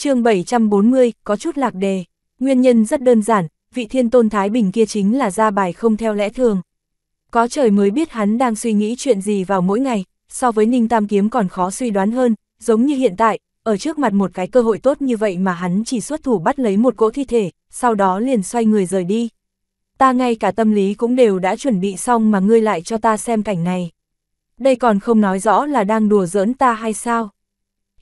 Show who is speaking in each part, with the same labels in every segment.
Speaker 1: chương 740, có chút lạc đề. Nguyên nhân rất đơn giản, vị thiên tôn Thái Bình kia chính là ra bài không theo lẽ thường. Có trời mới biết hắn đang suy nghĩ chuyện gì vào mỗi ngày, so với Ninh Tam Kiếm còn khó suy đoán hơn, giống như hiện tại, ở trước mặt một cái cơ hội tốt như vậy mà hắn chỉ xuất thủ bắt lấy một cỗ thi thể, sau đó liền xoay người rời đi. Ta ngay cả tâm lý cũng đều đã chuẩn bị xong mà ngươi lại cho ta xem cảnh này. Đây còn không nói rõ là đang đùa giỡn ta hay sao.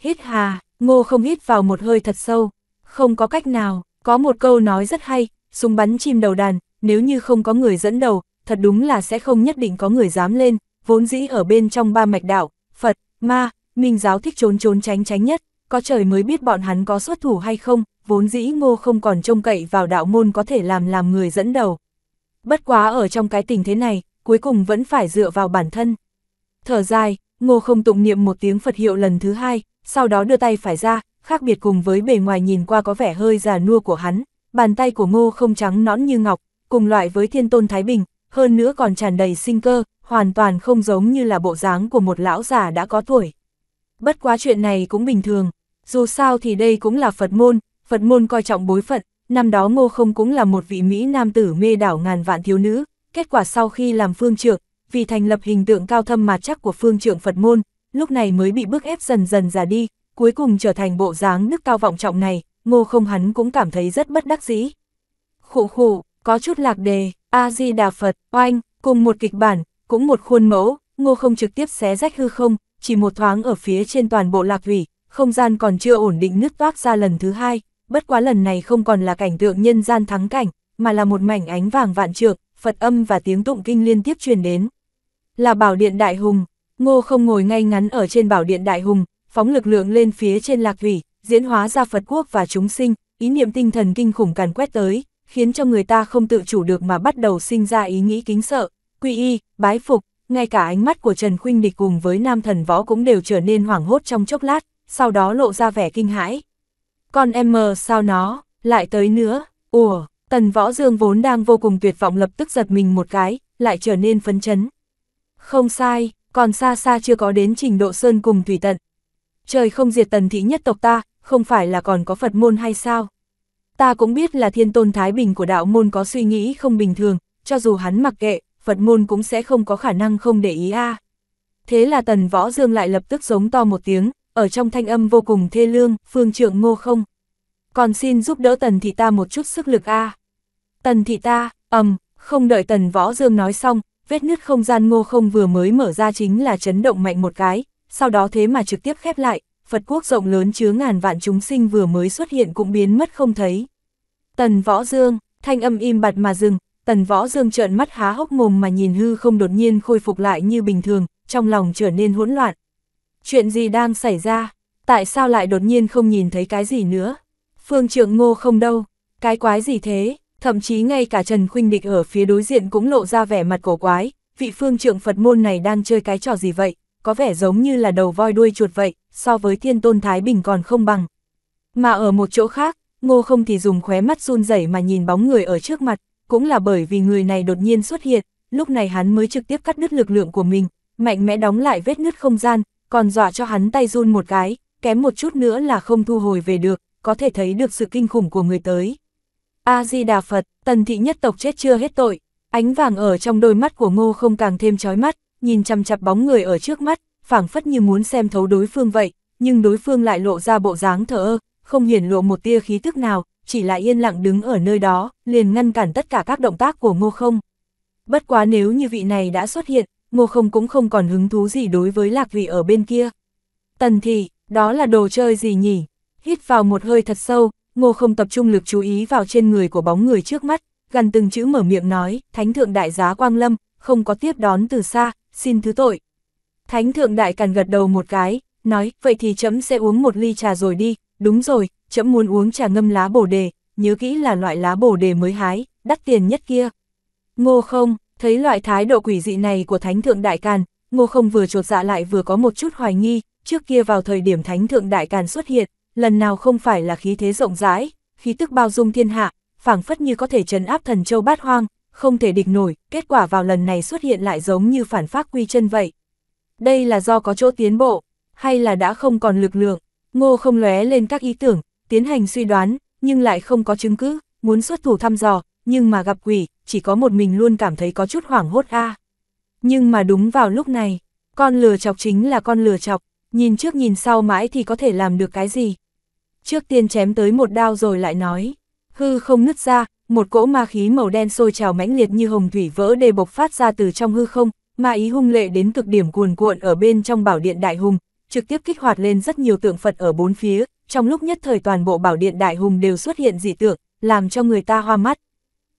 Speaker 1: Hít hà, Ngô không hít vào một hơi thật sâu, không có cách nào, có một câu nói rất hay, súng bắn chim đầu đàn, nếu như không có người dẫn đầu, thật đúng là sẽ không nhất định có người dám lên, vốn dĩ ở bên trong ba mạch đạo, Phật, Ma, Minh giáo thích trốn trốn tránh tránh nhất, có trời mới biết bọn hắn có xuất thủ hay không, vốn dĩ ngô không còn trông cậy vào đạo môn có thể làm làm người dẫn đầu. Bất quá ở trong cái tình thế này, cuối cùng vẫn phải dựa vào bản thân. Thở dài, Ngô không tụng niệm một tiếng Phật hiệu lần thứ hai, sau đó đưa tay phải ra, khác biệt cùng với bề ngoài nhìn qua có vẻ hơi già nua của hắn, bàn tay của ngô không trắng nõn như ngọc, cùng loại với thiên tôn Thái Bình, hơn nữa còn tràn đầy sinh cơ, hoàn toàn không giống như là bộ dáng của một lão già đã có tuổi. Bất quá chuyện này cũng bình thường, dù sao thì đây cũng là Phật môn, Phật môn coi trọng bối phận, năm đó ngô không cũng là một vị Mỹ nam tử mê đảo ngàn vạn thiếu nữ, kết quả sau khi làm phương trượng, vì thành lập hình tượng cao thâm mà chắc của phương trưởng Phật môn, lúc này mới bị bức ép dần dần già đi, cuối cùng trở thành bộ dáng nước cao vọng trọng này, ngô không hắn cũng cảm thấy rất bất đắc dĩ. Khụ khụ, có chút lạc đề, A-di-đà Phật, oanh, cùng một kịch bản, cũng một khuôn mẫu, ngô không trực tiếp xé rách hư không, chỉ một thoáng ở phía trên toàn bộ lạc thủy, không gian còn chưa ổn định nứt toác ra lần thứ hai, bất quá lần này không còn là cảnh tượng nhân gian thắng cảnh, mà là một mảnh ánh vàng vạn trượng, Phật âm và tiếng tụng kinh liên tiếp truyền đến. Là bảo điện đại hùng, ngô không ngồi ngay ngắn ở trên bảo điện đại hùng, phóng lực lượng lên phía trên lạc vỉ, diễn hóa ra Phật quốc và chúng sinh, ý niệm tinh thần kinh khủng càn quét tới, khiến cho người ta không tự chủ được mà bắt đầu sinh ra ý nghĩ kính sợ, quy y, bái phục, ngay cả ánh mắt của Trần Khuynh Địch cùng với nam thần võ cũng đều trở nên hoảng hốt trong chốc lát, sau đó lộ ra vẻ kinh hãi. Con em mờ sao nó, lại tới nữa, ủa, tần võ dương vốn đang vô cùng tuyệt vọng lập tức giật mình một cái, lại trở nên phấn chấn. Không sai, còn xa xa chưa có đến trình độ sơn cùng thủy tận. Trời không diệt tần thị nhất tộc ta, không phải là còn có Phật môn hay sao? Ta cũng biết là thiên tôn Thái Bình của đạo môn có suy nghĩ không bình thường, cho dù hắn mặc kệ, Phật môn cũng sẽ không có khả năng không để ý a. Thế là tần võ dương lại lập tức giống to một tiếng, ở trong thanh âm vô cùng thê lương, phương trượng ngô không. Còn xin giúp đỡ tần thị ta một chút sức lực a. Tần thị ta, ầm, um, không đợi tần võ dương nói xong, vết nứt không gian ngô không vừa mới mở ra chính là chấn động mạnh một cái, sau đó thế mà trực tiếp khép lại, Phật quốc rộng lớn chứa ngàn vạn chúng sinh vừa mới xuất hiện cũng biến mất không thấy. Tần Võ Dương, thanh âm im bặt mà dừng, Tần Võ Dương trợn mắt há hốc mồm mà nhìn hư không đột nhiên khôi phục lại như bình thường, trong lòng trở nên hỗn loạn. Chuyện gì đang xảy ra? Tại sao lại đột nhiên không nhìn thấy cái gì nữa? Phương trượng ngô không đâu, cái quái gì thế? Thậm chí ngay cả Trần Khuynh Địch ở phía đối diện cũng lộ ra vẻ mặt cổ quái, vị phương Trượng Phật môn này đang chơi cái trò gì vậy, có vẻ giống như là đầu voi đuôi chuột vậy, so với thiên tôn Thái Bình còn không bằng. Mà ở một chỗ khác, ngô không thì dùng khóe mắt run rẩy mà nhìn bóng người ở trước mặt, cũng là bởi vì người này đột nhiên xuất hiện, lúc này hắn mới trực tiếp cắt đứt lực lượng của mình, mạnh mẽ đóng lại vết nứt không gian, còn dọa cho hắn tay run một cái, kém một chút nữa là không thu hồi về được, có thể thấy được sự kinh khủng của người tới. A-di-đà Phật, tần thị nhất tộc chết chưa hết tội, ánh vàng ở trong đôi mắt của ngô không càng thêm chói mắt, nhìn chăm chặp bóng người ở trước mắt, phảng phất như muốn xem thấu đối phương vậy, nhưng đối phương lại lộ ra bộ dáng thờ ơ, không hiển lộ một tia khí tức nào, chỉ là yên lặng đứng ở nơi đó, liền ngăn cản tất cả các động tác của ngô không. Bất quá nếu như vị này đã xuất hiện, ngô không cũng không còn hứng thú gì đối với lạc vị ở bên kia. Tần thị, đó là đồ chơi gì nhỉ? Hít vào một hơi thật sâu, ngô không tập trung lực chú ý vào trên người của bóng người trước mắt, gần từng chữ mở miệng nói, Thánh Thượng Đại Giá Quang Lâm, không có tiếp đón từ xa, xin thứ tội. Thánh Thượng Đại Càn gật đầu một cái, nói, vậy thì chấm sẽ uống một ly trà rồi đi, đúng rồi, chấm muốn uống trà ngâm lá bổ đề, nhớ kỹ là loại lá bổ đề mới hái, đắt tiền nhất kia. Ngô không, thấy loại thái độ quỷ dị này của Thánh Thượng Đại Càn, Ngô không vừa trột dạ lại vừa có một chút hoài nghi, trước kia vào thời điểm Thánh Thượng Đại Càn xuất hiện, lần nào không phải là khí thế rộng rãi, khí tức bao dung thiên hạ, phảng phất như có thể trấn áp thần châu bát hoang, không thể địch nổi, kết quả vào lần này xuất hiện lại giống như phản phát quy chân vậy. Đây là do có chỗ tiến bộ, hay là đã không còn lực lượng, ngô không lóe lên các ý tưởng, tiến hành suy đoán, nhưng lại không có chứng cứ, muốn xuất thủ thăm dò, nhưng mà gặp quỷ, chỉ có một mình luôn cảm thấy có chút hoảng hốt a. Nhưng mà đúng vào lúc này, con lừa chọc chính là con lừa chọc, nhìn trước nhìn sau mãi thì có thể làm được cái gì, trước tiên chém tới một đao rồi lại nói. Hư không nứt ra, một cỗ ma khí màu đen sôi trào mãnh liệt như hồng thủy vỡ đê bộc phát ra từ trong hư không, ma ý hung lệ đến cực điểm cuồn cuộn ở bên trong bảo điện đại hùng, trực tiếp kích hoạt lên rất nhiều tượng Phật ở bốn phía, trong lúc nhất thời toàn bộ bảo điện đại hùng đều xuất hiện dị tượng, làm cho người ta hoa mắt.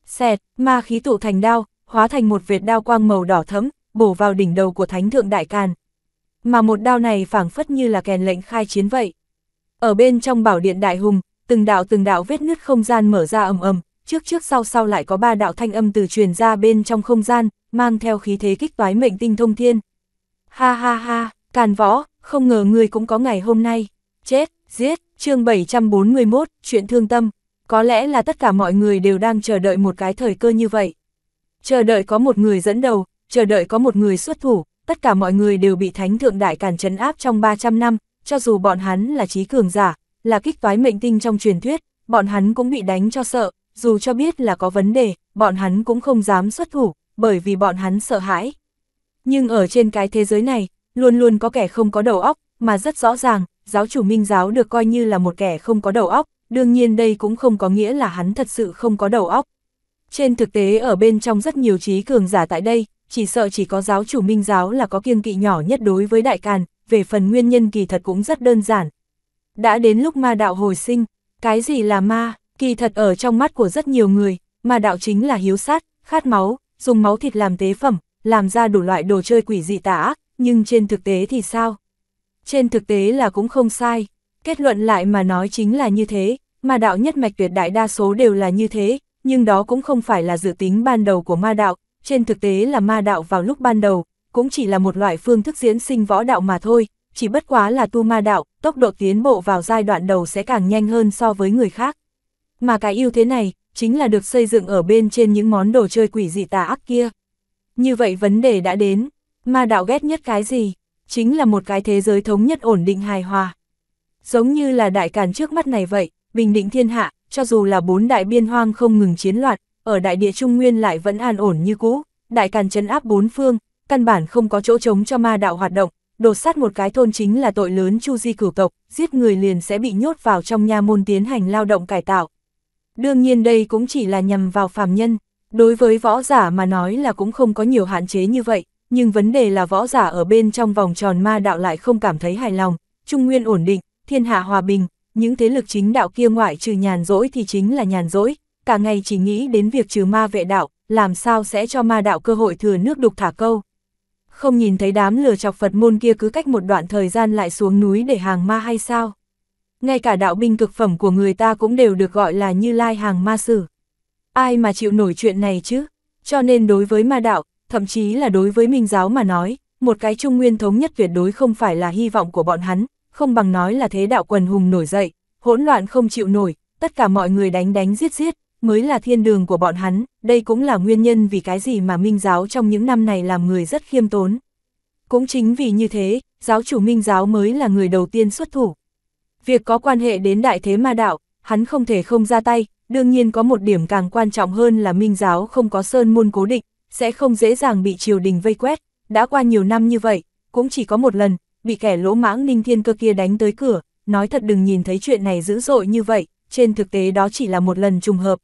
Speaker 1: Xẹt, ma khí tụ thành đao, hóa thành một vệt đao quang màu đỏ thẫm, bổ vào đỉnh đầu của Thánh thượng đại càn. Mà một đao này phảng phất như là kèn lệnh khai chiến vậy. Ở bên trong bảo điện đại hùng, từng đạo từng đạo vết nứt không gian mở ra ầm ầm, trước trước sau sau lại có ba đạo thanh âm từ truyền ra bên trong không gian, mang theo khí thế kích toái mệnh tinh thông thiên. Ha ha ha, càn võ, không ngờ người cũng có ngày hôm nay. Chết, giết, chương 741, chuyện thương tâm. Có lẽ là tất cả mọi người đều đang chờ đợi một cái thời cơ như vậy. Chờ đợi có một người dẫn đầu, chờ đợi có một người xuất thủ, tất cả mọi người đều bị thánh thượng đại càn trấn áp trong 300 năm, cho dù bọn hắn là trí cường giả, là kích toái mệnh tinh trong truyền thuyết, bọn hắn cũng bị đánh cho sợ, dù cho biết là có vấn đề, bọn hắn cũng không dám xuất thủ, bởi vì bọn hắn sợ hãi. Nhưng ở trên cái thế giới này, luôn luôn có kẻ không có đầu óc, mà rất rõ ràng, giáo chủ minh giáo được coi như là một kẻ không có đầu óc, đương nhiên đây cũng không có nghĩa là hắn thật sự không có đầu óc. Trên thực tế ở bên trong rất nhiều trí cường giả tại đây, chỉ sợ chỉ có giáo chủ minh giáo là có kiêng kỵ nhỏ nhất đối với đại càn, về phần nguyên nhân kỳ thật cũng rất đơn giản. Đã đến lúc ma đạo hồi sinh, cái gì là ma, kỳ thật ở trong mắt của rất nhiều người, ma đạo chính là hiếu sát, khát máu, dùng máu thịt làm tế phẩm, làm ra đủ loại đồ chơi quỷ dị tả ác, nhưng trên thực tế thì sao? Trên thực tế là cũng không sai, kết luận lại mà nói chính là như thế, ma đạo nhất mạch tuyệt đại đa số đều là như thế, nhưng đó cũng không phải là dự tính ban đầu của ma đạo, trên thực tế là ma đạo vào lúc ban đầu, cũng chỉ là một loại phương thức diễn sinh võ đạo mà thôi, chỉ bất quá là tu ma đạo, tốc độ tiến bộ vào giai đoạn đầu sẽ càng nhanh hơn so với người khác. Mà cái ưu thế này, chính là được xây dựng ở bên trên những món đồ chơi quỷ dị tà ác kia. Như vậy vấn đề đã đến, ma đạo ghét nhất cái gì? Chính là một cái thế giới thống nhất ổn định hài hòa. Giống như là đại càn trước mắt này vậy, bình định thiên hạ, cho dù là bốn đại biên hoang không ngừng chiến loạn, ở đại địa trung nguyên lại vẫn an ổn như cũ, đại càn trấn áp bốn phương, căn bản không có chỗ trống cho ma đạo hoạt động, đột sát một cái thôn chính là tội lớn chu di cửu tộc, giết người liền sẽ bị nhốt vào trong nha môn tiến hành lao động cải tạo. Đương nhiên đây cũng chỉ là nhằm vào phàm nhân, đối với võ giả mà nói là cũng không có nhiều hạn chế như vậy, nhưng vấn đề là võ giả ở bên trong vòng tròn ma đạo lại không cảm thấy hài lòng, trung nguyên ổn định, thiên hạ hòa bình, những thế lực chính đạo kia ngoại trừ nhàn rỗi thì chính là nhàn rỗi, cả ngày chỉ nghĩ đến việc trừ ma vệ đạo, làm sao sẽ cho ma đạo cơ hội thừa nước đục thả câu không nhìn thấy đám lừa chọc Phật môn kia cứ cách một đoạn thời gian lại xuống núi để hàng ma hay sao? Ngay cả đạo binh cực phẩm của người ta cũng đều được gọi là như lai hàng ma sử. Ai mà chịu nổi chuyện này chứ? Cho nên đối với ma đạo, thậm chí là đối với minh giáo mà nói, một cái trung nguyên thống nhất tuyệt đối không phải là hy vọng của bọn hắn, không bằng nói là thế đạo quần hùng nổi dậy, hỗn loạn không chịu nổi, tất cả mọi người đánh đánh giết giết, mới là thiên đường của bọn hắn, đây cũng là nguyên nhân vì cái gì mà Minh giáo trong những năm này làm người rất khiêm tốn. Cũng chính vì như thế, giáo chủ Minh giáo mới là người đầu tiên xuất thủ. Việc có quan hệ đến đại thế ma đạo, hắn không thể không ra tay, đương nhiên có một điểm càng quan trọng hơn là Minh giáo không có sơn môn cố định, sẽ không dễ dàng bị triều đình vây quét, đã qua nhiều năm như vậy, cũng chỉ có một lần, bị kẻ lỗ mãng ninh thiên cơ kia đánh tới cửa, nói thật đừng nhìn thấy chuyện này dữ dội như vậy, trên thực tế đó chỉ là một lần trùng hợp,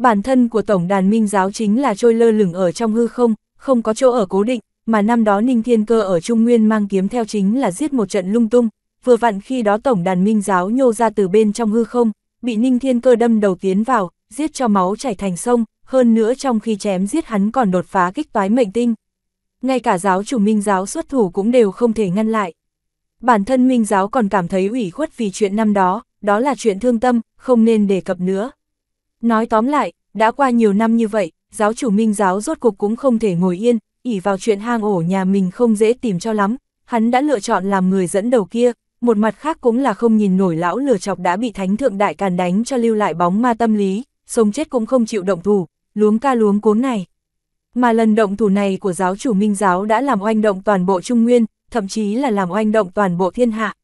Speaker 1: bản thân của Tổng đàn Minh giáo chính là trôi lơ lửng ở trong hư không, không có chỗ ở cố định, mà năm đó Ninh Thiên Cơ ở Trung Nguyên mang kiếm theo chính là giết một trận lung tung, vừa vặn khi đó Tổng đàn Minh giáo nhô ra từ bên trong hư không, bị Ninh Thiên Cơ đâm đầu tiến vào, giết cho máu chảy thành sông, hơn nữa trong khi chém giết hắn còn đột phá kích toái mệnh tinh. Ngay cả giáo chủ Minh giáo xuất thủ cũng đều không thể ngăn lại. Bản thân Minh giáo còn cảm thấy ủy khuất vì chuyện năm đó, đó là chuyện thương tâm, không nên đề cập nữa. Nói tóm lại, đã qua nhiều năm như vậy, giáo chủ minh giáo rốt cục cũng không thể ngồi yên, ỉ vào chuyện hang ổ nhà mình không dễ tìm cho lắm, hắn đã lựa chọn làm người dẫn đầu kia, một mặt khác cũng là không nhìn nổi lão lửa chọc đã bị thánh thượng đại càn đánh cho lưu lại bóng ma tâm lý, sống chết cũng không chịu động thủ, luống ca luống cuốn này. Mà lần động thủ này của giáo chủ minh giáo đã làm oanh động toàn bộ Trung Nguyên, thậm chí là làm oanh động toàn bộ thiên hạ.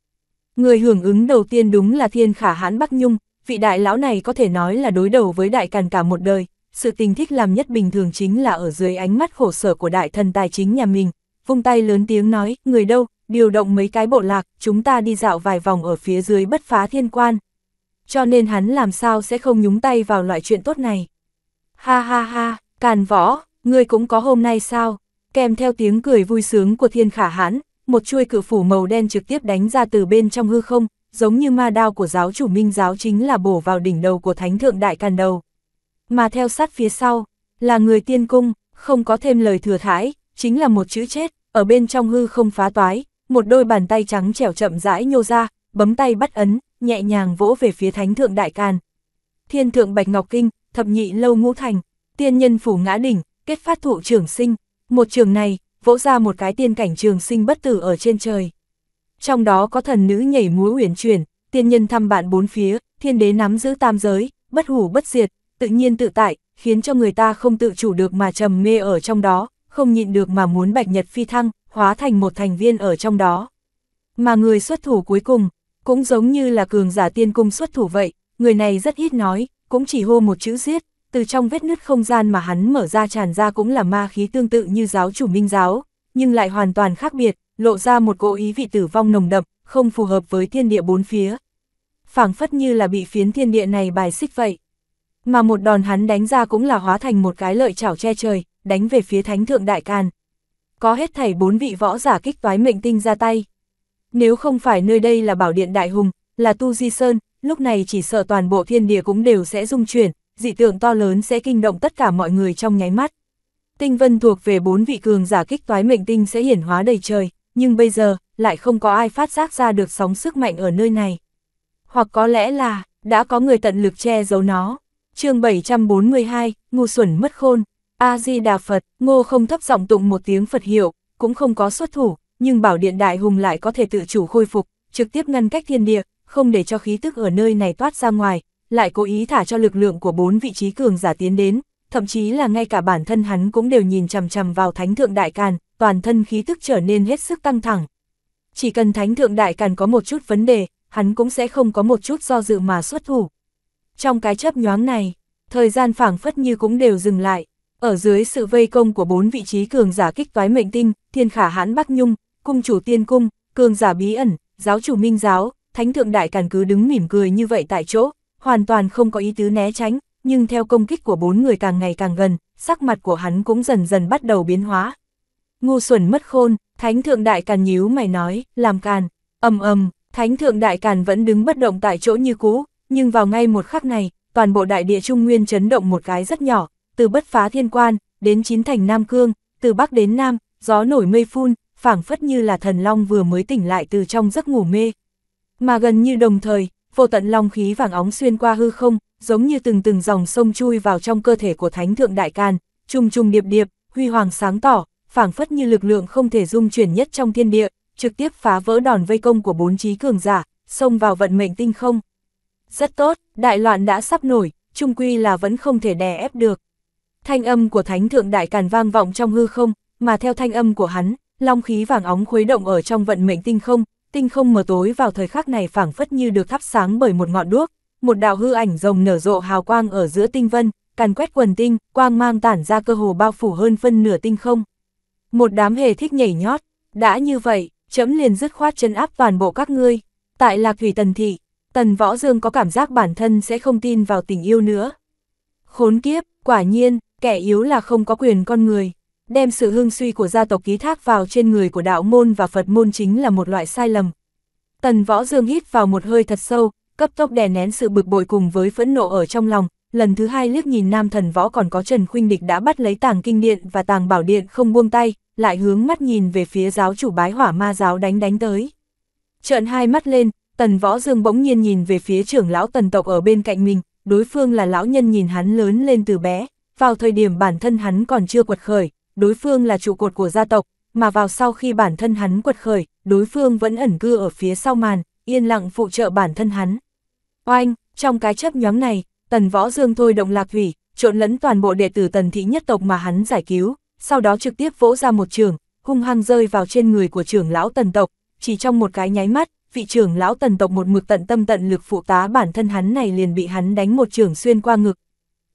Speaker 1: Người hưởng ứng đầu tiên đúng là thiên khả hãn Bắc Nhung, vị đại lão này có thể nói là đối đầu với đại càn cả một đời, sự tình thích làm nhất bình thường chính là ở dưới ánh mắt khổ sở của đại thần tài chính nhà mình, vung tay lớn tiếng nói, người đâu, điều động mấy cái bộ lạc, chúng ta đi dạo vài vòng ở phía dưới bất phá thiên quan. Cho nên hắn làm sao sẽ không nhúng tay vào loại chuyện tốt này. Ha ha ha, càn võ, ngươi cũng có hôm nay sao? Kèm theo tiếng cười vui sướng của thiên khả hán, một chuôi cự phủ màu đen trực tiếp đánh ra từ bên trong hư không, giống như ma đao của giáo chủ minh giáo chính là bổ vào đỉnh đầu của thánh thượng đại càn đầu. Mà theo sát phía sau, là người tiên cung, không có thêm lời thừa thãi, chính là một chữ chết, ở bên trong hư không phá toái, một đôi bàn tay trắng trẻo chậm rãi nhô ra, bấm tay bắt ấn, nhẹ nhàng vỗ về phía thánh thượng đại càn. Thiên thượng Bạch Ngọc Kinh, thập nhị lâu ngũ thành, tiên nhân phủ ngã đỉnh, kết phát thụ trưởng sinh, một trường này, vỗ ra một cái tiên cảnh trường sinh bất tử ở trên trời trong đó có thần nữ nhảy múa uyển chuyển, tiên nhân thăm bạn bốn phía, thiên đế nắm giữ tam giới, bất hủ bất diệt, tự nhiên tự tại, khiến cho người ta không tự chủ được mà trầm mê ở trong đó, không nhịn được mà muốn bạch nhật phi thăng, hóa thành một thành viên ở trong đó. Mà người xuất thủ cuối cùng, cũng giống như là cường giả tiên cung xuất thủ vậy, người này rất ít nói, cũng chỉ hô một chữ giết, từ trong vết nứt không gian mà hắn mở ra tràn ra cũng là ma khí tương tự như giáo chủ minh giáo, nhưng lại hoàn toàn khác biệt, lộ ra một cỗ ý vị tử vong nồng đậm, không phù hợp với thiên địa bốn phía. phảng phất như là bị phiến thiên địa này bài xích vậy. Mà một đòn hắn đánh ra cũng là hóa thành một cái lợi chảo che trời, đánh về phía thánh thượng đại can, Có hết thảy bốn vị võ giả kích toái mệnh tinh ra tay. Nếu không phải nơi đây là bảo điện đại hùng, là tu di sơn, lúc này chỉ sợ toàn bộ thiên địa cũng đều sẽ rung chuyển, dị tượng to lớn sẽ kinh động tất cả mọi người trong nháy mắt. Tinh vân thuộc về bốn vị cường giả kích toái mệnh tinh sẽ hiển hóa đầy trời nhưng bây giờ, lại không có ai phát giác ra được sóng sức mạnh ở nơi này. Hoặc có lẽ là, đã có người tận lực che giấu nó. chương 742, ngu xuẩn mất khôn, A-di-đà Phật, ngô không thấp giọng tụng một tiếng Phật hiệu, cũng không có xuất thủ, nhưng bảo điện đại hùng lại có thể tự chủ khôi phục, trực tiếp ngăn cách thiên địa, không để cho khí tức ở nơi này toát ra ngoài, lại cố ý thả cho lực lượng của bốn vị trí cường giả tiến đến, thậm chí là ngay cả bản thân hắn cũng đều nhìn chằm chằm vào thánh thượng đại càn, toàn thân khí tức trở nên hết sức căng thẳng. Chỉ cần Thánh Thượng Đại Càn có một chút vấn đề, hắn cũng sẽ không có một chút do dự mà xuất thủ. Trong cái chấp nhoáng này, thời gian phảng phất như cũng đều dừng lại. Ở dưới sự vây công của bốn vị trí cường giả kích toái mệnh tinh, thiên khả hãn Bắc Nhung, cung chủ tiên cung, cường giả bí ẩn, giáo chủ minh giáo, thánh thượng đại càn cứ đứng mỉm cười như vậy tại chỗ, hoàn toàn không có ý tứ né tránh, nhưng theo công kích của bốn người càng ngày càng gần, sắc mặt của hắn cũng dần dần bắt đầu biến hóa ngu xuẩn mất khôn, thánh thượng đại càn nhíu mày nói, làm càn, ầm ầm, thánh thượng đại càn vẫn đứng bất động tại chỗ như cũ, nhưng vào ngay một khắc này, toàn bộ đại địa trung nguyên chấn động một cái rất nhỏ, từ bất phá thiên quan, đến chín thành Nam Cương, từ Bắc đến Nam, gió nổi mây phun, phảng phất như là thần long vừa mới tỉnh lại từ trong giấc ngủ mê. Mà gần như đồng thời, vô tận long khí vàng óng xuyên qua hư không, giống như từng từng dòng sông chui vào trong cơ thể của thánh thượng đại Càn, trùng trùng điệp điệp, huy hoàng sáng tỏ, phảng phất như lực lượng không thể dung chuyển nhất trong thiên địa, trực tiếp phá vỡ đòn vây công của bốn trí cường giả, xông vào vận mệnh tinh không. Rất tốt, đại loạn đã sắp nổi, trung quy là vẫn không thể đè ép được. Thanh âm của Thánh Thượng Đại Càn vang vọng trong hư không, mà theo thanh âm của hắn, long khí vàng óng khuấy động ở trong vận mệnh tinh không, tinh không mờ tối vào thời khắc này phảng phất như được thắp sáng bởi một ngọn đuốc, một đạo hư ảnh rồng nở rộ hào quang ở giữa tinh vân, càn quét quần tinh, quang mang tản ra cơ hồ bao phủ hơn phân nửa tinh không. Một đám hề thích nhảy nhót, đã như vậy, chấm liền dứt khoát chân áp toàn bộ các ngươi. Tại Lạc Thủy Tần Thị, Tần Võ Dương có cảm giác bản thân sẽ không tin vào tình yêu nữa. Khốn kiếp, quả nhiên, kẻ yếu là không có quyền con người. Đem sự hương suy của gia tộc ký thác vào trên người của đạo môn và Phật môn chính là một loại sai lầm. Tần Võ Dương hít vào một hơi thật sâu, cấp tốc đè nén sự bực bội cùng với phẫn nộ ở trong lòng, lần thứ hai liếc nhìn nam thần võ còn có Trần Khuynh Địch đã bắt lấy tàng kinh điện và tàng bảo điện không buông tay, lại hướng mắt nhìn về phía giáo chủ bái hỏa ma giáo đánh đánh tới. Trợn hai mắt lên, tần võ dương bỗng nhiên nhìn về phía trưởng lão tần tộc ở bên cạnh mình, đối phương là lão nhân nhìn hắn lớn lên từ bé, vào thời điểm bản thân hắn còn chưa quật khởi, đối phương là trụ cột của gia tộc, mà vào sau khi bản thân hắn quật khởi, đối phương vẫn ẩn cư ở phía sau màn, yên lặng phụ trợ bản thân hắn. Oanh, trong cái chấp nhóm này, tần võ dương thôi động lạc thủy, trộn lẫn toàn bộ đệ tử tần thị nhất tộc mà hắn giải cứu, sau đó trực tiếp vỗ ra một trường, hung hăng rơi vào trên người của trưởng lão tần tộc, chỉ trong một cái nháy mắt, vị trưởng lão tần tộc một mực tận tâm tận lực phụ tá bản thân hắn này liền bị hắn đánh một trường xuyên qua ngực.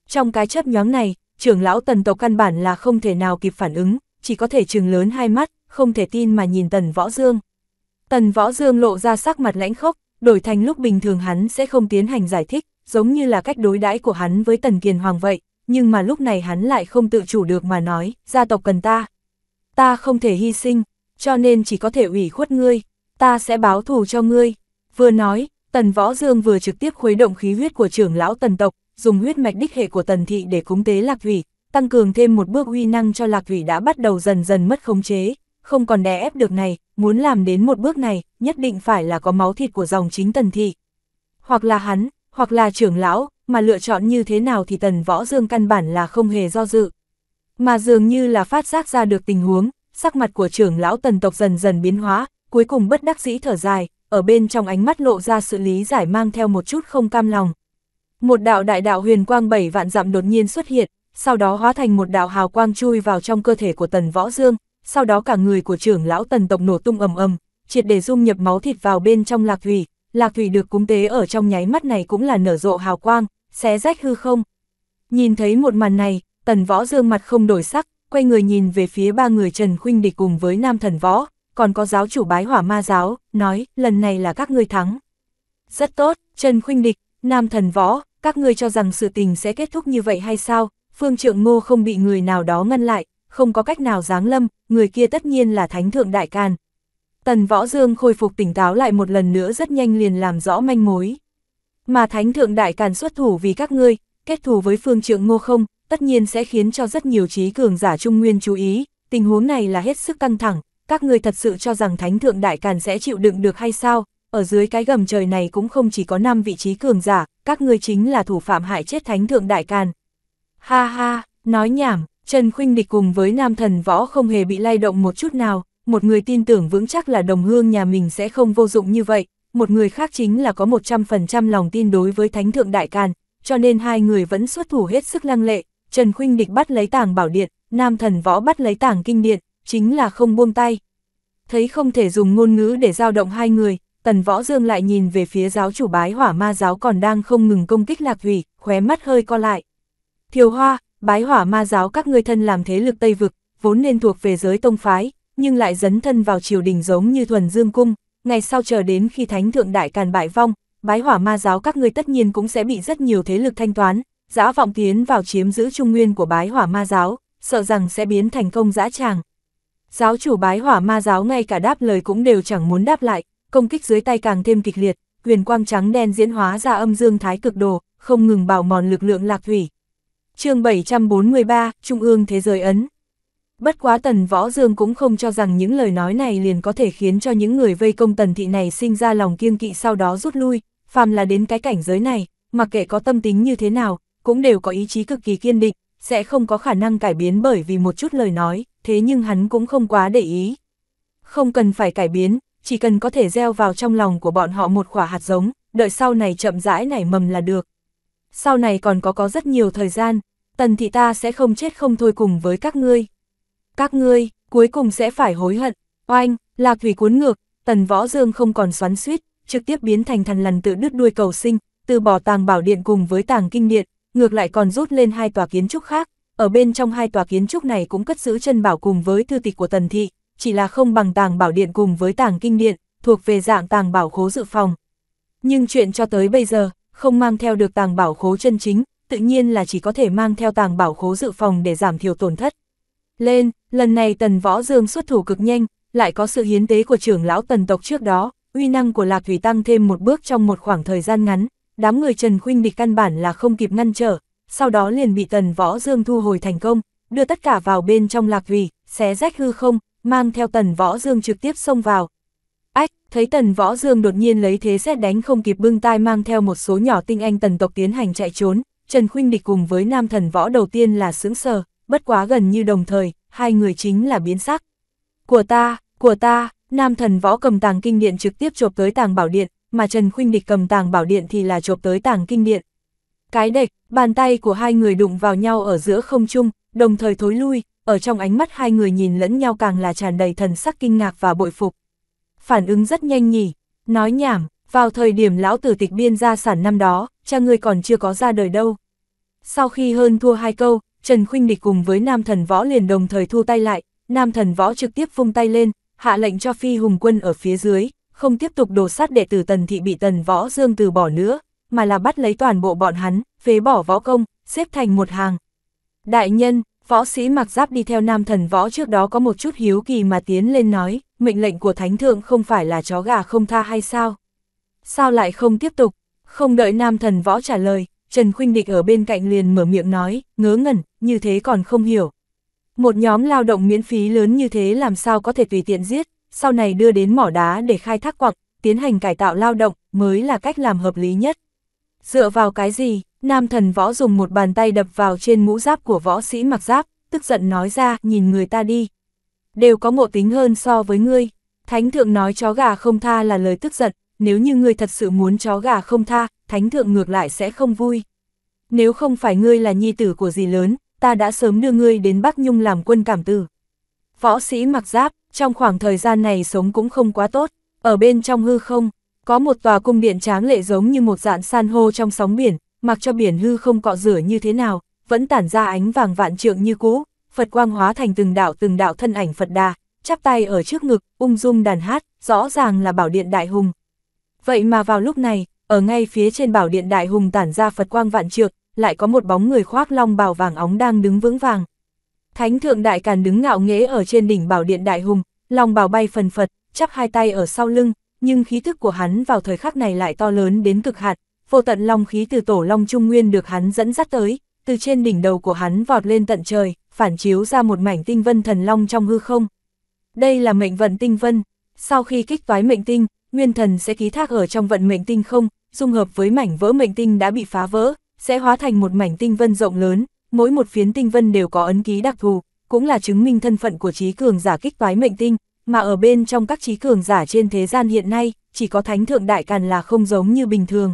Speaker 1: Trong cái chấp nhóm này, trưởng lão tần tộc căn bản là không thể nào kịp phản ứng, chỉ có thể trừng lớn hai mắt, không thể tin mà nhìn tần võ dương. Tần võ dương lộ ra sắc mặt lãnh khốc, đổi thành lúc bình thường hắn sẽ không tiến hành giải thích, giống như là cách đối đãi của hắn với tần kiền hoàng vậy, nhưng mà lúc này hắn lại không tự chủ được mà nói, gia tộc cần ta. Ta không thể hy sinh, cho nên chỉ có thể ủy khuất ngươi, ta sẽ báo thù cho ngươi. Vừa nói, Tần Võ Dương vừa trực tiếp khuấy động khí huyết của trưởng lão Tần tộc, dùng huyết mạch đích hệ của Tần thị để cúng tế Lạc vị tăng cường thêm một bước uy năng cho Lạc vị đã bắt đầu dần dần mất khống chế, không còn đè ép được này, muốn làm đến một bước này, nhất định phải là có máu thịt của dòng chính Tần thị. Hoặc là hắn, hoặc là trưởng lão, mà lựa chọn như thế nào thì tần võ dương căn bản là không hề do dự. Mà dường như là phát giác ra được tình huống, sắc mặt của trưởng lão tần tộc dần dần biến hóa, cuối cùng bất đắc dĩ thở dài, ở bên trong ánh mắt lộ ra sự lý giải mang theo một chút không cam lòng. Một đạo đại đạo huyền quang bảy vạn dặm đột nhiên xuất hiện, sau đó hóa thành một đạo hào quang chui vào trong cơ thể của tần võ dương, sau đó cả người của trưởng lão tần tộc nổ tung ầm ầm, triệt để dung nhập máu thịt vào bên trong lạc thủy, lạc thủy được cúng tế ở trong nháy mắt này cũng là nở rộ hào quang, xé rách hư không. Nhìn thấy một màn này, tần võ dương mặt không đổi sắc, quay người nhìn về phía ba người Trần Khuynh Địch cùng với nam thần võ, còn có giáo chủ bái hỏa ma giáo, nói, lần này là các ngươi thắng. Rất tốt, Trần Khuynh Địch, nam thần võ, các ngươi cho rằng sự tình sẽ kết thúc như vậy hay sao, phương trượng ngô không bị người nào đó ngăn lại, không có cách nào giáng lâm, người kia tất nhiên là thánh thượng đại can. Tần Võ Dương khôi phục tỉnh táo lại một lần nữa rất nhanh liền làm rõ manh mối. Mà Thánh Thượng Đại Càn xuất thủ vì các ngươi, kết thù với phương trượng ngô không, tất nhiên sẽ khiến cho rất nhiều trí cường giả trung nguyên chú ý, tình huống này là hết sức căng thẳng, các ngươi thật sự cho rằng Thánh Thượng Đại Càn sẽ chịu đựng được hay sao, ở dưới cái gầm trời này cũng không chỉ có 5 vị trí cường giả, các ngươi chính là thủ phạm hại chết Thánh Thượng Đại Càn. Ha ha, nói nhảm, Trần Khuynh Địch cùng với nam thần võ không hề bị lay động một chút nào, một người tin tưởng vững chắc là đồng hương nhà mình sẽ không vô dụng như vậy, một người khác chính là có 100% lòng tin đối với Thánh Thượng Đại Càn, cho nên hai người vẫn xuất thủ hết sức lăng lệ, Trần Khuynh Địch bắt lấy tảng bảo điện, Nam Thần Võ bắt lấy tảng kinh điện, chính là không buông tay. Thấy không thể dùng ngôn ngữ để giao động hai người, Tần Võ Dương lại nhìn về phía giáo chủ bái hỏa ma giáo còn đang không ngừng công kích lạc thủy, khóe mắt hơi co lại. Thiều Hoa, bái hỏa ma giáo các ngươi thân làm thế lực Tây Vực, vốn nên thuộc về giới tông phái, nhưng lại dấn thân vào triều đình giống như thuần dương cung, ngày sau chờ đến khi thánh thượng đại càn bại vong, bái hỏa ma giáo các ngươi tất nhiên cũng sẽ bị rất nhiều thế lực thanh toán, dã vọng tiến vào chiếm giữ trung nguyên của bái hỏa ma giáo, sợ rằng sẽ biến thành công dã tràng. Giáo chủ bái hỏa ma giáo ngay cả đáp lời cũng đều chẳng muốn đáp lại, công kích dưới tay càng thêm kịch liệt, huyền quang trắng đen diễn hóa ra âm dương thái cực đồ, không ngừng bào mòn lực lượng lạc thủy. chương 743, Trung ương Thế giới Ấn Bất quá Tần Võ Dương cũng không cho rằng những lời nói này liền có thể khiến cho những người vây công Tần Thị này sinh ra lòng kiêng kỵ sau đó rút lui, phàm là đến cái cảnh giới này, mặc kệ có tâm tính như thế nào, cũng đều có ý chí cực kỳ kiên định, sẽ không có khả năng cải biến bởi vì một chút lời nói, thế nhưng hắn cũng không quá để ý. Không cần phải cải biến, chỉ cần có thể gieo vào trong lòng của bọn họ một quả hạt giống, đợi sau này chậm rãi nảy mầm là được. Sau này còn có có rất nhiều thời gian, tần thị ta sẽ không chết không thôi cùng với các ngươi các ngươi, cuối cùng sẽ phải hối hận, oanh, lạc thủy cuốn ngược, tần võ dương không còn xoắn suýt, trực tiếp biến thành thần lần tự đứt đuôi cầu sinh, từ bỏ tàng bảo điện cùng với tàng kinh điện, ngược lại còn rút lên hai tòa kiến trúc khác, ở bên trong hai tòa kiến trúc này cũng cất giữ chân bảo cùng với thư tịch của tần thị, chỉ là không bằng tàng bảo điện cùng với tàng kinh điện, thuộc về dạng tàng bảo khố dự phòng. Nhưng chuyện cho tới bây giờ, không mang theo được tàng bảo khố chân chính, tự nhiên là chỉ có thể mang theo tàng bảo khố dự phòng để giảm thiểu tổn thất lên, lần này Tần Võ Dương xuất thủ cực nhanh, lại có sự hiến tế của trưởng lão Tần tộc trước đó, uy năng của Lạc Thủy tăng thêm một bước trong một khoảng thời gian ngắn, đám người Trần Khuynh địch căn bản là không kịp ngăn trở, sau đó liền bị Tần Võ Dương thu hồi thành công, đưa tất cả vào bên trong Lạc Thủy, xé rách hư không, mang theo Tần Võ Dương trực tiếp xông vào. Ách, thấy Tần Võ Dương đột nhiên lấy thế xét đánh không kịp bưng tai mang theo một số nhỏ tinh anh Tần tộc tiến hành chạy trốn, Trần Khuynh địch cùng với nam thần võ đầu tiên là sướng sờ, bất quá gần như đồng thời, hai người chính là biến sắc. Của ta, của ta, nam thần võ cầm tàng kinh điện trực tiếp chộp tới tàng bảo điện, mà Trần Khuynh Địch cầm tàng bảo điện thì là chộp tới tàng kinh điện. Cái đệch, bàn tay của hai người đụng vào nhau ở giữa không trung, đồng thời thối lui, ở trong ánh mắt hai người nhìn lẫn nhau càng là tràn đầy thần sắc kinh ngạc và bội phục. Phản ứng rất nhanh nhỉ, nói nhảm, vào thời điểm lão tử tịch biên gia sản năm đó, cha ngươi còn chưa có ra đời đâu. Sau khi hơn thua hai câu, Trần Khuynh Địch cùng với Nam Thần Võ liền đồng thời thu tay lại, Nam Thần Võ trực tiếp vung tay lên, hạ lệnh cho Phi Hùng Quân ở phía dưới, không tiếp tục đồ sát đệ tử Tần Thị bị Tần Võ Dương từ bỏ nữa, mà là bắt lấy toàn bộ bọn hắn, phế bỏ võ công, xếp thành một hàng. Đại nhân, võ sĩ mặc giáp đi theo Nam Thần Võ trước đó có một chút hiếu kỳ mà tiến lên nói, mệnh lệnh của Thánh Thượng không phải là chó gà không tha hay sao? Sao lại không tiếp tục? Không đợi Nam Thần Võ trả lời, Trần Khuynh Địch ở bên cạnh liền mở miệng nói, ngớ ngẩn, như thế còn không hiểu. Một nhóm lao động miễn phí lớn như thế làm sao có thể tùy tiện giết, sau này đưa đến mỏ đá để khai thác quặng, tiến hành cải tạo lao động mới là cách làm hợp lý nhất. Dựa vào cái gì, nam thần võ dùng một bàn tay đập vào trên mũ giáp của võ sĩ mặc giáp, tức giận nói ra, nhìn người ta đi. Đều có ngộ tính hơn so với ngươi. Thánh thượng nói chó gà không tha là lời tức giận, nếu như ngươi thật sự muốn chó gà không tha, thánh thượng ngược lại sẽ không vui. Nếu không phải ngươi là nhi tử của gì lớn, ta đã sớm đưa ngươi đến Bắc Nhung làm quân cảm tử. Võ sĩ mặc giáp, trong khoảng thời gian này sống cũng không quá tốt, ở bên trong hư không, có một tòa cung điện tráng lệ giống như một dạn san hô trong sóng biển, mặc cho biển hư không cọ rửa như thế nào, vẫn tản ra ánh vàng vạn trượng như cũ, Phật quang hóa thành từng đạo từng đạo thân ảnh Phật đà, chắp tay ở trước ngực, ung dung đàn hát, rõ ràng là bảo điện đại hùng. Vậy mà vào lúc này, ở ngay phía trên bảo điện đại hùng tản ra Phật quang vạn trượng, lại có một bóng người khoác long bào vàng óng đang đứng vững vàng. Thánh thượng đại càn đứng ngạo nghễ ở trên đỉnh bảo điện đại hùng, long bào bay phần phật, chắp hai tay ở sau lưng, nhưng khí thức của hắn vào thời khắc này lại to lớn đến cực hạn, vô tận long khí từ tổ long trung nguyên được hắn dẫn dắt tới, từ trên đỉnh đầu của hắn vọt lên tận trời, phản chiếu ra một mảnh tinh vân thần long trong hư không. Đây là mệnh vận tinh vân, sau khi kích toái mệnh tinh, nguyên thần sẽ ký thác ở trong vận mệnh tinh không, dung hợp với mảnh vỡ mệnh tinh đã bị phá vỡ, sẽ hóa thành một mảnh tinh vân rộng lớn, mỗi một phiến tinh vân đều có ấn ký đặc thù, cũng là chứng minh thân phận của trí cường giả kích toái mệnh tinh, mà ở bên trong các trí cường giả trên thế gian hiện nay, chỉ có thánh thượng đại càn là không giống như bình thường.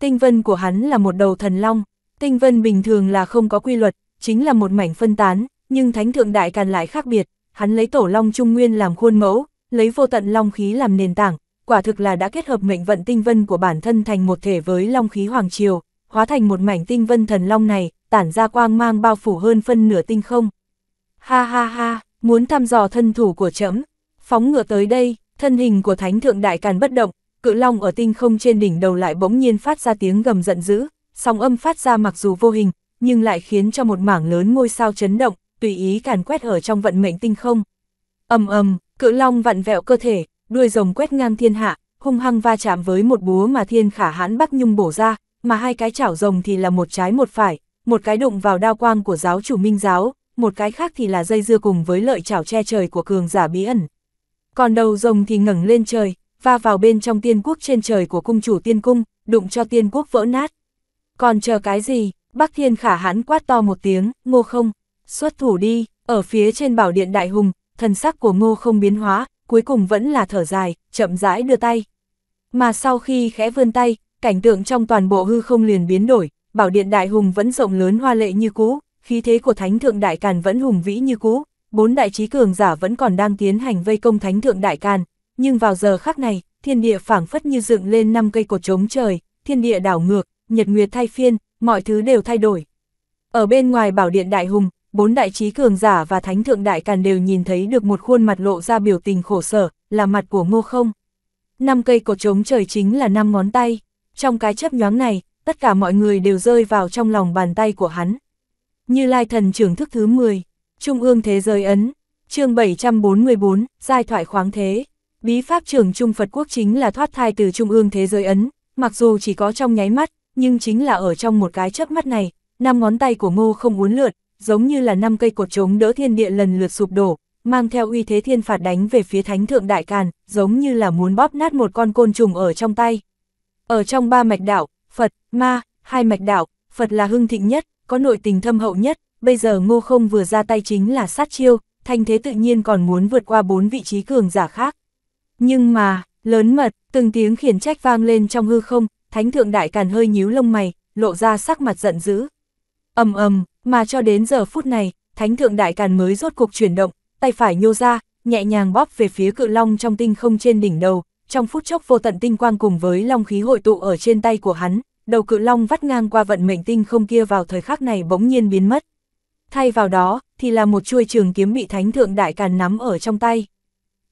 Speaker 1: Tinh vân của hắn là một đầu thần long, tinh vân bình thường là không có quy luật, chính là một mảnh phân tán, nhưng thánh thượng đại càn lại khác biệt, hắn lấy tổ long trung nguyên làm khuôn mẫu, lấy vô tận long khí làm nền tảng, quả thực là đã kết hợp mệnh vận tinh vân của bản thân thành một thể với long khí hoàng triều, hóa thành một mảnh tinh vân thần long này, tản ra quang mang bao phủ hơn phân nửa tinh không. Ha ha ha, muốn thăm dò thân thủ của trẫm phóng ngựa tới đây, thân hình của thánh thượng đại càn bất động, cự long ở tinh không trên đỉnh đầu lại bỗng nhiên phát ra tiếng gầm giận dữ, song âm phát ra mặc dù vô hình, nhưng lại khiến cho một mảng lớn ngôi sao chấn động, tùy ý càn quét ở trong vận mệnh tinh không. Ầm ầm, cự long vặn vẹo cơ thể, đuôi rồng quét ngang thiên hạ, hung hăng va chạm với một búa mà thiên khả hãn Bắc Nhung bổ ra, mà hai cái chảo rồng thì là một trái một phải, một cái đụng vào đao quang của giáo chủ minh giáo, một cái khác thì là dây dưa cùng với lợi chảo che trời của cường giả bí ẩn. Còn đầu rồng thì ngẩng lên trời, va vào bên trong tiên quốc trên trời của cung chủ tiên cung, đụng cho tiên quốc vỡ nát. Còn chờ cái gì, Bắc Thiên khả hãn quát to một tiếng, ngô không, xuất thủ đi, ở phía trên bảo điện đại hùng, thần sắc của ngô không biến hóa, cuối cùng vẫn là thở dài, chậm rãi đưa tay. Mà sau khi khẽ vươn tay, cảnh tượng trong toàn bộ hư không liền biến đổi, bảo điện đại hùng vẫn rộng lớn hoa lệ như cũ, khí thế của thánh thượng đại càn vẫn hùng vĩ như cũ, bốn đại trí cường giả vẫn còn đang tiến hành vây công thánh thượng đại càn, nhưng vào giờ khắc này, thiên địa phảng phất như dựng lên năm cây cột trống trời, thiên địa đảo ngược, nhật nguyệt thay phiên, mọi thứ đều thay đổi. Ở bên ngoài bảo điện đại hùng, bốn đại trí cường giả và thánh thượng đại càn đều nhìn thấy được một khuôn mặt lộ ra biểu tình khổ sở, là mặt của ngô không. Năm cây cột trống trời chính là năm ngón tay, trong cái chấp nhoáng này, tất cả mọi người đều rơi vào trong lòng bàn tay của hắn. Như Lai Thần trưởng thức thứ 10, Trung ương Thế giới Ấn, chương 744, Giai thoại khoáng thế. Bí pháp trưởng Trung Phật Quốc chính là thoát thai từ Trung ương Thế giới Ấn, mặc dù chỉ có trong nháy mắt, nhưng chính là ở trong một cái chớp mắt này, năm ngón tay của ngô không uốn lượt, giống như là năm cây cột chống đỡ thiên địa lần lượt sụp đổ, mang theo uy thế thiên phạt đánh về phía thánh thượng đại càn, giống như là muốn bóp nát một con côn trùng ở trong tay. Ở trong ba mạch đạo, Phật, Ma, hai mạch đạo, Phật là hưng thịnh nhất, có nội tình thâm hậu nhất, bây giờ ngô không vừa ra tay chính là sát chiêu, thanh thế tự nhiên còn muốn vượt qua bốn vị trí cường giả khác. Nhưng mà, lớn mật, từng tiếng khiển trách vang lên trong hư không, thánh thượng đại càn hơi nhíu lông mày, lộ ra sắc mặt giận dữ. ầm ầm mà cho đến giờ phút này, Thánh Thượng Đại Càn mới rốt cuộc chuyển động, tay phải nhô ra, nhẹ nhàng bóp về phía cự long trong tinh không trên đỉnh đầu, trong phút chốc vô tận tinh quang cùng với long khí hội tụ ở trên tay của hắn, đầu cự long vắt ngang qua vận mệnh tinh không kia vào thời khắc này bỗng nhiên biến mất. Thay vào đó, thì là một chuôi trường kiếm bị Thánh Thượng Đại Càn nắm ở trong tay.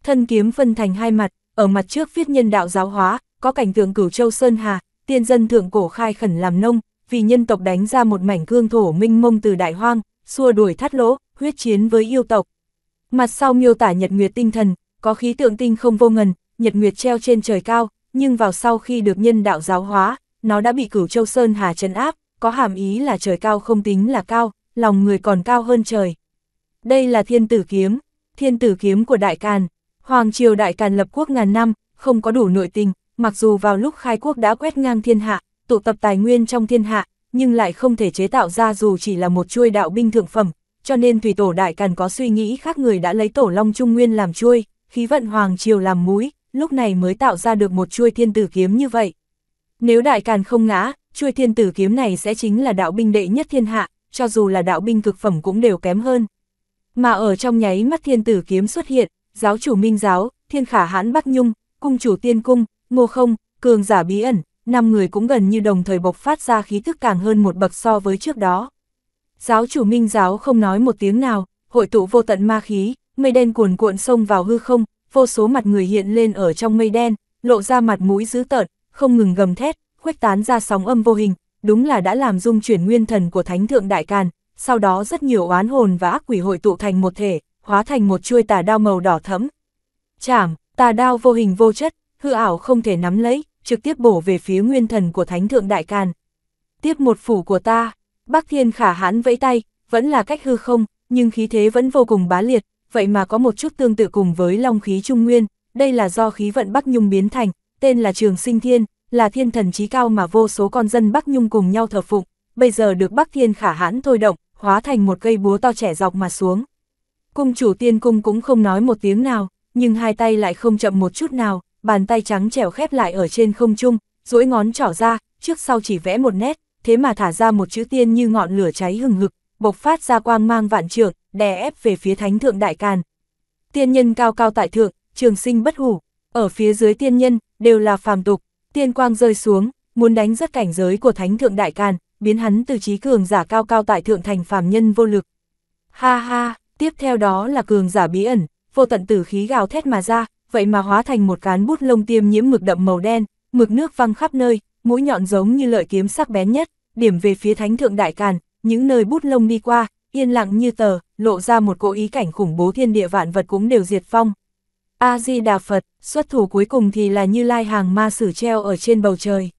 Speaker 1: Thân kiếm phân thành hai mặt, ở mặt trước viết nhân đạo giáo hóa, có cảnh tượng cửu châu Sơn Hà, tiên dân thượng cổ khai khẩn làm nông, vì nhân tộc đánh ra một mảnh cương thổ minh mông từ đại hoang, xua đuổi thắt lỗ, huyết chiến với yêu tộc. Mặt sau miêu tả nhật nguyệt tinh thần, có khí tượng tinh không vô ngần, nhật nguyệt treo trên trời cao, nhưng vào sau khi được nhân đạo giáo hóa, nó đã bị cửu châu sơn hà trấn áp, có hàm ý là trời cao không tính là cao, lòng người còn cao hơn trời. Đây là thiên tử kiếm, thiên tử kiếm của Đại Càn. Hoàng triều Đại Càn lập quốc ngàn năm, không có đủ nội tình, mặc dù vào lúc khai quốc đã quét ngang thiên hạ, tụ tập tài nguyên trong thiên hạ, nhưng lại không thể chế tạo ra dù chỉ là một chuôi đạo binh thượng phẩm, cho nên Thủy Tổ Đại Càn có suy nghĩ khác người đã lấy Tổ Long Trung Nguyên làm chuôi, khí vận Hoàng Triều làm mũi, lúc này mới tạo ra được một chuôi thiên tử kiếm như vậy. Nếu Đại Càn không ngã, chuôi thiên tử kiếm này sẽ chính là đạo binh đệ nhất thiên hạ, cho dù là đạo binh cực phẩm cũng đều kém hơn. Mà ở trong nháy mắt thiên tử kiếm xuất hiện, giáo chủ Minh Giáo, thiên khả hãn Bắc Nhung, cung chủ Tiên Cung, Ngô Không, cường giả bí ẩn, năm người cũng gần như đồng thời bộc phát ra khí thức càng hơn một bậc so với trước đó. Giáo chủ minh giáo không nói một tiếng nào, hội tụ vô tận ma khí, mây đen cuồn cuộn xông vào hư không, vô số mặt người hiện lên ở trong mây đen, lộ ra mặt mũi dữ tợn, không ngừng gầm thét, khuếch tán ra sóng âm vô hình, đúng là đã làm dung chuyển nguyên thần của Thánh Thượng Đại Càn, sau đó rất nhiều oán hồn và ác quỷ hội tụ thành một thể, hóa thành một chuôi tà đao màu đỏ thẫm. Chảm, tà đao vô hình vô chất, hư ảo không thể nắm lấy, trực tiếp bổ về phía nguyên thần của Thánh Thượng Đại Càn. Tiếp một phủ của ta, Bắc Thiên khả hãn vẫy tay, vẫn là cách hư không, nhưng khí thế vẫn vô cùng bá liệt, vậy mà có một chút tương tự cùng với long khí trung nguyên, đây là do khí vận Bắc Nhung biến thành, tên là Trường Sinh Thiên, là thiên thần trí cao mà vô số con dân Bắc Nhung cùng nhau thờ phụng, bây giờ được Bắc Thiên khả hãn thôi động, hóa thành một cây búa to trẻ dọc mà xuống. Cung chủ tiên cung cũng không nói một tiếng nào, nhưng hai tay lại không chậm một chút nào, bàn tay trắng trẻo khép lại ở trên không trung, duỗi ngón trỏ ra, trước sau chỉ vẽ một nét, thế mà thả ra một chữ tiên như ngọn lửa cháy hừng hực, bộc phát ra quang mang vạn trượng, đè ép về phía thánh thượng đại càn. Tiên nhân cao cao tại thượng, trường sinh bất hủ, ở phía dưới tiên nhân đều là phàm tục, tiên quang rơi xuống, muốn đánh rất cảnh giới của thánh thượng đại càn, biến hắn từ trí cường giả cao cao tại thượng thành phàm nhân vô lực. Ha ha, tiếp theo đó là cường giả bí ẩn, vô tận tử khí gào thét mà ra, vậy mà hóa thành một cán bút lông tiêm nhiễm mực đậm màu đen, mực nước văng khắp nơi, mũi nhọn giống như lợi kiếm sắc bén nhất, điểm về phía thánh thượng đại càn, những nơi bút lông đi qua, yên lặng như tờ, lộ ra một cỗ ý cảnh khủng bố thiên địa vạn vật cũng đều diệt phong A-di-đà Phật, xuất thủ cuối cùng thì là như lai hàng ma sử treo ở trên bầu trời.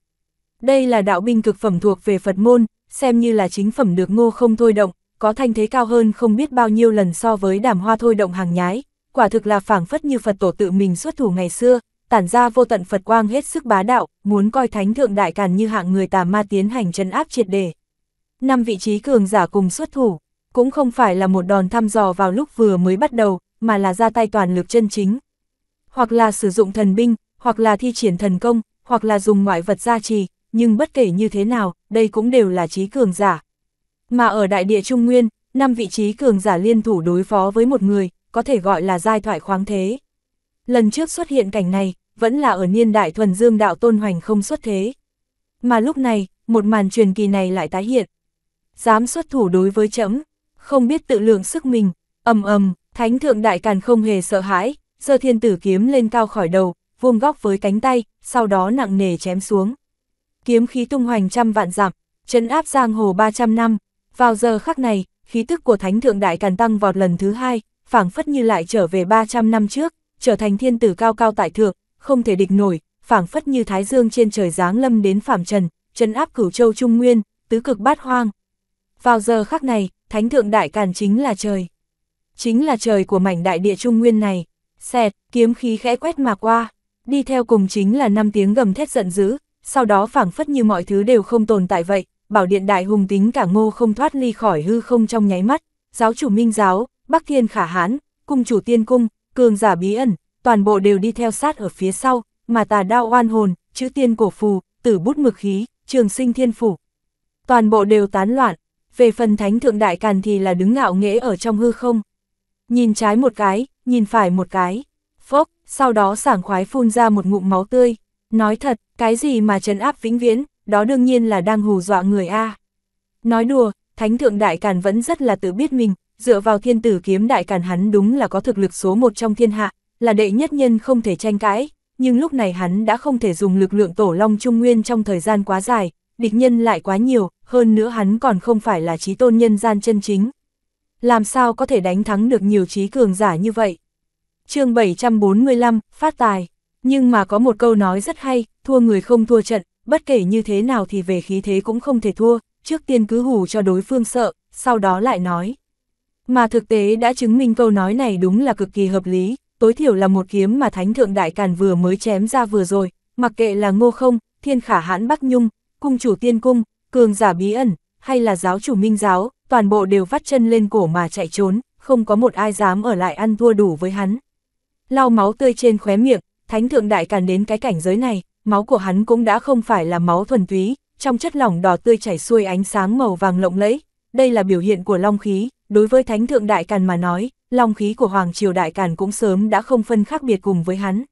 Speaker 1: Đây là đạo binh cực phẩm thuộc về Phật môn, xem như là chính phẩm được ngô không thôi động, có thanh thế cao hơn không biết bao nhiêu lần so với đàm hoa thôi động hàng nhái, quả thực là phảng phất như Phật tổ tự mình xuất thủ ngày xưa, tản ra vô tận Phật quang hết sức bá đạo, muốn coi thánh thượng đại càn như hạng người tà ma tiến hành trấn áp triệt đề. Năm vị trí cường giả cùng xuất thủ, cũng không phải là một đòn thăm dò vào lúc vừa mới bắt đầu, mà là ra tay toàn lực chân chính. Hoặc là sử dụng thần binh, hoặc là thi triển thần công, hoặc là dùng ngoại vật gia trì, nhưng bất kể như thế nào, đây cũng đều là trí cường giả. Mà ở đại địa Trung Nguyên, năm vị trí cường giả liên thủ đối phó với một người, có thể gọi là giai thoại khoáng thế. Lần trước xuất hiện cảnh này, vẫn là ở niên đại thuần dương đạo tôn hoành không xuất thế. Mà lúc này, một màn truyền kỳ này lại tái hiện. Dám xuất thủ đối với chấm không biết tự lượng sức mình, ầm ầm, thánh thượng đại càn không hề sợ hãi, sơ thiên tử kiếm lên cao khỏi đầu, vuông góc với cánh tay, sau đó nặng nề chém xuống. Kiếm khí tung hoành trăm vạn dặm, trấn áp giang hồ 300 năm, vào giờ khắc này, khí tức của thánh thượng đại càn tăng vọt lần thứ hai, phảng phất như lại trở về 300 năm trước, trở thành thiên tử cao cao tại thượng, không thể địch nổi, phảng phất như thái dương trên trời giáng lâm đến phạm trần, trấn áp cửu châu trung nguyên, tứ cực bát hoang. Vào giờ khắc này, thánh thượng đại càn chính là trời. Chính là trời của mảnh đại địa trung nguyên này. Xẹt, kiếm khí khẽ quét mà qua, đi theo cùng chính là năm tiếng gầm thét giận dữ, sau đó phảng phất như mọi thứ đều không tồn tại vậy, bảo điện đại hùng tính cả ngô không thoát ly khỏi hư không trong nháy mắt, giáo chủ minh giáo, Bắc Thiên Khả Hán, cung chủ tiên cung, cường giả bí ẩn, toàn bộ đều đi theo sát ở phía sau, mà tà đao oan hồn, chữ tiên cổ phù, tử bút mực khí, trường sinh thiên phủ. Toàn bộ đều tán loạn, về phần thánh thượng đại càn thì là đứng ngạo nghễ ở trong hư không. Nhìn trái một cái, nhìn phải một cái, phốc, sau đó sảng khoái phun ra một ngụm máu tươi. Nói thật, cái gì mà trấn áp vĩnh viễn, đó đương nhiên là đang hù dọa người A. Nói đùa, thánh thượng đại càn vẫn rất là tự biết mình, dựa vào thiên tử kiếm đại càn hắn đúng là có thực lực số một trong thiên hạ, là đệ nhất nhân không thể tranh cãi, nhưng lúc này hắn đã không thể dùng lực lượng tổ long trung nguyên trong thời gian quá dài, địch nhân lại quá nhiều, hơn nữa hắn còn không phải là trí tôn nhân gian chân chính. Làm sao có thể đánh thắng được nhiều trí cường giả như vậy? chương 745, phát tài. Nhưng mà có một câu nói rất hay, thua người không thua trận, bất kể như thế nào thì về khí thế cũng không thể thua, trước tiên cứ hù cho đối phương sợ, sau đó lại nói. Mà thực tế đã chứng minh câu nói này đúng là cực kỳ hợp lý, tối thiểu là một kiếm mà Thánh Thượng Đại Càn vừa mới chém ra vừa rồi, mặc kệ là ngô không, thiên khả hãn Bắc Nhung, cung chủ tiên cung, cường giả bí ẩn, hay là giáo chủ minh giáo, toàn bộ đều vắt chân lên cổ mà chạy trốn, không có một ai dám ở lại ăn thua đủ với hắn. Lau máu tươi trên khóe miệng, Thánh Thượng Đại Càn đến cái cảnh giới này, máu của hắn cũng đã không phải là máu thuần túy, trong chất lỏng đỏ tươi chảy xuôi ánh sáng màu vàng lộng lẫy, đây là biểu hiện của long khí, đối với Thánh Thượng Đại Càn mà nói, long khí của Hoàng Triều Đại Càn cũng sớm đã không phân khác biệt cùng với hắn.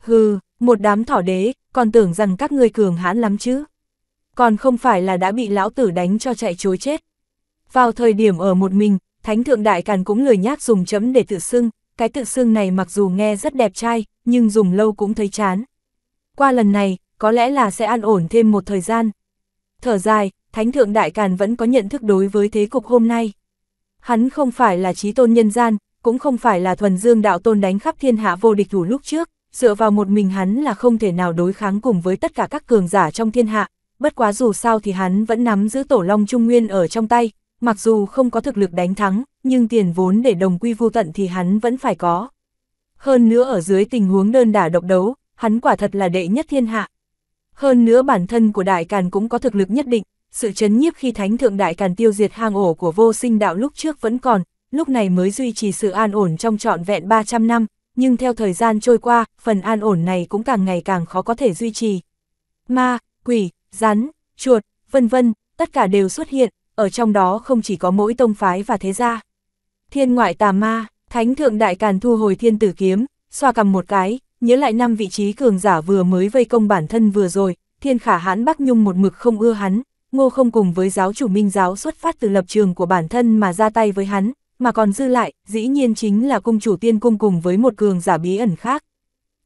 Speaker 1: Hừ, một đám thỏ đế, còn tưởng rằng các ngươi cường hãn lắm chứ. Còn không phải là đã bị lão tử đánh cho chạy chối chết. Vào thời điểm ở một mình, Thánh Thượng Đại Càn cũng lười nhác dùng chấm để tự xưng, cái tự xưng này mặc dù nghe rất đẹp trai, nhưng dùng lâu cũng thấy chán. Qua lần này, có lẽ là sẽ an ổn thêm một thời gian. Thở dài, Thánh Thượng Đại Càn vẫn có nhận thức đối với thế cục hôm nay. Hắn không phải là trí tôn nhân gian, cũng không phải là thuần dương đạo tôn đánh khắp thiên hạ vô địch thủ lúc trước, dựa vào một mình hắn là không thể nào đối kháng cùng với tất cả các cường giả trong thiên hạ, bất quá dù sao thì hắn vẫn nắm giữ tổ long trung nguyên ở trong tay, mặc dù không có thực lực đánh thắng, nhưng tiền vốn để đồng quy vô tận thì hắn vẫn phải có. Hơn nữa ở dưới tình huống đơn đả độc đấu, hắn quả thật là đệ nhất thiên hạ. Hơn nữa bản thân của đại càn cũng có thực lực nhất định, sự chấn nhiếp khi Thánh Thượng Đại Càn tiêu diệt hang ổ của vô sinh đạo lúc trước vẫn còn, lúc này mới duy trì sự an ổn trong trọn vẹn 300 năm, nhưng theo thời gian trôi qua, phần an ổn này cũng càng ngày càng khó có thể duy trì. Ma, quỷ, rắn, chuột, vân vân, tất cả đều xuất hiện, ở trong đó không chỉ có mỗi tông phái và thế gia. Thiên ngoại tà ma, Thánh Thượng Đại Càn thu hồi thiên tử kiếm, xoa cầm một cái, nhớ lại năm vị trí cường giả vừa mới vây công bản thân vừa rồi, thiên khả hãn Bắc Nhung một mực không ưa hắn, ngô không cùng với giáo chủ minh giáo xuất phát từ lập trường của bản thân mà ra tay với hắn, mà còn dư lại, dĩ nhiên chính là cung chủ tiên cung cùng với một cường giả bí ẩn khác.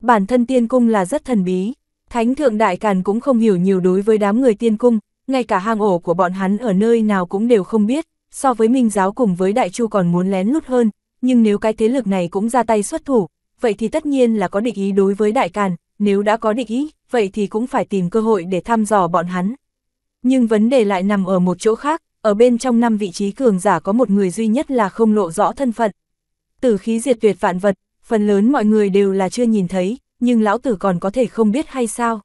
Speaker 1: Bản thân tiên cung là rất thần bí, thánh thượng đại càn cũng không hiểu nhiều đối với đám người tiên cung, ngay cả hang ổ của bọn hắn ở nơi nào cũng đều không biết, so với minh giáo cùng với đại chu còn muốn lén lút hơn, nhưng nếu cái thế lực này cũng ra tay xuất thủ, vậy thì tất nhiên là có địch ý đối với đại càn, nếu đã có địch ý, vậy thì cũng phải tìm cơ hội để thăm dò bọn hắn. Nhưng vấn đề lại nằm ở một chỗ khác, ở bên trong năm vị trí cường giả có một người duy nhất là không lộ rõ thân phận. Tử khí diệt tuyệt vạn vật, phần lớn mọi người đều là chưa nhìn thấy, nhưng lão tử còn có thể không biết hay sao.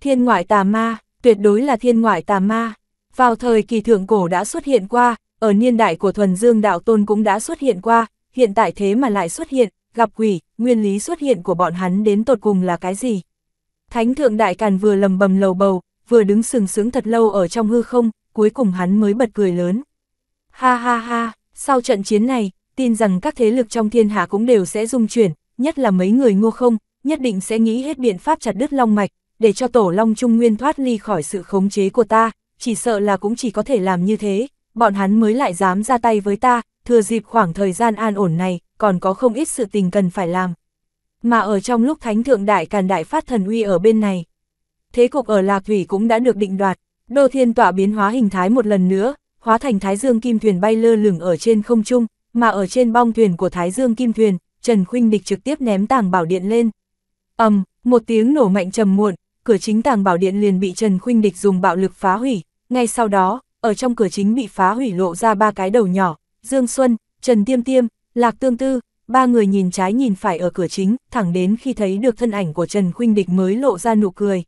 Speaker 1: Thiên ngoại tà ma, tuyệt đối là thiên ngoại tà ma. Vào thời kỳ thượng cổ đã xuất hiện qua, ở niên đại của thuần dương đạo tôn cũng đã xuất hiện qua, hiện tại thế mà lại xuất hiện, gặp quỷ, nguyên lý xuất hiện của bọn hắn đến tột cùng là cái gì? Thánh thượng đại càn vừa lầm bầm lầu bầu, vừa đứng sừng sững thật lâu ở trong hư không, cuối cùng hắn mới bật cười lớn. Ha ha ha, sau trận chiến này, tin rằng các thế lực trong thiên hạ cũng đều sẽ dung chuyển, nhất là mấy người ngô không, nhất định sẽ nghĩ hết biện pháp chặt đứt long mạch, để cho tổ long trung nguyên thoát ly khỏi sự khống chế của ta, chỉ sợ là cũng chỉ có thể làm như thế, bọn hắn mới lại dám ra tay với ta, thừa dịp khoảng thời gian an ổn này, còn có không ít sự tình cần phải làm. Mà ở trong lúc thánh thượng đại càn đại phát thần uy ở bên này, thế cục ở Lạc Thủy cũng đã được định đoạt, Đô Thiên Tọa biến hóa hình thái một lần nữa, hóa thành Thái Dương Kim Thuyền bay lơ lửng ở trên không trung, mà ở trên bong thuyền của Thái Dương Kim Thuyền, Trần Khuynh Địch trực tiếp ném tàng bảo điện lên. ầm, um, một tiếng nổ mạnh trầm muộn, cửa chính tàng bảo điện liền bị Trần Khuynh Địch dùng bạo lực phá hủy, ngay sau đó, ở trong cửa chính bị phá hủy lộ ra ba cái đầu nhỏ, Dương Xuân, Trần Tiêm Tiêm, Lạc Tương Tư, ba người nhìn trái nhìn phải ở cửa chính, thẳng đến khi thấy được thân ảnh của Trần Khuynh Địch mới lộ ra nụ cười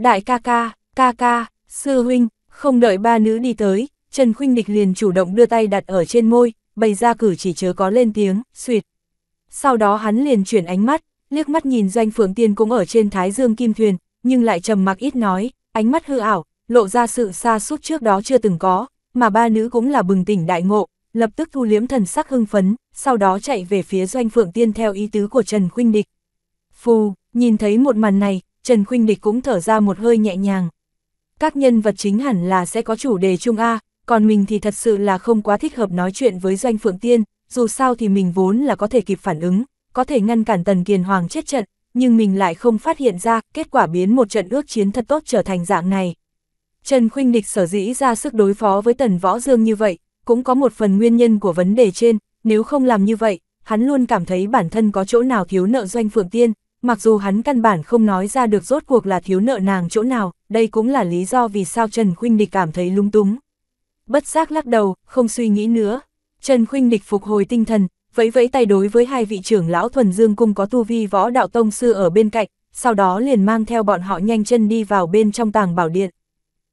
Speaker 1: đại ca ca, ca ca, sư huynh, không đợi ba nữ đi tới, Trần Khuynh Địch liền chủ động đưa tay đặt ở trên môi, bày ra cử chỉ chớ có lên tiếng, suyệt. Sau đó hắn liền chuyển ánh mắt, liếc mắt nhìn doanh phượng tiên cũng ở trên thái dương kim thuyền, nhưng lại trầm mặc ít nói, ánh mắt hư ảo, lộ ra sự xa suốt trước đó chưa từng có, mà ba nữ cũng là bừng tỉnh đại ngộ, lập tức thu liếm thần sắc hưng phấn, sau đó chạy về phía doanh phượng tiên theo ý tứ của Trần Khuynh Địch. Phù, nhìn thấy một màn này, Trần Khuynh Địch cũng thở ra một hơi nhẹ nhàng. Các nhân vật chính hẳn là sẽ có chủ đề chung A, còn mình thì thật sự là không quá thích hợp nói chuyện với Doanh Phượng Tiên, dù sao thì mình vốn là có thể kịp phản ứng, có thể ngăn cản Tần Kiền Hoàng chết trận, nhưng mình lại không phát hiện ra kết quả biến một trận ước chiến thật tốt trở thành dạng này. Trần Khuynh Địch sở dĩ ra sức đối phó với Tần Võ Dương như vậy, cũng có một phần nguyên nhân của vấn đề trên, nếu không làm như vậy, hắn luôn cảm thấy bản thân có chỗ nào thiếu nợ Doanh Phượng Tiên, mặc dù hắn căn bản không nói ra được rốt cuộc là thiếu nợ nàng chỗ nào, đây cũng là lý do vì sao Trần Khuynh Địch cảm thấy lung túng. Bất giác lắc đầu, không suy nghĩ nữa. Trần Khuynh Địch phục hồi tinh thần, vẫy vẫy tay đối với hai vị trưởng lão thuần dương cung có tu vi võ đạo tông sư ở bên cạnh, sau đó liền mang theo bọn họ nhanh chân đi vào bên trong tàng bảo điện.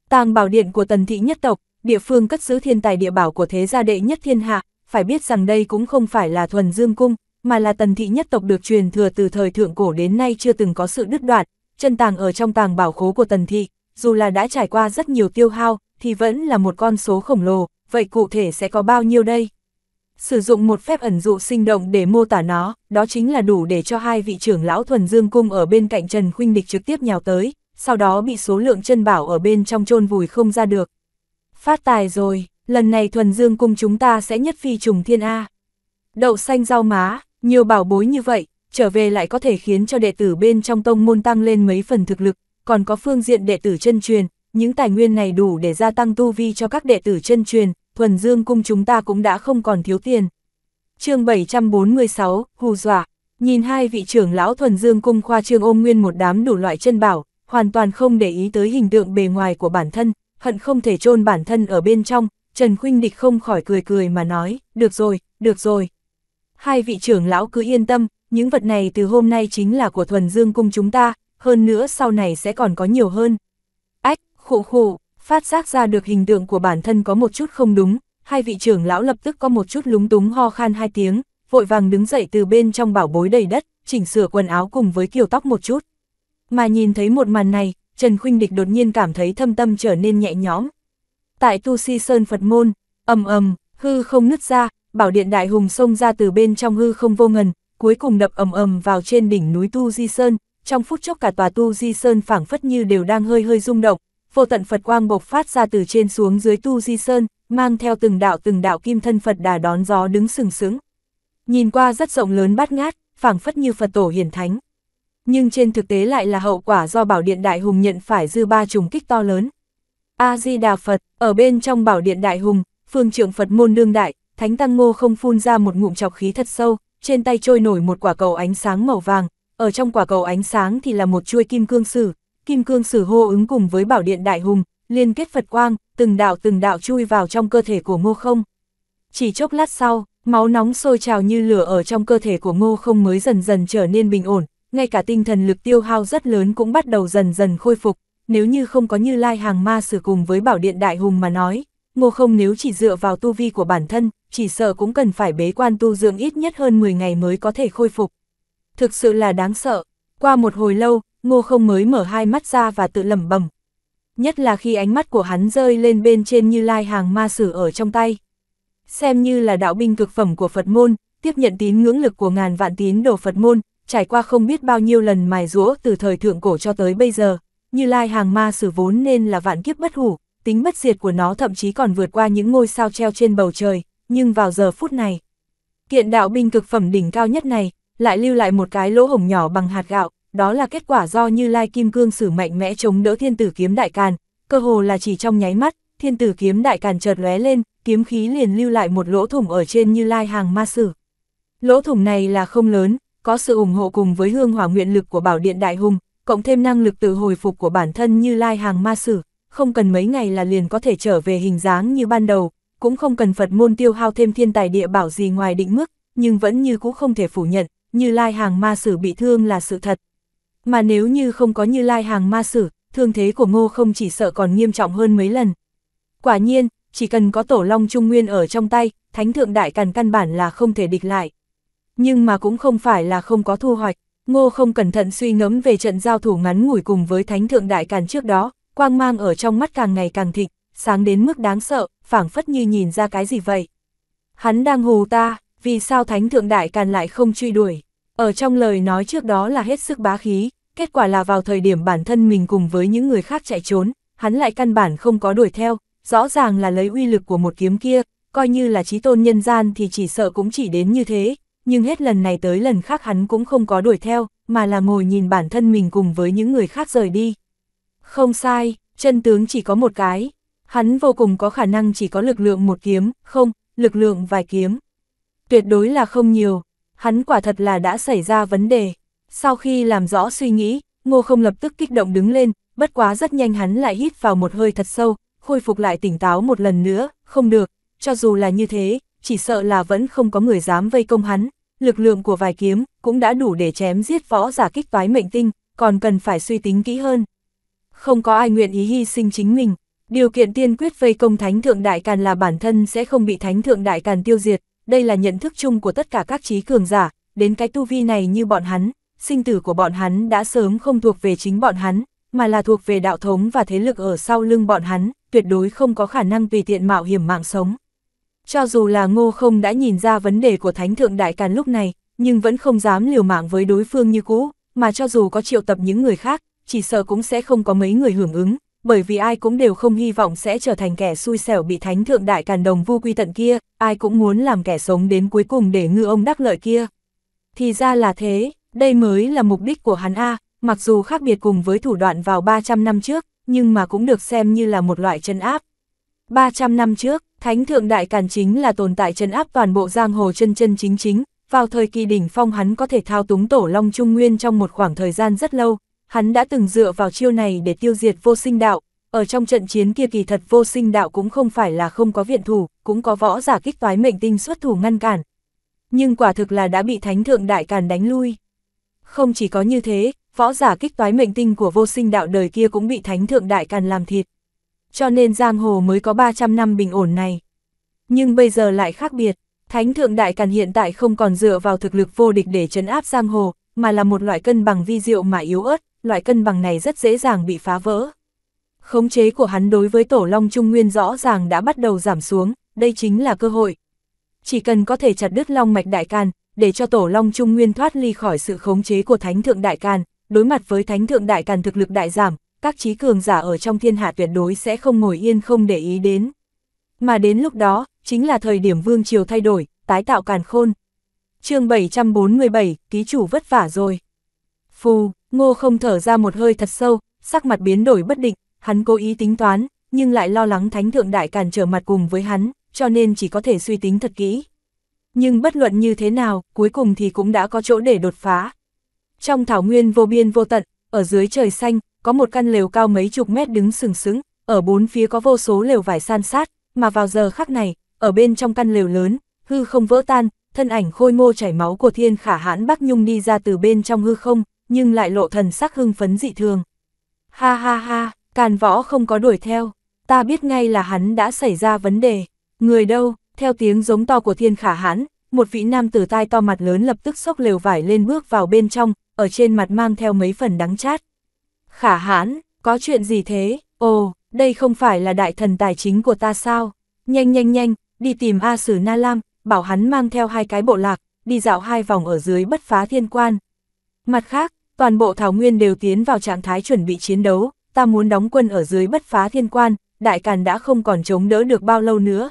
Speaker 1: Tàng bảo điện của tần thị nhất tộc, địa phương cất giữ thiên tài địa bảo của thế gia đệ nhất thiên hạ, phải biết rằng đây cũng không phải là thuần dương cung, mà là tần thị nhất tộc được truyền thừa từ thời thượng cổ đến nay chưa từng có sự đứt đoạn, chân tàng ở trong tàng bảo khố của tần thị, dù là đã trải qua rất nhiều tiêu hao, thì vẫn là một con số khổng lồ, vậy cụ thể sẽ có bao nhiêu đây? Sử dụng một phép ẩn dụ sinh động để mô tả nó, đó chính là đủ để cho hai vị trưởng lão thuần dương cung ở bên cạnh Trần Khuynh Địch trực tiếp nhào tới, sau đó bị số lượng chân bảo ở bên trong chôn vùi không ra được. Phát tài rồi, lần này thuần dương cung chúng ta sẽ nhất phi trùng thiên A. Đậu xanh rau má, nhiều bảo bối như vậy, trở về lại có thể khiến cho đệ tử bên trong tông môn tăng lên mấy phần thực lực, còn có phương diện đệ tử chân truyền, những tài nguyên này đủ để gia tăng tu vi cho các đệ tử chân truyền, thuần dương cung chúng ta cũng đã không còn thiếu tiền. chương 746, Hù Dọa, nhìn hai vị trưởng lão thuần dương cung khoa trương ôm nguyên một đám đủ loại chân bảo, hoàn toàn không để ý tới hình tượng bề ngoài của bản thân, hận không thể chôn bản thân ở bên trong, Trần Khuynh Địch không khỏi cười cười mà nói, được rồi, được rồi, hai vị trưởng lão cứ yên tâm, những vật này từ hôm nay chính là của thuần dương cung chúng ta, hơn nữa sau này sẽ còn có nhiều hơn. Ách, khổ khổ phát giác ra được hình tượng của bản thân có một chút không đúng, hai vị trưởng lão lập tức có một chút lúng túng ho khan hai tiếng, vội vàng đứng dậy từ bên trong bảo bối đầy đất, chỉnh sửa quần áo cùng với kiểu tóc một chút. Mà nhìn thấy một màn này, Trần Khuynh Địch đột nhiên cảm thấy thâm tâm trở nên nhẹ nhõm. Tại Tu Si Sơn Phật Môn, ầm ầm, hư không nứt ra, bảo điện đại hùng xông ra từ bên trong hư không vô ngần, cuối cùng đập ầm ầm vào trên đỉnh núi Tu Di Sơn, trong phút chốc cả tòa Tu Di Sơn phảng phất như đều đang hơi hơi rung động, vô tận Phật quang bộc phát ra từ trên xuống dưới Tu Di Sơn, mang theo từng đạo từng đạo kim thân Phật đà đón gió đứng sừng sững. Nhìn qua rất rộng lớn bát ngát, phảng phất như Phật tổ hiển thánh. Nhưng trên thực tế lại là hậu quả do Bảo Điện Đại Hùng nhận phải dư ba trùng kích to lớn. A Di Đà Phật, ở bên trong Bảo Điện Đại Hùng, phương trưởng Phật môn đương đại, Thánh Tăng Ngô không phun ra một ngụm chọc khí thật sâu, trên tay trôi nổi một quả cầu ánh sáng màu vàng, ở trong quả cầu ánh sáng thì là một chuôi kim cương sử, kim cương sử hô ứng cùng với bảo điện đại hùng, liên kết Phật quang, từng đạo từng đạo chui vào trong cơ thể của Ngô Không. Chỉ chốc lát sau, máu nóng sôi trào như lửa ở trong cơ thể của Ngô Không mới dần dần trở nên bình ổn, ngay cả tinh thần lực tiêu hao rất lớn cũng bắt đầu dần dần khôi phục, nếu như không có Như Lai Hàng Ma sử cùng với Bảo Điện Đại Hùng mà nói, ngô không nếu chỉ dựa vào tu vi của bản thân, chỉ sợ cũng cần phải bế quan tu dưỡng ít nhất hơn 10 ngày mới có thể khôi phục. Thực sự là đáng sợ, qua một hồi lâu, ngô không mới mở hai mắt ra và tự lẩm bẩm Nhất là khi ánh mắt của hắn rơi lên bên trên như lai hàng ma sử ở trong tay. Xem như là đạo binh cực phẩm của Phật môn, tiếp nhận tín ngưỡng lực của ngàn vạn tín đồ Phật môn, trải qua không biết bao nhiêu lần mài rũa từ thời thượng cổ cho tới bây giờ, như lai hàng ma sử vốn nên là vạn kiếp bất hủ, tính bất diệt của nó thậm chí còn vượt qua những ngôi sao treo trên bầu trời, nhưng vào giờ phút này, kiện đạo binh cực phẩm đỉnh cao nhất này, lại lưu lại một cái lỗ hổng nhỏ bằng hạt gạo, đó là kết quả do Như Lai Kim Cương sử mạnh mẽ chống đỡ thiên tử kiếm đại càn, cơ hồ là chỉ trong nháy mắt, thiên tử kiếm đại càn chợt lóe lên, kiếm khí liền lưu lại một lỗ thủng ở trên Như Lai hàng ma sử. Lỗ thủng này là không lớn, có sự ủng hộ cùng với hương hỏa nguyện lực của Bảo Điện Đại Hùng, cộng thêm năng lực tự hồi phục của bản thân Như Lai hàng ma sử, không cần mấy ngày là liền có thể trở về hình dáng như ban đầu, cũng không cần Phật môn tiêu hao thêm thiên tài địa bảo gì ngoài định mức, nhưng vẫn như cũ không thể phủ nhận, như lai hàng ma sử bị thương là sự thật. Mà nếu như không có như lai hàng ma sử, thương thế của ngô không chỉ sợ còn nghiêm trọng hơn mấy lần. Quả nhiên, chỉ cần có tổ long trung nguyên ở trong tay, thánh thượng đại càn căn bản là không thể địch lại. Nhưng mà cũng không phải là không có thu hoạch, ngô không cẩn thận suy ngẫm về trận giao thủ ngắn ngủi cùng với thánh thượng đại càn trước đó, quang mang ở trong mắt càng ngày càng thịnh, sáng đến mức đáng sợ, phảng phất như nhìn ra cái gì vậy. Hắn đang hù ta, vì sao thánh thượng đại càng lại không truy đuổi. Ở trong lời nói trước đó là hết sức bá khí, kết quả là vào thời điểm bản thân mình cùng với những người khác chạy trốn, hắn lại căn bản không có đuổi theo, rõ ràng là lấy uy lực của một kiếm kia, coi như là trí tôn nhân gian thì chỉ sợ cũng chỉ đến như thế, nhưng hết lần này tới lần khác hắn cũng không có đuổi theo, mà là ngồi nhìn bản thân mình cùng với những người khác rời đi. Không sai, chân tướng chỉ có một cái. Hắn vô cùng có khả năng chỉ có lực lượng một kiếm, không, lực lượng vài kiếm. Tuyệt đối là không nhiều, hắn quả thật là đã xảy ra vấn đề. Sau khi làm rõ suy nghĩ, ngô không lập tức kích động đứng lên, bất quá rất nhanh hắn lại hít vào một hơi thật sâu, khôi phục lại tỉnh táo một lần nữa, không được, cho dù là như thế, chỉ sợ là vẫn không có người dám vây công hắn, lực lượng của vài kiếm cũng đã đủ để chém giết võ giả kích toái mệnh tinh, còn cần phải suy tính kỹ hơn không có ai nguyện ý hy sinh chính mình. Điều kiện tiên quyết vây công Thánh Thượng Đại Càn là bản thân sẽ không bị Thánh Thượng Đại Càn tiêu diệt, đây là nhận thức chung của tất cả các trí cường giả, đến cái tu vi này như bọn hắn, sinh tử của bọn hắn đã sớm không thuộc về chính bọn hắn, mà là thuộc về đạo thống và thế lực ở sau lưng bọn hắn, tuyệt đối không có khả năng tùy tiện mạo hiểm mạng sống. Cho dù là ngô không đã nhìn ra vấn đề của Thánh Thượng Đại Càn lúc này, nhưng vẫn không dám liều mạng với đối phương như cũ, mà cho dù có triệu tập những người khác, chỉ sợ cũng sẽ không có mấy người hưởng ứng, bởi vì ai cũng đều không hy vọng sẽ trở thành kẻ xui xẻo bị thánh thượng đại càn đồng vu quy tận kia, ai cũng muốn làm kẻ sống đến cuối cùng để ngư ông đắc lợi kia. Thì ra là thế, đây mới là mục đích của hắn A, mặc dù khác biệt cùng với thủ đoạn vào 300 năm trước, nhưng mà cũng được xem như là một loại chân áp. 300 năm trước, Thánh Thượng Đại Càn chính là tồn tại chân áp toàn bộ giang hồ chân chân chính chính, vào thời kỳ đỉnh phong hắn có thể thao túng tổ long trung nguyên trong một khoảng thời gian rất lâu, hắn đã từng dựa vào chiêu này để tiêu diệt vô sinh đạo, ở trong trận chiến kia kỳ thật vô sinh đạo cũng không phải là không có viện thủ, cũng có võ giả kích toái mệnh tinh xuất thủ ngăn cản. Nhưng quả thực là đã bị thánh thượng đại càn đánh lui. Không chỉ có như thế, võ giả kích toái mệnh tinh của vô sinh đạo đời kia cũng bị thánh thượng đại càn làm thịt. Cho nên giang hồ mới có 300 năm bình ổn này. Nhưng bây giờ lại khác biệt, thánh thượng đại càn hiện tại không còn dựa vào thực lực vô địch để chấn áp giang hồ, mà là một loại cân bằng vi diệu mà yếu ớt, loại cân bằng này rất dễ dàng bị phá vỡ. Khống chế của hắn đối với tổ long trung nguyên rõ ràng đã bắt đầu giảm xuống, đây chính là cơ hội. Chỉ cần có thể chặt đứt long mạch đại can, để cho tổ long trung nguyên thoát ly khỏi sự khống chế của thánh thượng đại can, đối mặt với thánh thượng đại can thực lực đại giảm, các trí cường giả ở trong thiên hạ tuyệt đối sẽ không ngồi yên không để ý đến. Mà đến lúc đó, chính là thời điểm vương triều thay đổi, tái tạo càn khôn, chương 747, ký chủ vất vả rồi. Phù, ngô không thở ra một hơi thật sâu, sắc mặt biến đổi bất định, hắn cố ý tính toán, nhưng lại lo lắng thánh thượng đại cản trở mặt cùng với hắn, cho nên chỉ có thể suy tính thật kỹ. Nhưng bất luận như thế nào, cuối cùng thì cũng đã có chỗ để đột phá. Trong thảo nguyên vô biên vô tận, ở dưới trời xanh, có một căn lều cao mấy chục mét đứng sừng sững, ở bốn phía có vô số lều vải san sát, mà vào giờ khắc này, ở bên trong căn lều lớn, hư không vỡ tan, thân ảnh khôi ngô chảy máu của thiên khả hãn Bắc Nhung đi ra từ bên trong hư không, nhưng lại lộ thần sắc hưng phấn dị thường. Ha ha ha, càn võ không có đuổi theo, ta biết ngay là hắn đã xảy ra vấn đề. Người đâu, theo tiếng giống to của thiên khả hãn, một vị nam tử tai to mặt lớn lập tức sốc lều vải lên bước vào bên trong, ở trên mặt mang theo mấy phần đắng chát. Khả hãn, có chuyện gì thế? Ồ, đây không phải là đại thần tài chính của ta sao? Nhanh nhanh nhanh, đi tìm A Sử Na Lam, bảo hắn mang theo hai cái bộ lạc, đi dạo hai vòng ở dưới bất phá thiên quan. Mặt khác, toàn bộ Thảo Nguyên đều tiến vào trạng thái chuẩn bị chiến đấu, ta muốn đóng quân ở dưới bất phá thiên quan, đại càn đã không còn chống đỡ được bao lâu nữa.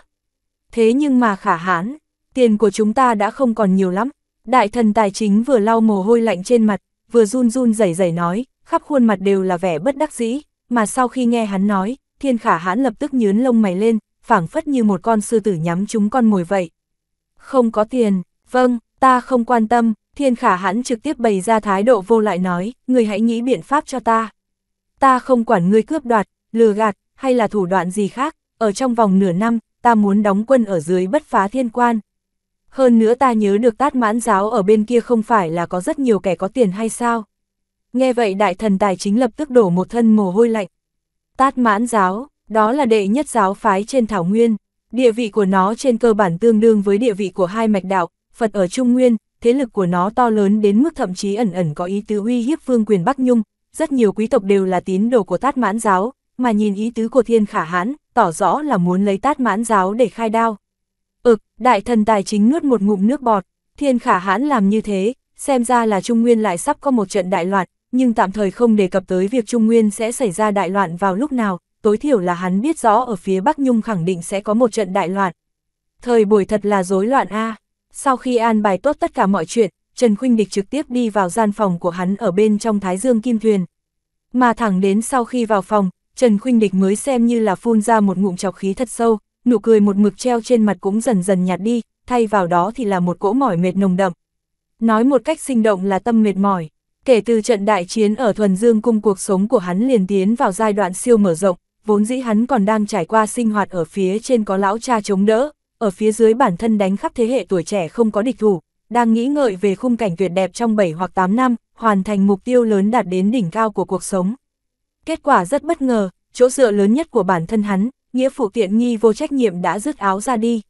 Speaker 1: Thế nhưng mà khả hãn, tiền của chúng ta đã không còn nhiều lắm, đại thần tài chính vừa lau mồ hôi lạnh trên mặt, vừa run run rẩy rẩy nói, khắp khuôn mặt đều là vẻ bất đắc dĩ, mà sau khi nghe hắn nói, thiên khả hãn lập tức nhướn lông mày lên, phảng phất như một con sư tử nhắm chúng con mồi vậy không có tiền, vâng, ta không quan tâm, thiên khả hãn trực tiếp bày ra thái độ vô lại nói, người hãy nghĩ biện pháp cho ta. Ta không quản ngươi cướp đoạt, lừa gạt, hay là thủ đoạn gì khác, ở trong vòng nửa năm, ta muốn đóng quân ở dưới bất phá thiên quan. Hơn nữa ta nhớ được tát mãn giáo ở bên kia không phải là có rất nhiều kẻ có tiền hay sao. Nghe vậy đại thần tài chính lập tức đổ một thân mồ hôi lạnh. Tát mãn giáo, đó là đệ nhất giáo phái trên Thảo Nguyên. Địa vị của nó trên cơ bản tương đương với địa vị của hai mạch đạo, Phật ở Trung Nguyên, thế lực của nó to lớn đến mức thậm chí ẩn ẩn có ý tứ uy hiếp vương quyền Bắc Nhung, rất nhiều quý tộc đều là tín đồ của tát mãn giáo, mà nhìn ý tứ của thiên khả Hán tỏ rõ là muốn lấy tát mãn giáo để khai đao. Ực, đại thần tài chính nuốt một ngụm nước bọt, thiên khả Hán làm như thế, xem ra là Trung Nguyên lại sắp có một trận đại loạn, nhưng tạm thời không đề cập tới việc Trung Nguyên sẽ xảy ra đại loạn vào lúc nào, tối thiểu là hắn biết rõ ở phía Bắc Nhung khẳng định sẽ có một trận đại loạn. Thời buổi thật là rối loạn a. Sau khi an bài tốt tất cả mọi chuyện, Trần Khuynh Địch trực tiếp đi vào gian phòng của hắn ở bên trong Thái Dương Kim Thuyền. Mà thẳng đến sau khi vào phòng, Trần Khuynh Địch mới xem như là phun ra một ngụm chọc khí thật sâu, nụ cười một mực treo trên mặt cũng dần dần nhạt đi, thay vào đó thì là một cỗ mỏi mệt nồng đậm. Nói một cách sinh động là tâm mệt mỏi. Kể từ trận đại chiến ở Thuần Dương cung cuộc sống của hắn liền tiến vào giai đoạn siêu mở rộng, vốn dĩ hắn còn đang trải qua sinh hoạt ở phía trên có lão cha chống đỡ, ở phía dưới bản thân đánh khắp thế hệ tuổi trẻ không có địch thủ, đang nghĩ ngợi về khung cảnh tuyệt đẹp trong 7 hoặc 8 năm, hoàn thành mục tiêu lớn đạt đến đỉnh cao của cuộc sống. Kết quả rất bất ngờ, chỗ dựa lớn nhất của bản thân hắn, nghĩa phụ tiện nghi vô trách nhiệm đã rứt áo ra đi.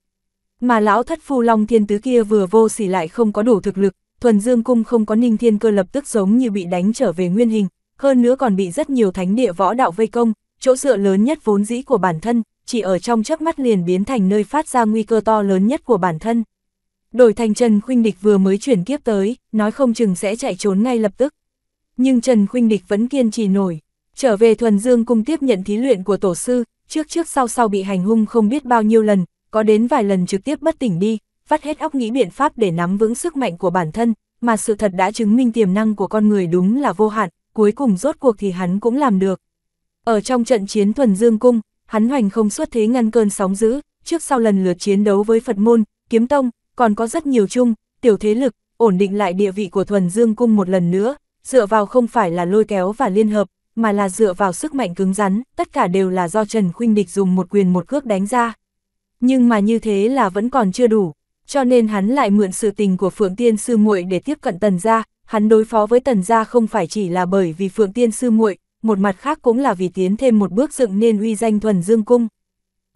Speaker 1: Mà lão thất phu long thiên tứ kia vừa vô sỉ lại không có đủ thực lực, thuần dương cung không có ninh thiên cơ lập tức giống như bị đánh trở về nguyên hình, hơn nữa còn bị rất nhiều thánh địa võ đạo vây công, chỗ dựa lớn nhất vốn dĩ của bản thân, chỉ ở trong chớp mắt liền biến thành nơi phát ra nguy cơ to lớn nhất của bản thân. Đổi thành Trần Khuynh Địch vừa mới chuyển kiếp tới, nói không chừng sẽ chạy trốn ngay lập tức. Nhưng Trần Khuynh Địch vẫn kiên trì nổi, trở về thuần dương cung tiếp nhận thí luyện của tổ sư, trước trước sau sau bị hành hung không biết bao nhiêu lần, có đến vài lần trực tiếp bất tỉnh đi, vắt hết óc nghĩ biện pháp để nắm vững sức mạnh của bản thân, mà sự thật đã chứng minh tiềm năng của con người đúng là vô hạn, cuối cùng rốt cuộc thì hắn cũng làm được. Ở trong trận chiến thuần dương cung, hắn hoành không xuất thế ngăn cơn sóng dữ, trước sau lần lượt chiến đấu với Phật môn, kiếm tông, còn có rất nhiều chung, tiểu thế lực, ổn định lại địa vị của thuần dương cung một lần nữa, dựa vào không phải là lôi kéo và liên hợp, mà là dựa vào sức mạnh cứng rắn, tất cả đều là do Trần Khuynh Địch dùng một quyền một cước đánh ra. Nhưng mà như thế là vẫn còn chưa đủ, cho nên hắn lại mượn sự tình của Phượng Tiên Sư muội để tiếp cận Tần Gia, hắn đối phó với Tần Gia không phải chỉ là bởi vì Phượng Tiên Sư muội một mặt khác cũng là vì tiến thêm một bước dựng nên uy danh thuần dương cung.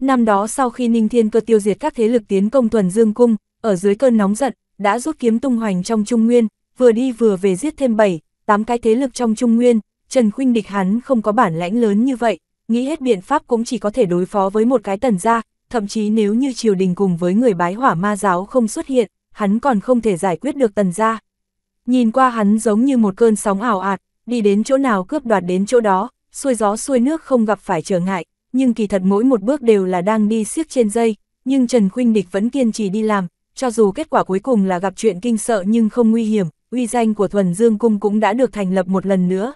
Speaker 1: Năm đó sau khi Ninh Thiên Cơ tiêu diệt các thế lực tiến công thuần dương cung, ở dưới cơn nóng giận, đã rút kiếm tung hoành trong Trung Nguyên, vừa đi vừa về giết thêm 7, 8 cái thế lực trong Trung Nguyên, Trần Khuynh địch hắn không có bản lãnh lớn như vậy, nghĩ hết biện pháp cũng chỉ có thể đối phó với một cái tần gia, thậm chí nếu như triều đình cùng với người bái hỏa ma giáo không xuất hiện, hắn còn không thể giải quyết được tần gia. Nhìn qua hắn giống như một cơn sóng ảo ạt, đi đến chỗ nào cướp đoạt đến chỗ đó, xuôi gió xuôi nước không gặp phải trở ngại, nhưng kỳ thật mỗi một bước đều là đang đi siết trên dây, nhưng Trần Khuynh Địch vẫn kiên trì đi làm, cho dù kết quả cuối cùng là gặp chuyện kinh sợ nhưng không nguy hiểm, uy danh của Thuần Dương Cung cũng đã được thành lập một lần nữa.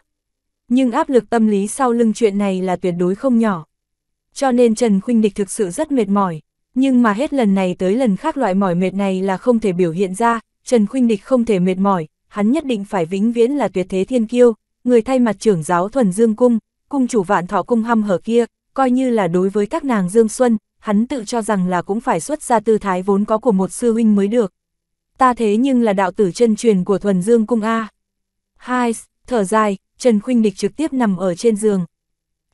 Speaker 1: Nhưng áp lực tâm lý sau lưng chuyện này là tuyệt đối không nhỏ. Cho nên Trần Khuynh Địch thực sự rất mệt mỏi, nhưng mà hết lần này tới lần khác loại mỏi mệt này là không thể biểu hiện ra, Trần Khuynh Địch không thể mệt mỏi, hắn nhất định phải vĩnh viễn là tuyệt thế thiên kiêu, người thay mặt trưởng giáo thuần dương cung, cung chủ vạn thọ cung hăm hở kia, coi như là đối với các nàng Dương Xuân, hắn tự cho rằng là cũng phải xuất ra tư thái vốn có của một sư huynh mới được. Ta thế nhưng là đạo tử chân truyền của thuần dương cung A. Hai, thở dài, Trần Khuynh Địch trực tiếp nằm ở trên giường.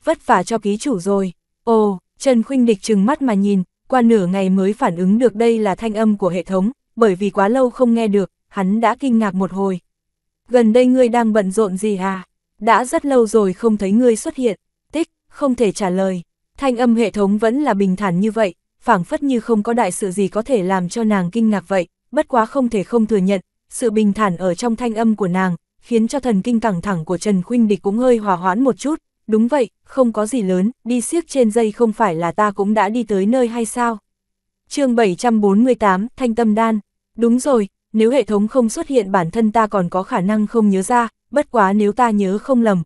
Speaker 1: Vất vả cho ký chủ rồi. Ồ, Trần Khuynh Địch trừng mắt mà nhìn, qua nửa ngày mới phản ứng được đây là thanh âm của hệ thống, bởi vì quá lâu không nghe được, hắn đã kinh ngạc một hồi. Gần đây ngươi đang bận rộn gì à? Đã rất lâu rồi không thấy ngươi xuất hiện. Tích, không thể trả lời. Thanh âm hệ thống vẫn là bình thản như vậy, phảng phất như không có đại sự gì có thể làm cho nàng kinh ngạc vậy, bất quá không thể không thừa nhận, sự bình thản ở trong thanh âm của nàng, khiến cho thần kinh căng thẳng của Trần Khuynh Địch cũng hơi hòa hoãn một chút, đúng vậy, không có gì lớn, đi siếc trên dây không phải là ta cũng đã đi tới nơi hay sao? chương 748, Thanh Tâm Đan, đúng rồi, nếu hệ thống không xuất hiện bản thân ta còn có khả năng không nhớ ra, bất quá nếu ta nhớ không lầm.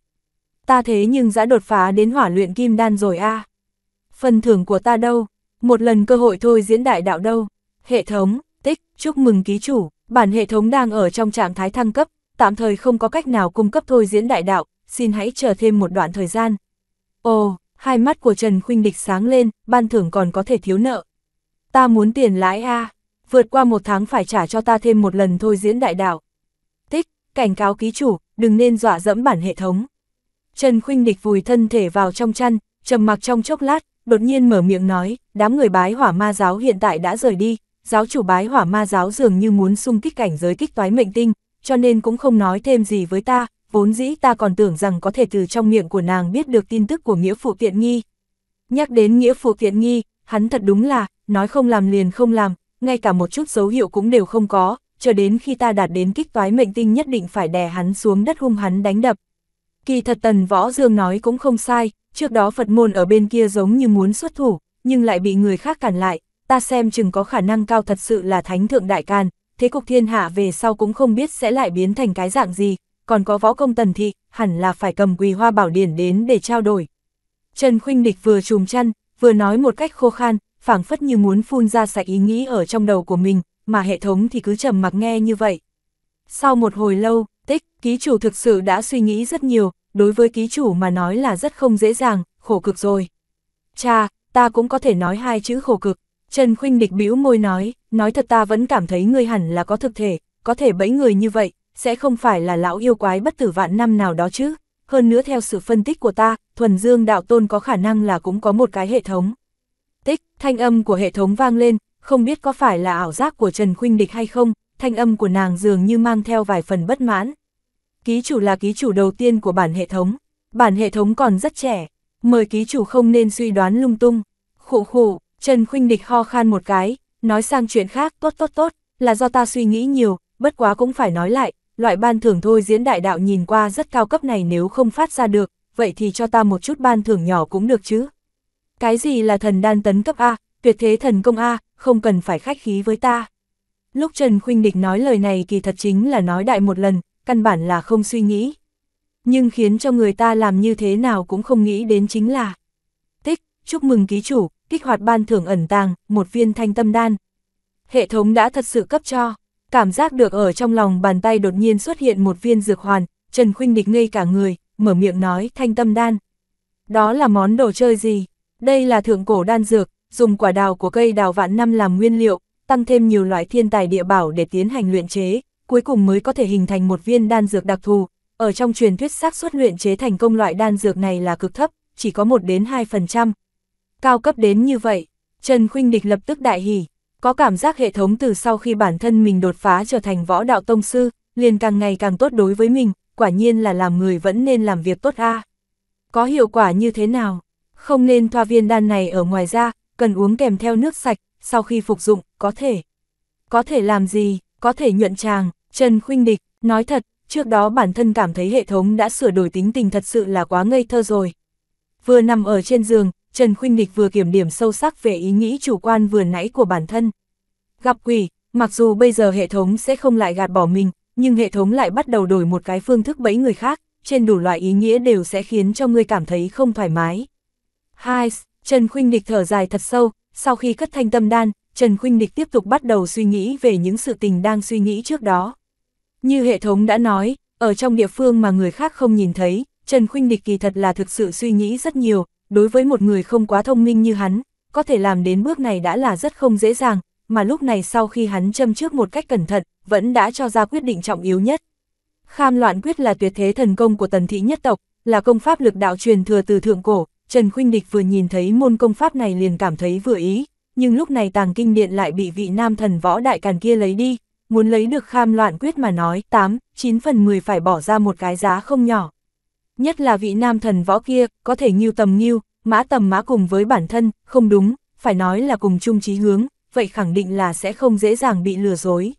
Speaker 1: Ta thế nhưng đã đột phá đến hỏa luyện kim đan rồi a. Phần thưởng của ta đâu? Một lần cơ hội thôi diễn đại đạo đâu? Hệ thống, tích, chúc mừng ký chủ, bản hệ thống đang ở trong trạng thái thăng cấp, tạm thời không có cách nào cung cấp thôi diễn đại đạo, xin hãy chờ thêm một đoạn thời gian. Ồ, hai mắt của Trần Khuynh Địch sáng lên, ban thưởng còn có thể thiếu nợ. Ta muốn tiền lãi a vượt qua một tháng phải trả cho ta thêm một lần thôi diễn đại đạo. Tích, cảnh cáo ký chủ, đừng nên dọa dẫm bản hệ thống. Trần Khuynh Địch vùi thân thể vào trong chăn, trầm mặc trong chốc lát, đột nhiên mở miệng nói, đám người bái hỏa ma giáo hiện tại đã rời đi, giáo chủ bái hỏa ma giáo dường như muốn xung kích cảnh giới kích toái mệnh tinh, cho nên cũng không nói thêm gì với ta, vốn dĩ ta còn tưởng rằng có thể từ trong miệng của nàng biết được tin tức của nghĩa phụ tiện nghi. Nhắc đến nghĩa phụ tiện nghi, hắn thật đúng là, nói không làm liền không làm, ngay cả một chút dấu hiệu cũng đều không có, cho đến khi ta đạt đến kích toái mệnh tinh nhất định phải đè hắn xuống đất hung hắn đánh đập. Kỳ thật tần võ dương nói cũng không sai, trước đó Phật môn ở bên kia giống như muốn xuất thủ, nhưng lại bị người khác cản lại, ta xem chừng có khả năng cao thật sự là thánh thượng đại can, thế cục thiên hạ về sau cũng không biết sẽ lại biến thành cái dạng gì, còn có võ công tần thị, hẳn là phải cầm quỳ hoa bảo điển đến để trao đổi. Trần Khuynh Địch vừa trùm chăn, vừa nói một cách khô khan, phảng phất như muốn phun ra sạch ý nghĩ ở trong đầu của mình, mà hệ thống thì cứ trầm mặc nghe như vậy. Sau một hồi lâu, tích, ký chủ thực sự đã suy nghĩ rất nhiều, đối với ký chủ mà nói là rất không dễ dàng, khổ cực rồi. Cha, ta cũng có thể nói hai chữ khổ cực. Trần Khuynh Địch bĩu môi nói, nói thật ta vẫn cảm thấy ngươi hẳn là có thực thể, có thể bẫy người như vậy, sẽ không phải là lão yêu quái bất tử vạn năm nào đó chứ. Hơn nữa theo sự phân tích của ta, thuần dương đạo tôn có khả năng là cũng có một cái hệ thống tích, thanh âm của hệ thống vang lên, không biết có phải là ảo giác của Trần Khuynh Địch hay không, thanh âm của nàng dường như mang theo vài phần bất mãn. Ký chủ là ký chủ đầu tiên của bản hệ thống, bản hệ thống còn rất trẻ, mời ký chủ không nên suy đoán lung tung. Khụ khụ, Trần Khuynh Địch ho khan một cái, nói sang chuyện khác, tốt tốt tốt, là do ta suy nghĩ nhiều, bất quá cũng phải nói lại, loại ban thưởng thôi diễn đại đạo nhìn qua rất cao cấp này nếu không phát ra được, vậy thì cho ta một chút ban thưởng nhỏ cũng được chứ. Cái gì là thần đan tấn cấp A, tuyệt thế thần công A, không cần phải khách khí với ta. Lúc Trần Khuynh Địch nói lời này kỳ thật chính là nói đại một lần, căn bản là không suy nghĩ. Nhưng khiến cho người ta làm như thế nào cũng không nghĩ đến chính là. Tích, chúc mừng ký chủ, kích hoạt ban thưởng ẩn tàng, một viên thanh tâm đan. Hệ thống đã thật sự cấp cho, cảm giác được ở trong lòng bàn tay đột nhiên xuất hiện một viên dược hoàn, Trần Khuynh Địch ngây cả người, mở miệng nói thanh tâm đan. Đó là món đồ chơi gì? Đây là thượng cổ đan dược, dùng quả đào của cây đào vạn năm làm nguyên liệu, tăng thêm nhiều loại thiên tài địa bảo để tiến hành luyện chế, cuối cùng mới có thể hình thành một viên đan dược đặc thù. Ở trong truyền thuyết xác suất luyện chế thành công loại đan dược này là cực thấp, chỉ có 1 đến 2%. Cao cấp đến như vậy, Trần Khuynh Địch lập tức đại hỉ, có cảm giác hệ thống từ sau khi bản thân mình đột phá trở thành võ đạo tông sư, liền càng ngày càng tốt đối với mình, quả nhiên là làm người vẫn nên làm việc tốt a. Có hiệu quả như thế nào? Không nên thoa viên đan này ở ngoài da, cần uống kèm theo nước sạch, sau khi phục dụng, có thể. Có thể làm gì, có thể nhuận tràng, Trần Khuynh Địch, nói thật, trước đó bản thân cảm thấy hệ thống đã sửa đổi tính tình thật sự là quá ngây thơ rồi. Vừa nằm ở trên giường, Trần Khuynh Địch vừa kiểm điểm sâu sắc về ý nghĩ chủ quan vừa nãy của bản thân. Gặp quỷ, mặc dù bây giờ hệ thống sẽ không lại gạt bỏ mình, nhưng hệ thống lại bắt đầu đổi một cái phương thức bẫy người khác, trên đủ loại ý nghĩa đều sẽ khiến cho người cảm thấy không thoải mái. Hai, Trần Khuynh Địch thở dài thật sâu, sau khi cất thanh tâm đan, Trần Khuynh Địch tiếp tục bắt đầu suy nghĩ về những sự tình đang suy nghĩ trước đó. Như hệ thống đã nói, ở trong địa phương mà người khác không nhìn thấy, Trần Khuynh Địch kỳ thật là thực sự suy nghĩ rất nhiều, đối với một người không quá thông minh như hắn, có thể làm đến bước này đã là rất không dễ dàng, mà lúc này sau khi hắn châm trước một cách cẩn thận, vẫn đã cho ra quyết định trọng yếu nhất. Kham loạn quyết là tuyệt thế thần công của tần thị nhất tộc, là công pháp lực đạo truyền thừa từ thượng cổ, Trần Khuynh Địch vừa nhìn thấy môn công pháp này liền cảm thấy vừa ý, nhưng lúc này tàng kinh điện lại bị vị nam thần võ đại càn kia lấy đi, muốn lấy được kham loạn quyết mà nói, 8, 9 phần 10 phải bỏ ra một cái giá không nhỏ. Nhất là vị nam thần võ kia, có thể nghiêu tầm nghiêu, mã tầm mã cùng với bản thân, không đúng, phải nói là cùng chung chí hướng, vậy khẳng định là sẽ không dễ dàng bị lừa dối.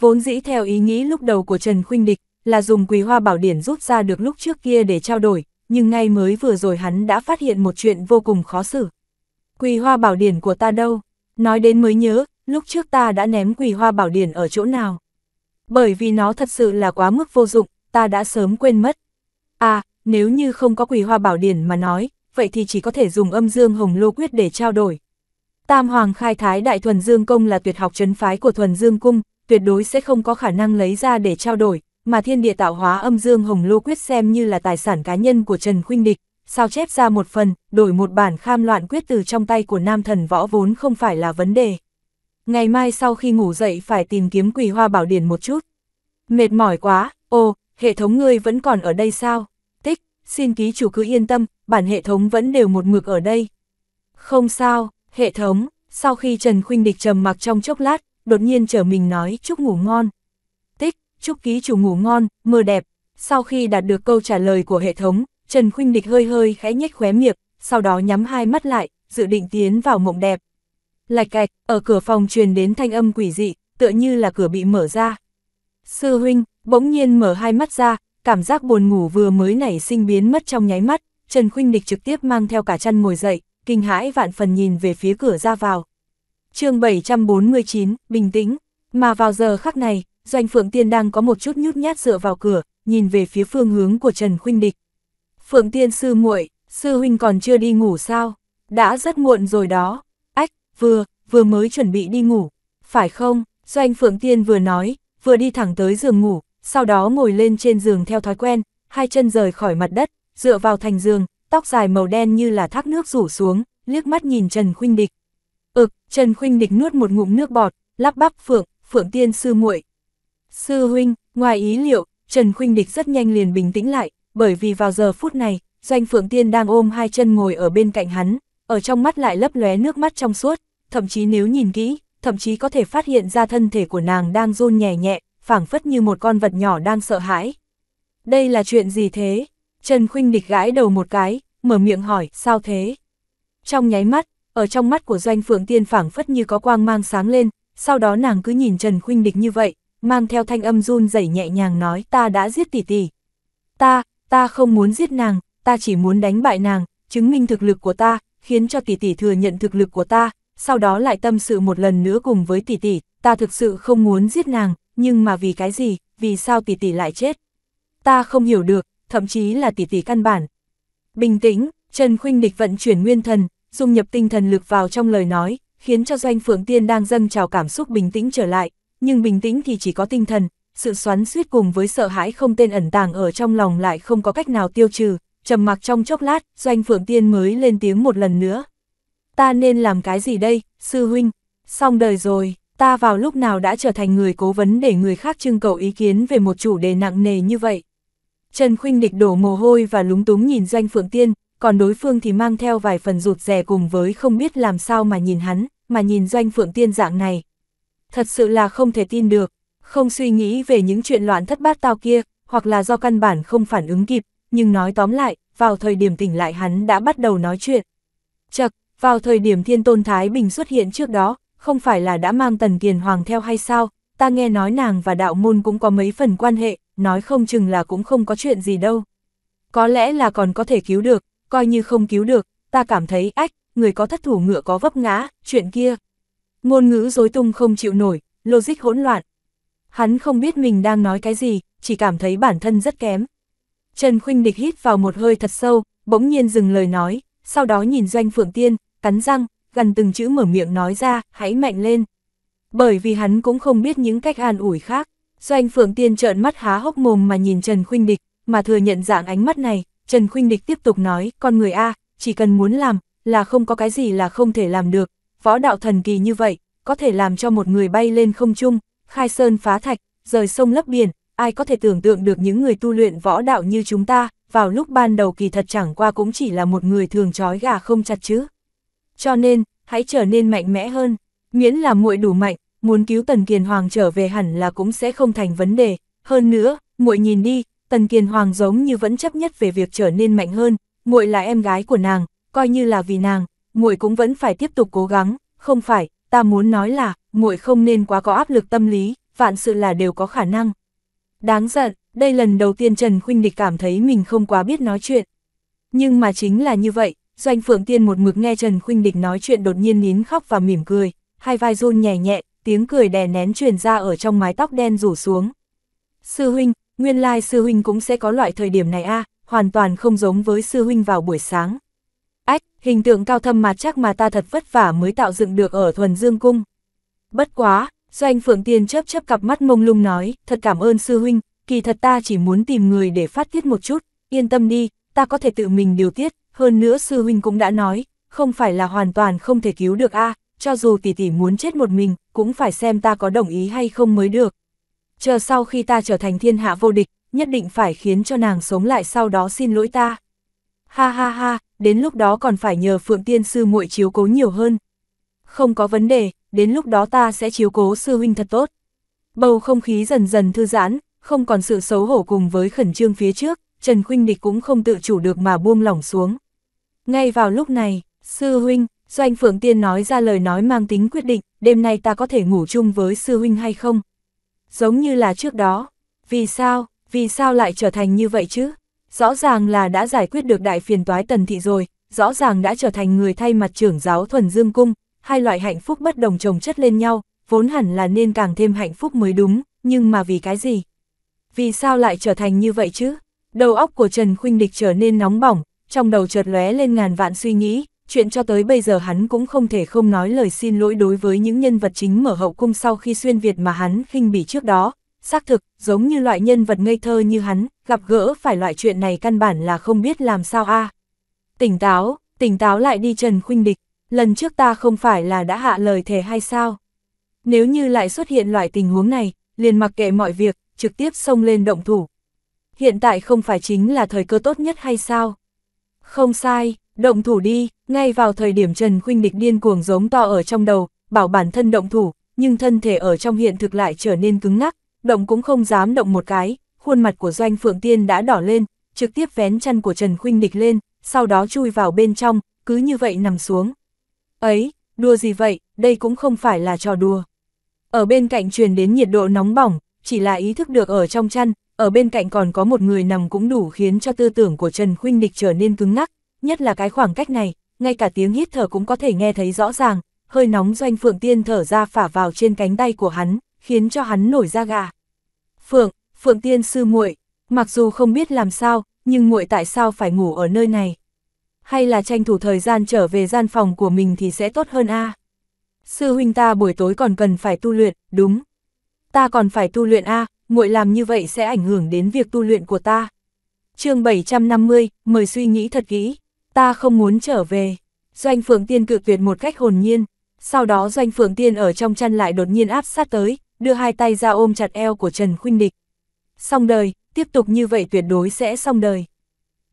Speaker 1: Vốn dĩ theo ý nghĩ lúc đầu của Trần Khuynh Địch, là dùng quỳ hoa bảo điển rút ra được lúc trước kia để trao đổi, nhưng ngay mới vừa rồi hắn đã phát hiện một chuyện vô cùng khó xử. Quỳ hoa bảo điển của ta đâu? Nói đến mới nhớ, lúc trước ta đã ném quỳ hoa bảo điển ở chỗ nào? Bởi vì nó thật sự là quá mức vô dụng, ta đã sớm quên mất. À, nếu như không có quỳ hoa bảo điển mà nói, vậy thì chỉ có thể dùng âm dương hồng lô quyết để trao đổi. Tam Hoàng khai thái đại thuần dương công là tuyệt học chấn phái của thuần dương cung, tuyệt đối sẽ không có khả năng lấy ra để trao đổi, mà thiên địa tạo hóa âm dương hồng lô quyết xem như là tài sản cá nhân của Trần Khuynh Địch, sao chép ra một phần, đổi một bản kham loạn quyết từ trong tay của nam thần võ vốn không phải là vấn đề. Ngày mai sau khi ngủ dậy phải tìm kiếm quỳ hoa bảo điển một chút. Mệt mỏi quá, ô, hệ thống ngươi vẫn còn ở đây sao? Tích, xin ký chủ cứ yên tâm, bản hệ thống vẫn đều một mực ở đây. Không sao, hệ thống, sau khi Trần Khuynh Địch trầm mặc trong chốc lát, đột nhiên trở mình nói chúc ngủ ngon chúc ký chủ ngủ ngon, mơ đẹp. Sau khi đạt được câu trả lời của hệ thống, Trần Khuynh Địch hơi hơi khẽ nhếch khóe miệng, sau đó nhắm hai mắt lại, dự định tiến vào mộng đẹp. Lạch cạch, ở cửa phòng truyền đến thanh âm quỷ dị, tựa như là cửa bị mở ra. Sư huynh, bỗng nhiên mở hai mắt ra, cảm giác buồn ngủ vừa mới nảy sinh biến mất trong nháy mắt, Trần Khuynh Địch trực tiếp mang theo cả chăn ngồi dậy, kinh hãi vạn phần nhìn về phía cửa ra vào. chương 749, bình tĩnh, mà vào giờ khắc này, Doanh Phượng Tiên đang có một chút nhút nhát dựa vào cửa, nhìn về phía phương hướng của Trần Khuynh Địch. Phượng Tiên sư muội, sư huynh còn chưa đi ngủ sao? Đã rất muộn rồi đó. Ách, vừa, vừa mới chuẩn bị đi ngủ, phải không? Doanh Phượng Tiên vừa nói, vừa đi thẳng tới giường ngủ, sau đó ngồi lên trên giường theo thói quen, hai chân rời khỏi mặt đất, dựa vào thành giường, tóc dài màu đen như là thác nước rủ xuống, liếc mắt nhìn Trần Khuynh Địch. Ực, Trần Khuynh Địch nuốt một ngụm nước bọt, lắp bắp Phượng, Phượng Tiên sư muội, Sư huynh, ngoài ý liệu, Trần Khuynh Địch rất nhanh liền bình tĩnh lại, bởi vì vào giờ phút này, Doanh Phượng Tiên đang ôm hai chân ngồi ở bên cạnh hắn, ở trong mắt lại lấp lóe nước mắt trong suốt, thậm chí nếu nhìn kỹ, thậm chí có thể phát hiện ra thân thể của nàng đang run nhẹ nhẹ, phảng phất như một con vật nhỏ đang sợ hãi. Đây là chuyện gì thế? Trần Khuynh Địch gãi đầu một cái, mở miệng hỏi, sao thế? Trong nháy mắt, ở trong mắt của Doanh Phượng Tiên phảng phất như có quang mang sáng lên, sau đó nàng cứ nhìn Trần Khuynh Địch như vậy, mang theo thanh âm run rẩy nhẹ nhàng nói ta đã giết tỷ tỷ. Ta, ta không muốn giết nàng, ta chỉ muốn đánh bại nàng, chứng minh thực lực của ta, khiến cho tỷ tỷ thừa nhận thực lực của ta, sau đó lại tâm sự một lần nữa cùng với tỷ tỷ, ta thực sự không muốn giết nàng, nhưng mà vì cái gì, vì sao tỷ tỷ lại chết? Ta không hiểu được, thậm chí là tỷ tỷ căn bản. Bình tĩnh, Trần Khuynh Địch vận chuyển nguyên thần, dung nhập tinh thần lực vào trong lời nói, khiến cho Doanh Phượng Tiên đang dâng trào cảm xúc bình tĩnh trở lại, nhưng bình tĩnh thì chỉ có tinh thần, sự xoắn suýt cùng với sợ hãi không tên ẩn tàng ở trong lòng lại không có cách nào tiêu trừ, trầm mặc trong chốc lát, Doanh Phượng Tiên mới lên tiếng một lần nữa. Ta nên làm cái gì đây, sư huynh? Xong đời rồi, ta vào lúc nào đã trở thành người cố vấn để người khác trưng cầu ý kiến về một chủ đề nặng nề như vậy. Trần Khuynh Địch đổ mồ hôi và lúng túng nhìn Doanh Phượng Tiên, còn đối phương thì mang theo vài phần rụt rè cùng với không biết làm sao mà nhìn hắn, mà nhìn Doanh Phượng Tiên dạng này, thật sự là không thể tin được, không suy nghĩ về những chuyện loạn thất bát tao kia, hoặc là do căn bản không phản ứng kịp, nhưng nói tóm lại, vào thời điểm tỉnh lại hắn đã bắt đầu nói chuyện. Chật, vào thời điểm thiên tôn Thái Bình xuất hiện trước đó, không phải là đã mang tần kiền hoàng theo hay sao, ta nghe nói nàng và đạo môn cũng có mấy phần quan hệ, nói không chừng là cũng không có chuyện gì đâu. Có lẽ là còn có thể cứu được, coi như không cứu được, ta cảm thấy ách, người có thất thủ ngựa có vấp ngã, chuyện kia, Ngôn ngữ dối tung không chịu nổi, logic hỗn loạn. Hắn không biết mình đang nói cái gì, chỉ cảm thấy bản thân rất kém. Trần Khuynh Địch hít vào một hơi thật sâu, bỗng nhiên dừng lời nói, sau đó nhìn Doanh Phượng Tiên, cắn răng, gần từng chữ mở miệng nói ra, hãy mạnh lên. Bởi vì hắn cũng không biết những cách an ủi khác, Doanh Phượng Tiên trợn mắt há hốc mồm mà nhìn Trần Khuynh Địch, mà thừa nhận dạng ánh mắt này, Trần Khuynh Địch tiếp tục nói, con người A, chỉ cần muốn làm, là không có cái gì là không thể làm được, võ đạo thần kỳ như vậy, có thể làm cho một người bay lên không trung, khai sơn phá thạch, rời sông lấp biển, ai có thể tưởng tượng được những người tu luyện võ đạo như chúng ta, vào lúc ban đầu kỳ thật chẳng qua cũng chỉ là một người thường trói gà không chặt chứ. Cho nên, hãy trở nên mạnh mẽ hơn, miễn là muội đủ mạnh, muốn cứu Tần Kiền Hoàng trở về hẳn là cũng sẽ không thành vấn đề, hơn nữa, muội nhìn đi, Tần Kiền Hoàng giống như vẫn chấp nhất về việc trở nên mạnh hơn, muội là em gái của nàng, coi như là vì nàng, muội cũng vẫn phải tiếp tục cố gắng, không phải, ta muốn nói là, muội không nên quá có áp lực tâm lý, vạn sự là đều có khả năng. Đáng giận, đây lần đầu tiên Trần Khuynh Địch cảm thấy mình không quá biết nói chuyện. Nhưng mà chính là như vậy, Doanh Phượng Tiên một mực nghe Trần Khuynh Địch nói chuyện đột nhiên nín khóc và mỉm cười, hai vai run nhẹ nhẹ, tiếng cười đè nén truyền ra ở trong mái tóc đen rủ xuống. Sư huynh, nguyên lai sư huynh cũng sẽ có loại thời điểm này a, hoàn toàn không giống với sư huynh vào buổi sáng. Ách, hình tượng cao thâm mà chắc mà ta thật vất vả mới tạo dựng được ở thuần dương cung. Bất quá, doanh phượng tiên chớp chớp cặp mắt mông lung nói, thật cảm ơn sư huynh, kỳ thật ta chỉ muốn tìm người để phát tiết một chút, yên tâm đi, ta có thể tự mình điều tiết, hơn nữa sư huynh cũng đã nói, không phải là hoàn toàn không thể cứu được a cho dù tỷ tỷ muốn chết một mình, cũng phải xem ta có đồng ý hay không mới được. Chờ sau khi ta trở thành thiên hạ vô địch, nhất định phải khiến cho nàng sống lại sau đó xin lỗi ta. Ha ha ha, đến lúc đó còn phải nhờ Phượng Tiên Sư muội chiếu cố nhiều hơn. Không có vấn đề, đến lúc đó ta sẽ chiếu cố sư huynh thật tốt. Bầu không khí dần dần thư giãn, không còn sự xấu hổ cùng với khẩn trương phía trước, Trần Khuynh Địch cũng không tự chủ được mà buông lỏng xuống. Ngay vào lúc này, sư huynh, Doanh Phượng Tiên nói ra lời nói mang tính quyết định, đêm nay ta có thể ngủ chung với sư huynh hay không? Giống như là trước đó, vì sao, vì sao lại trở thành như vậy chứ? Rõ ràng là đã giải quyết được đại phiền toái tần thị rồi, rõ ràng đã trở thành người thay mặt trưởng giáo thuần dương cung, hai loại hạnh phúc bất đồng chồng chất lên nhau, vốn hẳn là nên càng thêm hạnh phúc mới đúng, nhưng mà vì cái gì? Vì sao lại trở thành như vậy chứ? Đầu óc của Trần Khuynh Địch trở nên nóng bỏng, trong đầu chợt lóe lên ngàn vạn suy nghĩ, chuyện cho tới bây giờ hắn cũng không thể không nói lời xin lỗi đối với những nhân vật chính mở hậu cung sau khi xuyên Việt mà hắn khinh bỉ trước đó, xác thực, giống như loại nhân vật ngây thơ như hắn, gặp gỡ phải loại chuyện này căn bản là không biết làm sao a. Tỉnh táo, tỉnh táo lại đi Trần Khuynh Địch, lần trước ta không phải là đã hạ lời thề hay sao? Nếu như lại xuất hiện loại tình huống này, liền mặc kệ mọi việc, trực tiếp xông lên động thủ. Hiện tại không phải chính là thời cơ tốt nhất hay sao? Không sai, động thủ đi, ngay vào thời điểm Trần Khuynh Địch điên cuồng giống to ở trong đầu, bảo bản thân động thủ, nhưng thân thể ở trong hiện thực lại trở nên cứng ngắc, động cũng không dám động một cái, khuôn mặt của Doanh Phượng Tiên đã đỏ lên, trực tiếp vén chân của Trần Khuynh Địch lên, sau đó chui vào bên trong, cứ như vậy nằm xuống. Ấy, đùa gì vậy, đây cũng không phải là trò đùa. Ở bên cạnh truyền đến nhiệt độ nóng bỏng, chỉ là ý thức được ở trong chăn, ở bên cạnh còn có một người nằm cũng đủ khiến cho tư tưởng của Trần Khuynh Địch trở nên cứng ngắc, nhất là cái khoảng cách này, ngay cả tiếng hít thở cũng có thể nghe thấy rõ ràng, hơi nóng doanh phượng tiên thở ra phả vào trên cánh tay của hắn, khiến cho hắn nổi da gà. Phượng, Phượng Tiên sư muội, mặc dù không biết làm sao, nhưng muội tại sao phải ngủ ở nơi này? Hay là tranh thủ thời gian trở về gian phòng của mình thì sẽ tốt hơn a? Sư huynh ta buổi tối còn cần phải tu luyện, đúng. Ta còn phải tu luyện a, muội làm như vậy sẽ ảnh hưởng đến việc tu luyện của ta. Chương 750, mời suy nghĩ thật kỹ, ta không muốn trở về. Doanh Phượng Tiên cự tuyệt một cách hồn nhiên, sau đó Doanh Phượng Tiên ở trong chăn lại đột nhiên áp sát tới, đưa hai tay ra ôm chặt eo của Trần Khuynh Địch. Xong đời, tiếp tục như vậy tuyệt đối sẽ xong đời.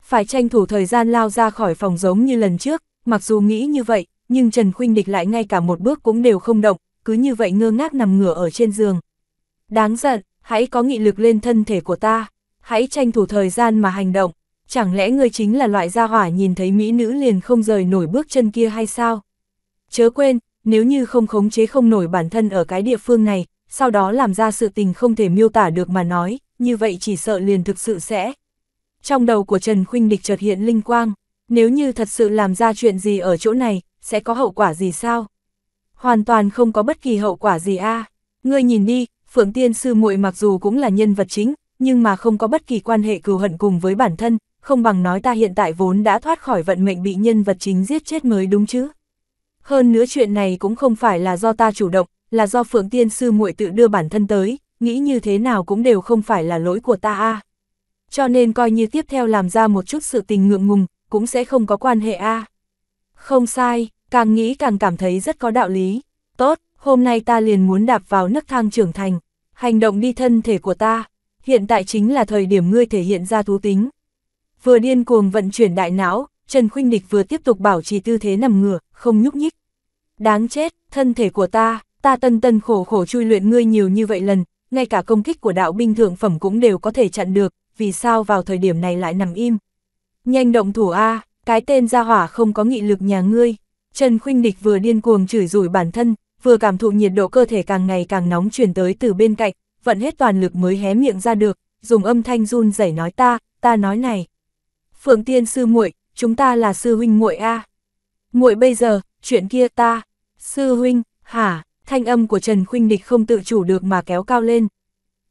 Speaker 1: Phải tranh thủ thời gian lao ra khỏi phòng giống như lần trước, mặc dù nghĩ như vậy, nhưng Trần Khuynh Địch lại ngay cả một bước cũng đều không động, cứ như vậy ngơ ngác nằm ngửa ở trên giường. Đáng giận, hãy có nghị lực lên thân thể của ta, hãy tranh thủ thời gian mà hành động, chẳng lẽ ngươi chính là loại gia hỏa nhìn thấy mỹ nữ liền không rời nổi bước chân kia hay sao? Chớ quên, nếu như không khống chế không nổi bản thân ở cái địa phương này, sau đó làm ra sự tình không thể miêu tả được mà nói, như vậy chỉ sợ liền thực sự sẽ. Trong đầu của Trần Khuynh Địch chợt hiện linh quang, nếu như thật sự làm ra chuyện gì ở chỗ này, sẽ có hậu quả gì sao? Hoàn toàn không có bất kỳ hậu quả gì a. Ngươi nhìn đi, Phượng Tiên sư muội mặc dù cũng là nhân vật chính, nhưng mà không có bất kỳ quan hệ cừu hận cùng với bản thân, không bằng nói ta hiện tại vốn đã thoát khỏi vận mệnh bị nhân vật chính giết chết mới đúng chứ. Hơn nữa chuyện này cũng không phải là do ta chủ động, là do Phượng Tiên Sư muội tự đưa bản thân tới, nghĩ như thế nào cũng đều không phải là lỗi của ta a à. Cho nên coi như tiếp theo làm ra một chút sự tình ngượng ngùng, cũng sẽ không có quan hệ a à. Không sai, càng nghĩ càng cảm thấy rất có đạo lý. Tốt, hôm nay ta liền muốn đạp vào nấc thang trưởng thành, hành động đi thân thể của ta, hiện tại chính là thời điểm ngươi thể hiện ra thú tính. Vừa điên cuồng vận chuyển đại não, Trần Khuynh Địch vừa tiếp tục bảo trì tư thế nằm ngửa, không nhúc nhích. Đáng chết, thân thể của ta, ta tân tân khổ khổ chui luyện ngươi nhiều như vậy lần, ngay cả công kích của đạo binh thượng phẩm cũng đều có thể chặn được, vì sao vào thời điểm này lại nằm im. Nhanh động thủ A, cái tên gia hỏa không có nghị lực nhà ngươi. Trần Khuynh Địch vừa điên cuồng chửi rủi bản thân, vừa cảm thụ nhiệt độ cơ thể càng ngày càng nóng chuyển tới từ bên cạnh, vận hết toàn lực mới hé miệng ra được, dùng âm thanh run rẩy nói ta, ta nói này. Phượng Tiên sư muội, chúng ta là sư huynh muội a. Muội bây giờ, chuyện kia ta, sư huynh, hả? thanh âm của Trần Khuynh Địch không tự chủ được mà kéo cao lên.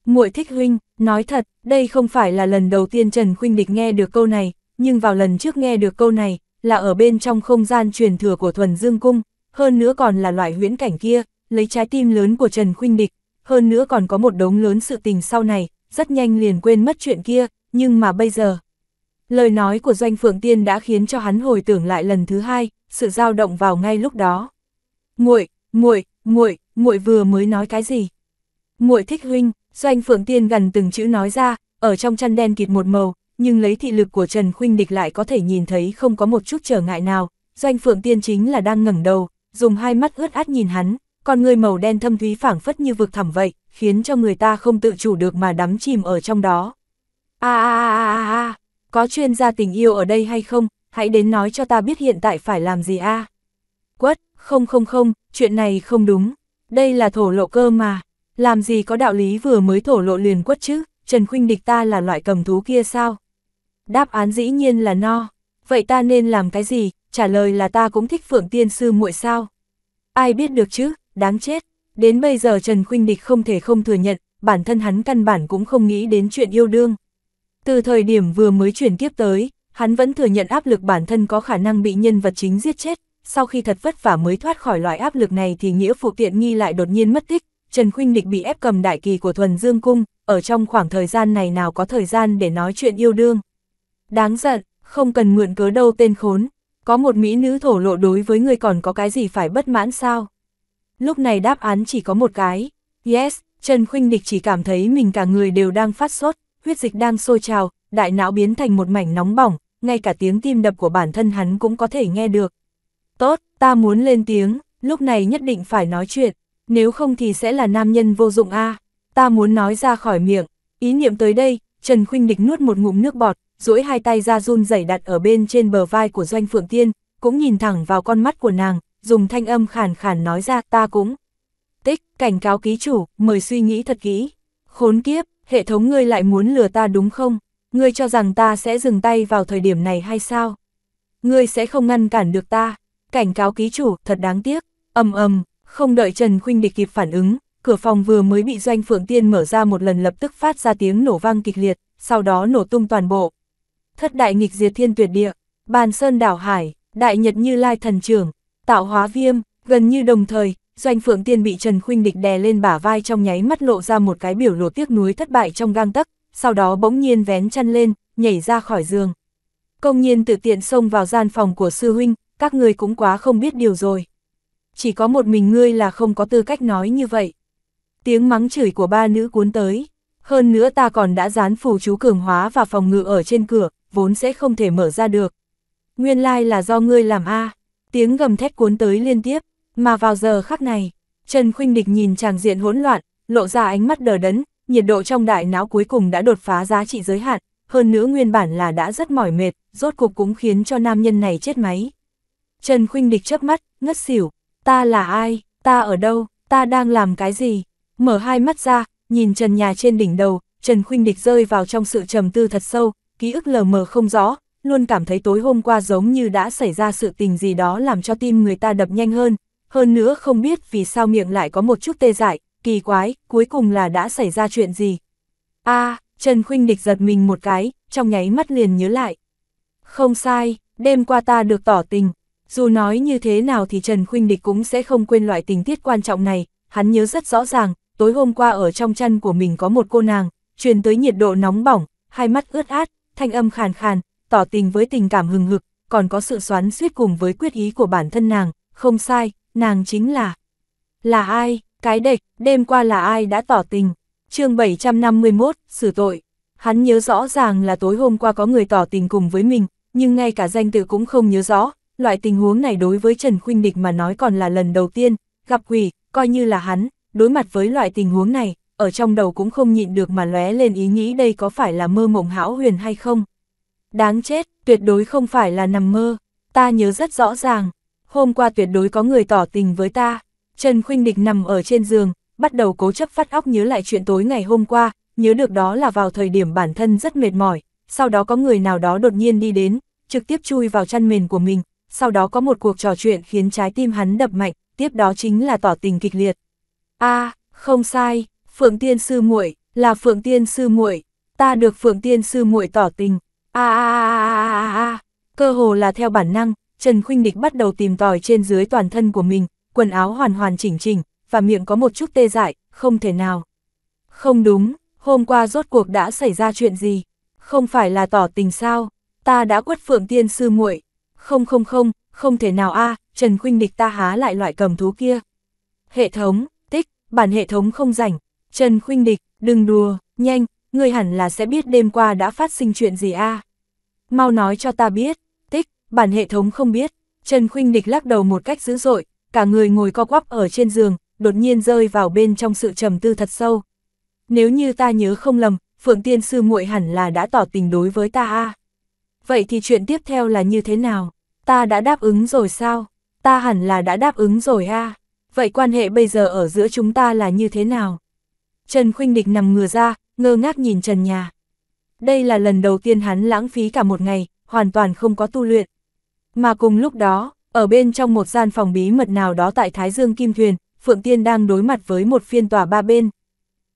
Speaker 1: Muội thích huynh, nói thật, đây không phải là lần đầu tiên Trần Khuynh Địch nghe được câu này, nhưng vào lần trước nghe được câu này, là ở bên trong không gian truyền thừa của Thuần Dương Cung, hơn nữa còn là loại huyễn cảnh kia, lấy trái tim lớn của Trần Khuynh Địch, hơn nữa còn có một đống lớn sự tình sau này, rất nhanh liền quên mất chuyện kia, nhưng mà bây giờ... Lời nói của Doanh Phượng Tiên đã khiến cho hắn hồi tưởng lại lần thứ hai, sự dao động vào ngay lúc đó. Muội, muội, "Muội, muội vừa mới nói cái gì?" "Muội thích huynh." Doanh Phượng Tiên gần từng chữ nói ra, ở trong chăn đen kịt một màu, nhưng lấy thị lực của Trần Khuynh Địch lại có thể nhìn thấy không có một chút trở ngại nào, Doanh Phượng Tiên chính là đang ngẩng đầu, dùng hai mắt ướt át nhìn hắn, con người màu đen thâm thúy phảng phất như vực thẳm vậy, khiến cho người ta không tự chủ được mà đắm chìm ở trong đó. A a a a, có chuyên gia tình yêu ở đây hay không, hãy đến nói cho ta biết hiện tại phải làm gì a. Quất, không không không, chuyện này không đúng, đây là thổ lộ cơ mà, làm gì có đạo lý vừa mới thổ lộ liền quất chứ, Trần Khuynh địch ta là loại cầm thú kia sao? Đáp án dĩ nhiên là no, vậy ta nên làm cái gì, trả lời là ta cũng thích Phượng Tiên Sư muội sao? Ai biết được chứ, đáng chết, đến bây giờ Trần Khuynh địch không thể không thừa nhận, bản thân hắn căn bản cũng không nghĩ đến chuyện yêu đương. Từ thời điểm vừa mới chuyển tiếp tới, hắn vẫn thừa nhận áp lực bản thân có khả năng bị nhân vật chính giết chết, sau khi thật vất vả mới thoát khỏi loại áp lực này thì nghĩa phụ tiện nghi lại đột nhiên mất tích, Trần Khuynh Địch bị ép cầm đại kỳ của Thuần Dương Cung, ở trong khoảng thời gian này nào có thời gian để nói chuyện yêu đương. Đáng giận, không cần mượn cớ đâu tên khốn, có một mỹ nữ thổ lộ đối với người còn có cái gì phải bất mãn sao? Lúc này đáp án chỉ có một cái, yes, Trần Khuynh Địch chỉ cảm thấy mình cả người đều đang phát sốt, huyết dịch đang sôi trào, đại não biến thành một mảnh nóng bỏng, ngay cả tiếng tim đập của bản thân hắn cũng có thể nghe được. Tốt, ta muốn lên tiếng, lúc này nhất định phải nói chuyện, nếu không thì sẽ là nam nhân vô dụng a. Ta muốn nói ra khỏi miệng, ý niệm tới đây, Trần Khuynh Địch nuốt một ngụm nước bọt, duỗi hai tay ra run rẩy đặt ở bên trên bờ vai của Doanh Phượng Tiên, cũng nhìn thẳng vào con mắt của nàng, dùng thanh âm khàn khàn nói ra ta cũng. Tích, cảnh cáo ký chủ, mời suy nghĩ thật kỹ. Khốn kiếp, hệ thống ngươi lại muốn lừa ta đúng không? Ngươi cho rằng ta sẽ dừng tay vào thời điểm này hay sao? Ngươi sẽ không ngăn cản được ta cảnh cáo ký chủ, thật đáng tiếc, ầm ầm, không đợi Trần Khuynh Địch kịp phản ứng, cửa phòng vừa mới bị Doanh Phượng Tiên mở ra một lần lập tức phát ra tiếng nổ vang kịch liệt, sau đó nổ tung toàn bộ. Thất đại nghịch diệt thiên tuyệt địa, bàn sơn đảo hải, đại nhật như lai thần trưởng, tạo hóa viêm, gần như đồng thời, Doanh Phượng Tiên bị Trần Khuynh Địch đè lên bả vai trong nháy mắt lộ ra một cái biểu lộ tiếc nuối thất bại trong gang tấc, sau đó bỗng nhiên vén chăn lên, nhảy ra khỏi giường. Công nhiên tự tiện xông vào gian phòng của sư huynh, các ngươi cũng quá không biết điều rồi. Chỉ có một mình ngươi là không có tư cách nói như vậy. Tiếng mắng chửi của ba nữ cuốn tới, hơn nữa ta còn đã dán phù chú cường hóa và phòng ngự ở trên cửa, vốn sẽ không thể mở ra được. Nguyên lai là do ngươi làm a. Tiếng gầm thét cuốn tới liên tiếp, mà vào giờ khắc này, Trần Khuynh Địch nhìn chàng diện hỗn loạn, lộ ra ánh mắt đờ đẫn, nhiệt độ trong đại não cuối cùng đã đột phá giá trị giới hạn, hơn nữa nguyên bản là đã rất mỏi mệt, rốt cục cũng khiến cho nam nhân này chết máy. Trần Khuynh Địch chớp mắt, ngất xỉu, ta là ai, ta ở đâu, ta đang làm cái gì? Mở hai mắt ra, nhìn trần nhà trên đỉnh đầu, Trần Khuynh Địch rơi vào trong sự trầm tư thật sâu, ký ức lờ mờ không rõ, luôn cảm thấy tối hôm qua giống như đã xảy ra sự tình gì đó làm cho tim người ta đập nhanh hơn, hơn nữa không biết vì sao miệng lại có một chút tê dại, kỳ quái, cuối cùng là đã xảy ra chuyện gì. A, Trần Khuynh Địch giật mình một cái, trong nháy mắt liền nhớ lại. Không sai, đêm qua ta được tỏ tình, dù nói như thế nào thì Trần Khuynh Địch cũng sẽ không quên loại tình tiết quan trọng này, hắn nhớ rất rõ ràng, tối hôm qua ở trong chăn của mình có một cô nàng, truyền tới nhiệt độ nóng bỏng, hai mắt ướt át, thanh âm khàn khàn, tỏ tình với tình cảm hừng hực, còn có sự xoắn suýt cùng với quyết ý của bản thân nàng, không sai, nàng chính là... Là ai, cái Địch đêm qua là ai đã tỏ tình? chương 751, xử tội. Hắn nhớ rõ ràng là tối hôm qua có người tỏ tình cùng với mình, nhưng ngay cả danh tự cũng không nhớ rõ, loại tình huống này đối với Trần Khuynh Địch mà nói còn là lần đầu tiên, gặp quỷ, coi như là hắn, đối mặt với loại tình huống này, ở trong đầu cũng không nhịn được mà lóe lên ý nghĩ đây có phải là mơ mộng hão huyền hay không. Đáng chết, tuyệt đối không phải là nằm mơ, ta nhớ rất rõ ràng, hôm qua tuyệt đối có người tỏ tình với ta, Trần Khuynh Địch nằm ở trên giường, bắt đầu cố chấp phát óc nhớ lại chuyện tối ngày hôm qua, nhớ được đó là vào thời điểm bản thân rất mệt mỏi, sau đó có người nào đó đột nhiên đi đến, trực tiếp chui vào chăn mền của mình, sau đó có một cuộc trò chuyện khiến trái tim hắn đập mạnh, tiếp đó chính là tỏ tình kịch liệt. a không sai, Phượng Tiên Sư muội là Phượng Tiên Sư muội ta được Phượng Tiên Sư muội tỏ tình. a a a a cơ hồ là theo bản năng, Trần Khuynh Địch bắt đầu tìm tòi trên dưới toàn thân của mình, quần áo hoàn hoàn chỉnh chỉnh, và miệng có một chút tê dại, không thể nào. Không đúng, hôm qua rốt cuộc đã xảy ra chuyện gì? Không phải là tỏ tình sao? Ta đã quất Phượng Tiên Sư muội không không không, không thể nào a Trần Khuynh Địch ta há lại loại cầm thú kia. Hệ thống, tích, bản hệ thống không rảnh. Trần Khuynh Địch, đừng đùa, nhanh, người hẳn là sẽ biết đêm qua đã phát sinh chuyện gì a Mau nói cho ta biết, tích, bản hệ thống không biết. Trần Khuynh Địch lắc đầu một cách dữ dội, cả người ngồi co quắp ở trên giường, đột nhiên rơi vào bên trong sự trầm tư thật sâu. Nếu như ta nhớ không lầm, Phượng Tiên Sư muội hẳn là đã tỏ tình đối với ta a vậy thì chuyện tiếp theo là như thế nào? Ta đã đáp ứng rồi sao? Ta hẳn là đã đáp ứng rồi ha Vậy quan hệ bây giờ ở giữa chúng ta là như thế nào? Trần Khuynh Địch nằm ngừa ra, ngơ ngác nhìn Trần Nhà. Đây là lần đầu tiên hắn lãng phí cả một ngày, hoàn toàn không có tu luyện. Mà cùng lúc đó, ở bên trong một gian phòng bí mật nào đó tại Thái Dương Kim Thuyền, Phượng Tiên đang đối mặt với một phiên tòa ba bên.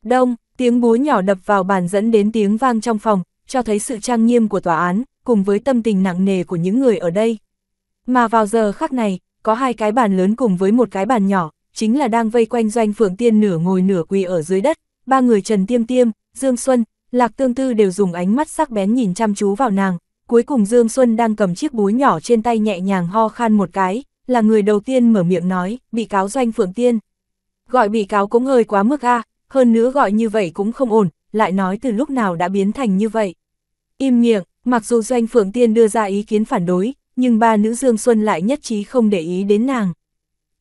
Speaker 1: Đông, tiếng búa nhỏ đập vào bàn dẫn đến tiếng vang trong phòng, cho thấy sự trang nghiêm của tòa án, cùng với tâm tình nặng nề của những người ở đây. Mà vào giờ khắc này, có hai cái bàn lớn cùng với một cái bàn nhỏ, chính là đang vây quanh doanh phượng tiên nửa ngồi nửa quỳ ở dưới đất, ba người Trần Tiêm Tiêm, Dương Xuân, Lạc Tương Tư đều dùng ánh mắt sắc bén nhìn chăm chú vào nàng, cuối cùng Dương Xuân đang cầm chiếc búi nhỏ trên tay nhẹ nhàng ho khan một cái, là người đầu tiên mở miệng nói, bị cáo doanh phượng tiên. Gọi bị cáo cũng hơi quá mức a hơn nữa gọi như vậy cũng không ổn, lại nói từ lúc nào đã biến thành như vậy. Im miệng, Mặc dù Doanh Phượng Tiên đưa ra ý kiến phản đối, nhưng ba nữ Dương Xuân lại nhất trí không để ý đến nàng.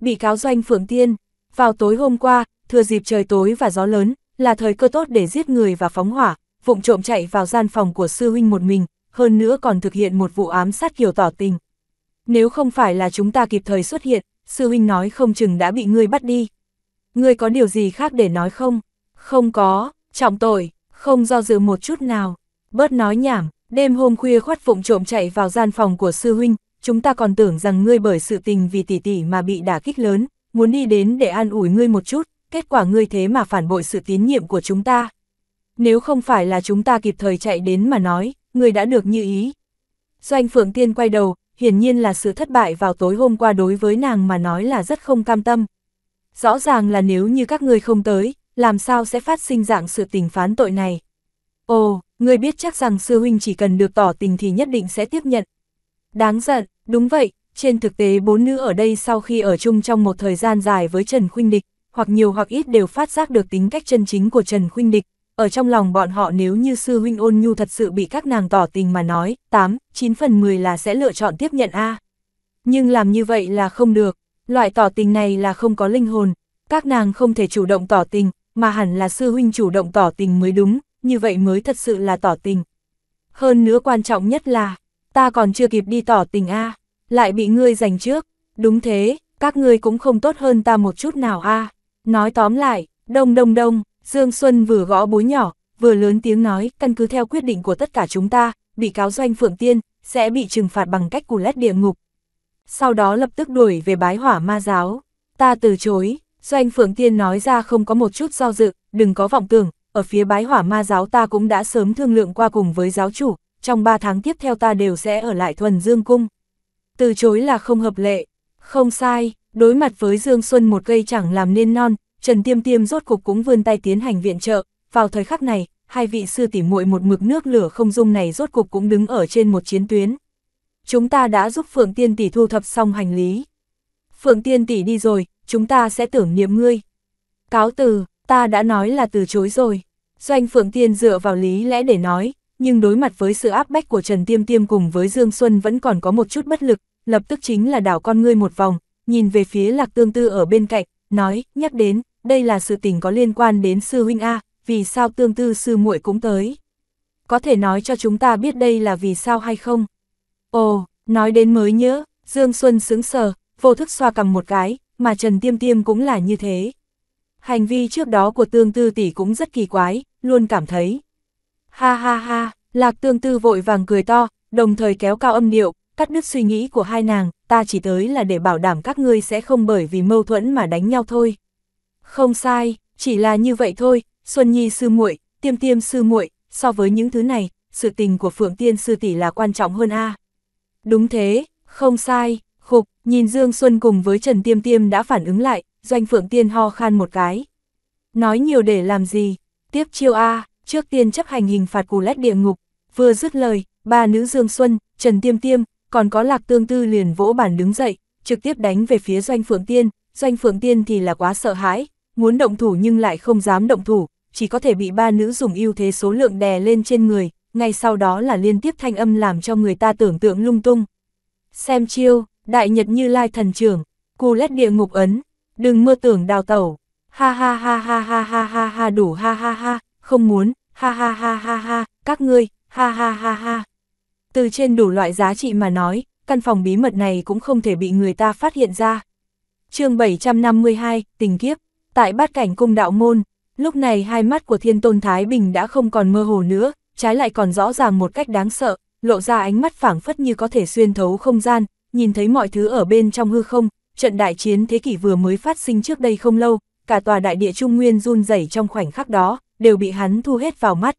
Speaker 1: Bị cáo Doanh Phượng Tiên, vào tối hôm qua, thừa dịp trời tối và gió lớn, là thời cơ tốt để giết người và phóng hỏa, vụng trộm chạy vào gian phòng của sư huynh một mình, hơn nữa còn thực hiện một vụ ám sát kiểu tỏ tình. Nếu không phải là chúng ta kịp thời xuất hiện, sư huynh nói không chừng đã bị ngươi bắt đi. Ngươi có điều gì khác để nói không? Không có, trọng tội, không do dự một chút nào. Bớt nói nhảm, Đêm hôm khuya khoát vụng trộm chạy vào gian phòng của sư huynh, chúng ta còn tưởng rằng ngươi bởi sự tình vì tỷ tỷ mà bị đả kích lớn, muốn đi đến để an ủi ngươi một chút, kết quả ngươi thế mà phản bội sự tín nhiệm của chúng ta. Nếu không phải là chúng ta kịp thời chạy đến mà nói, ngươi đã được như ý. Doanh Phượng Tiên quay đầu, hiển nhiên là sự thất bại vào tối hôm qua đối với nàng mà nói là rất không cam tâm. Rõ ràng là nếu như các ngươi không tới, làm sao sẽ phát sinh dạng sự tình phán tội này. Ồ, Ngươi biết chắc rằng sư huynh chỉ cần được tỏ tình thì nhất định sẽ tiếp nhận. Đáng giận, đúng vậy, trên thực tế bốn nữ ở đây sau khi ở chung trong một thời gian dài với Trần Khuynh Địch, hoặc nhiều hoặc ít đều phát giác được tính cách chân chính của Trần Khuynh Địch. Ở trong lòng bọn họ nếu như sư huynh ôn nhu thật sự bị các nàng tỏ tình mà nói, 8, 9 phần 10 là sẽ lựa chọn tiếp nhận A. Nhưng làm như vậy là không được, loại tỏ tình này là không có linh hồn, các nàng không thể chủ động tỏ tình, mà hẳn là sư huynh chủ động tỏ tình mới đúng, như vậy mới thật sự là tỏ tình. Hơn nữa quan trọng nhất là, ta còn chưa kịp đi tỏ tình a lại bị ngươi giành trước, đúng thế, các ngươi cũng không tốt hơn ta một chút nào a Nói tóm lại, đông đông đông, Dương Xuân vừa gõ búa nhỏ, vừa lớn tiếng nói, căn cứ theo quyết định của tất cả chúng ta, bị cáo doanh Phượng Tiên, sẽ bị trừng phạt bằng cách cù lét địa ngục. Sau đó lập tức đuổi về bái hỏa ma giáo. Ta từ chối, doanh Phượng Tiên nói ra không có một chút do dự, đừng có vọng tưởng, ở phía bái hỏa ma giáo ta cũng đã sớm thương lượng qua cùng với giáo chủ, trong 3 tháng tiếp theo ta đều sẽ ở lại thuần dương cung. Từ chối là không hợp lệ, không sai, đối mặt với Dương Xuân một cây chẳng làm nên non, Trần Tiêm Tiêm rốt cục cũng vươn tay tiến hành viện trợ, vào thời khắc này, hai vị sư tỉ muội một mực nước lửa không dung này rốt cục cũng đứng ở trên một chiến tuyến. Chúng ta đã giúp Phượng Tiên tỷ thu thập xong hành lý. Phượng Tiên tỷ đi rồi, chúng ta sẽ tưởng niệm ngươi. Cáo từ, ta đã nói là từ chối rồi. Doanh Phượng Tiên dựa vào lý lẽ để nói, nhưng đối mặt với sự áp bách của Trần Tiêm Tiêm cùng với Dương Xuân vẫn còn có một chút bất lực, lập tức chính là đảo con ngươi một vòng, nhìn về phía Lạc Tương Tư ở bên cạnh, nói, nhắc đến, đây là sự tình có liên quan đến sư huynh A, vì sao Tương Tư sư muội cũng tới. Có thể nói cho chúng ta biết đây là vì sao hay không? Ồ, nói đến mới nhớ, Dương Xuân sững sờ, vô thức xoa cầm một cái, mà Trần Tiêm Tiêm cũng là như thế. Hành vi trước đó của tương tư tỷ cũng rất kỳ quái, luôn cảm thấy. Ha ha ha, lạc tương tư vội vàng cười to, đồng thời kéo cao âm điệu, cắt đứt suy nghĩ của hai nàng, ta chỉ tới là để bảo đảm các ngươi sẽ không bởi vì mâu thuẫn mà đánh nhau thôi. Không sai, chỉ là như vậy thôi, Xuân Nhi sư muội, Tiêm Tiêm sư muội, so với những thứ này, sự tình của Phượng Tiên sư tỷ là quan trọng hơn a. Đúng thế, không sai, khục, nhìn Dương Xuân cùng với Trần Tiêm Tiêm đã phản ứng lại, Doanh Phượng Tiên ho khan một cái. Nói nhiều để làm gì, tiếp chiêu A, trước tiên chấp hành hình phạt cù lét địa ngục, vừa dứt lời, ba nữ Dương Xuân, Trần Tiêm Tiêm, còn có Lạc Tương Tư liền vỗ bản đứng dậy, trực tiếp đánh về phía Doanh Phượng Tiên, Doanh Phượng Tiên thì là quá sợ hãi, muốn động thủ nhưng lại không dám động thủ, chỉ có thể bị ba nữ dùng ưu thế số lượng đè lên trên người, ngay sau đó là liên tiếp thanh âm làm cho người ta tưởng tượng lung tung. Xem chiêu, đại nhật như lai thần trưởng, cù lét địa ngục ấn, Đừng mơ tưởng đào tẩu. Ha ha ha ha ha ha ha ha đủ ha ha ha, không muốn, ha ha ha ha ha, các ngươi, ha ha ha ha. Từ trên đủ loại giá trị mà nói, căn phòng bí mật này cũng không thể bị người ta phát hiện ra. chương 752, tình kiếp, tại bát cảnh cung đạo môn, lúc này hai mắt của thiên tôn Thái Bình đã không còn mơ hồ nữa, trái lại còn rõ ràng một cách đáng sợ, lộ ra ánh mắt phảng phất như có thể xuyên thấu không gian, nhìn thấy mọi thứ ở bên trong hư không, trận đại chiến thế kỷ vừa mới phát sinh trước đây không lâu, cả tòa đại địa Trung Nguyên run rẩy trong khoảnh khắc đó, đều bị hắn thu hết vào mắt.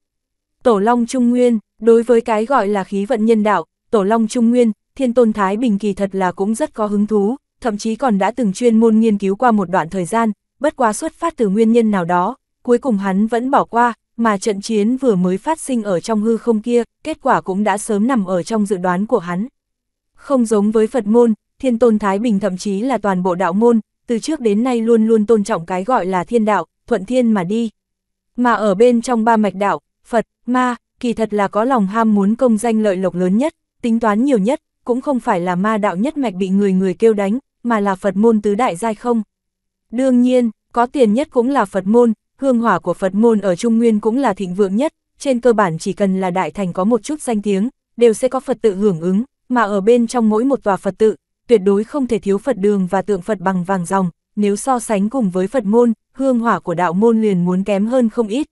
Speaker 1: Tổ Long Trung Nguyên, đối với cái gọi là khí vận nhân đạo, Tổ Long Trung Nguyên, Thiên Tôn Thái Bình kỳ thật là cũng rất có hứng thú, thậm chí còn đã từng chuyên môn nghiên cứu qua một đoạn thời gian, bất quá xuất phát từ nguyên nhân nào đó, cuối cùng hắn vẫn bỏ qua, mà trận chiến vừa mới phát sinh ở trong hư không kia, kết quả cũng đã sớm nằm ở trong dự đoán của hắn. Không giống với Phật môn, Thiên Tôn Thái Bình thậm chí là toàn bộ đạo môn, từ trước đến nay luôn luôn tôn trọng cái gọi là thiên đạo, thuận thiên mà đi. Mà ở bên trong ba mạch đạo, Phật, Ma, kỳ thật là có lòng ham muốn công danh lợi lộc lớn nhất, tính toán nhiều nhất, cũng không phải là ma đạo nhất mạch bị người người kêu đánh, mà là Phật môn tứ đại giai không. Đương nhiên, có tiền nhất cũng là Phật môn, hương hỏa của Phật môn ở Trung Nguyên cũng là thịnh vượng nhất, trên cơ bản chỉ cần là đại thành có một chút danh tiếng, đều sẽ có Phật tự hưởng ứng, mà ở bên trong mỗi một tòa Phật tự, tuyệt đối không thể thiếu Phật đường và tượng Phật bằng vàng dòng, nếu so sánh cùng với Phật môn, hương hỏa của đạo môn liền muốn kém hơn không ít.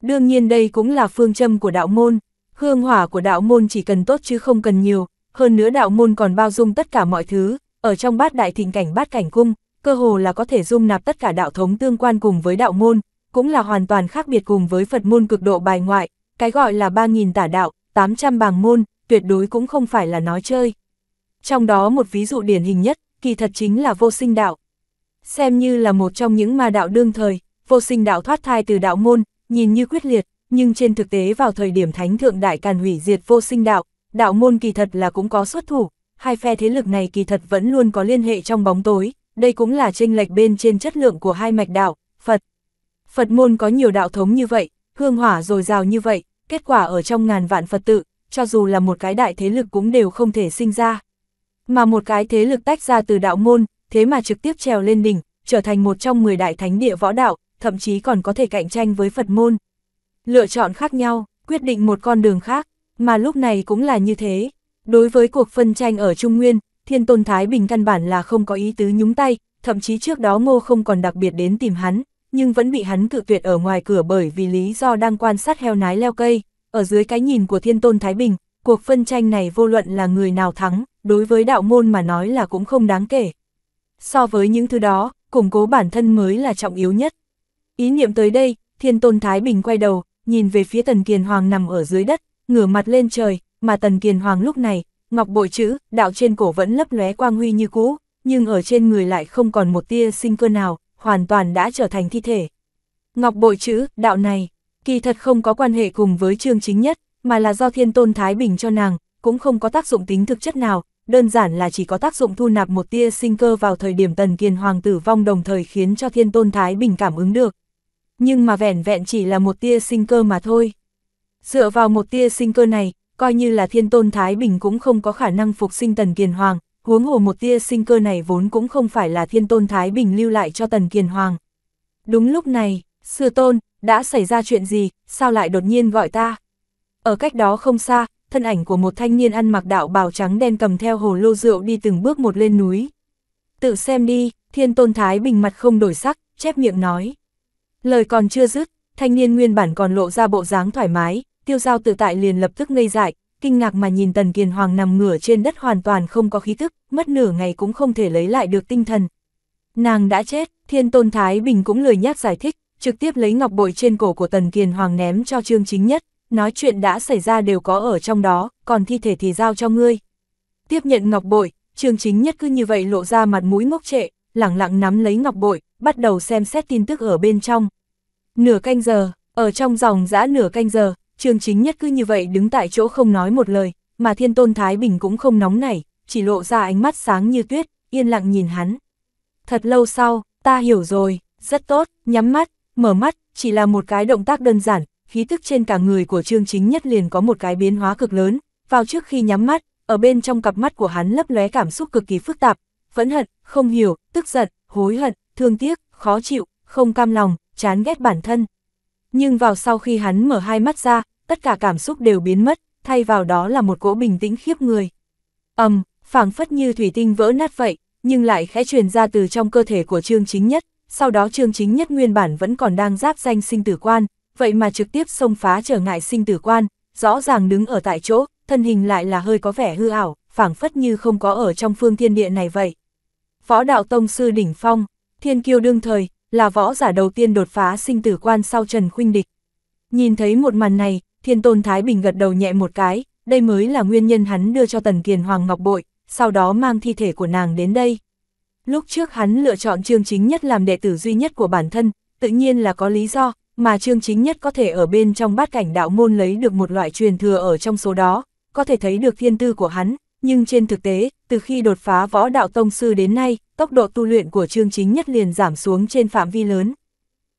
Speaker 1: Đương nhiên đây cũng là phương châm của đạo môn, hương hỏa của đạo môn chỉ cần tốt chứ không cần nhiều, hơn nữa đạo môn còn bao dung tất cả mọi thứ, ở trong bát đại thịnh cảnh bát cảnh cung, cơ hồ là có thể dung nạp tất cả đạo thống tương quan cùng với đạo môn, cũng là hoàn toàn khác biệt cùng với Phật môn cực độ bài ngoại, cái gọi là 3.000 tả đạo, 800 bàng môn, tuyệt đối cũng không phải là nói chơi. Trong đó một ví dụ điển hình nhất, kỳ thật chính là vô sinh đạo. Xem như là một trong những ma đạo đương thời, vô sinh đạo thoát thai từ đạo môn, nhìn như quyết liệt, nhưng trên thực tế vào thời điểm thánh thượng đại càn hủy diệt vô sinh đạo, đạo môn kỳ thật là cũng có xuất thủ, hai phe thế lực này kỳ thật vẫn luôn có liên hệ trong bóng tối, đây cũng là chênh lệch bên trên chất lượng của hai mạch đạo, Phật. Phật môn có nhiều đạo thống như vậy, hương hỏa dồi dào như vậy, kết quả ở trong ngàn vạn Phật tự, cho dù là một cái đại thế lực cũng đều không thể sinh ra. Mà một cái thế lực tách ra từ đạo môn, thế mà trực tiếp trèo lên đỉnh, trở thành một trong 10 đại thánh địa võ đạo, thậm chí còn có thể cạnh tranh với Phật môn. Lựa chọn khác nhau, quyết định một con đường khác, mà lúc này cũng là như thế. Đối với cuộc phân tranh ở Trung Nguyên, Thiên Tôn Thái Bình căn bản là không có ý tứ nhúng tay, thậm chí trước đó Ngô không còn đặc biệt đến tìm hắn, nhưng vẫn bị hắn cự tuyệt ở ngoài cửa bởi vì lý do đang quan sát heo nái leo cây. Ở dưới cái nhìn của Thiên Tôn Thái Bình, cuộc phân tranh này vô luận là người nào thắng, đối với đạo môn mà nói là cũng không đáng kể. So với những thứ đó, củng cố bản thân mới là trọng yếu nhất. Ý niệm tới đây, thiên tôn Thái Bình quay đầu, nhìn về phía Tần Kiền Hoàng nằm ở dưới đất, ngửa mặt lên trời, mà Tần Kiền Hoàng lúc này, ngọc bội chữ, đạo trên cổ vẫn lấp lóe quang huy như cũ, nhưng ở trên người lại không còn một tia sinh cơ nào, hoàn toàn đã trở thành thi thể. Ngọc bội chữ, đạo này, kỳ thật không có quan hệ cùng với trương chính nhất, mà là do thiên tôn Thái Bình cho nàng, cũng không có tác dụng tính thực chất nào, đơn giản là chỉ có tác dụng thu nạp một tia sinh cơ vào thời điểm tần kiền hoàng tử vong đồng thời khiến cho thiên tôn Thái Bình cảm ứng được. Nhưng mà vẻn vẹn chỉ là một tia sinh cơ mà thôi. Dựa vào một tia sinh cơ này, coi như là thiên tôn Thái Bình cũng không có khả năng phục sinh tần kiền hoàng, huống hồ một tia sinh cơ này vốn cũng không phải là thiên tôn Thái Bình lưu lại cho tần kiền hoàng. Đúng lúc này, sư tôn, đã xảy ra chuyện gì, sao lại đột nhiên gọi ta? Ở cách đó không xa, thân ảnh của một thanh niên ăn mặc đạo bào trắng đen cầm theo hồ lô rượu đi từng bước một lên núi. Tự xem đi, thiên tôn thái bình mặt không đổi sắc, chép miệng nói. Lời còn chưa dứt, thanh niên nguyên bản còn lộ ra bộ dáng thoải mái, tiêu giao tự tại liền lập tức ngây dại, kinh ngạc mà nhìn Tần Kiền Hoàng nằm ngửa trên đất hoàn toàn không có khí tức, mất nửa ngày cũng không thể lấy lại được tinh thần. Nàng đã chết, thiên tôn thái bình cũng lười nhát giải thích, trực tiếp lấy ngọc bội trên cổ của Tần Kiền Hoàng ném cho Trương Chính Nhất nói chuyện đã xảy ra đều có ở trong đó, còn thi thể thì giao cho ngươi. Tiếp nhận ngọc bội, Trương Chính Nhất cứ như vậy lộ ra mặt mũi ngốc trệ, lẳng lặng nắm lấy ngọc bội, bắt đầu xem xét tin tức ở bên trong. Nửa canh giờ, ở trong dòng giã nửa canh giờ, Trương Chính Nhất cứ như vậy đứng tại chỗ không nói một lời, mà Thiên Tôn Thái Bình cũng không nóng nảy, chỉ lộ ra ánh mắt sáng như tuyết, yên lặng nhìn hắn. Thật lâu sau, ta hiểu rồi, rất tốt, nhắm mắt, mở mắt, chỉ là một cái động tác đơn giản, khí tức trên cả người của Trương Chính Nhất liền có một cái biến hóa cực lớn, vào trước khi nhắm mắt, ở bên trong cặp mắt của hắn lấp lóe cảm xúc cực kỳ phức tạp, phẫn hận, không hiểu, tức giận, hối hận, thương tiếc, khó chịu, không cam lòng, chán ghét bản thân. Nhưng vào sau khi hắn mở hai mắt ra, tất cả cảm xúc đều biến mất, thay vào đó là một cỗ bình tĩnh khiếp người. ầm, um, phảng phất như thủy tinh vỡ nát vậy, nhưng lại khẽ truyền ra từ trong cơ thể của Trương Chính Nhất, sau đó Trương Chính Nhất nguyên bản vẫn còn đang giáp danh sinh tử quan, vậy mà trực tiếp xông phá trở ngại sinh tử quan, rõ ràng đứng ở tại chỗ, thân hình lại là hơi có vẻ hư ảo, phảng phất như không có ở trong phương thiên địa này vậy. Võ đạo tông sư đỉnh phong, thiên kiêu đương thời, là võ giả đầu tiên đột phá sinh tử quan sau Trần Khuynh Địch. Nhìn thấy một màn này, thiên tôn Thái Bình gật đầu nhẹ một cái, đây mới là nguyên nhân hắn đưa cho Tần Kiền Hoàng Ngọc Bội, sau đó mang thi thể của nàng đến đây. Lúc trước hắn lựa chọn Trương Chính Nhất làm đệ tử duy nhất của bản thân, tự nhiên là có lý do, mà trương chính nhất có thể ở bên trong bát cảnh đạo môn lấy được một loại truyền thừa ở trong số đó, có thể thấy được thiên tư của hắn, nhưng trên thực tế, từ khi đột phá võ đạo tông sư đến nay, tốc độ tu luyện của trương chính nhất liền giảm xuống trên phạm vi lớn.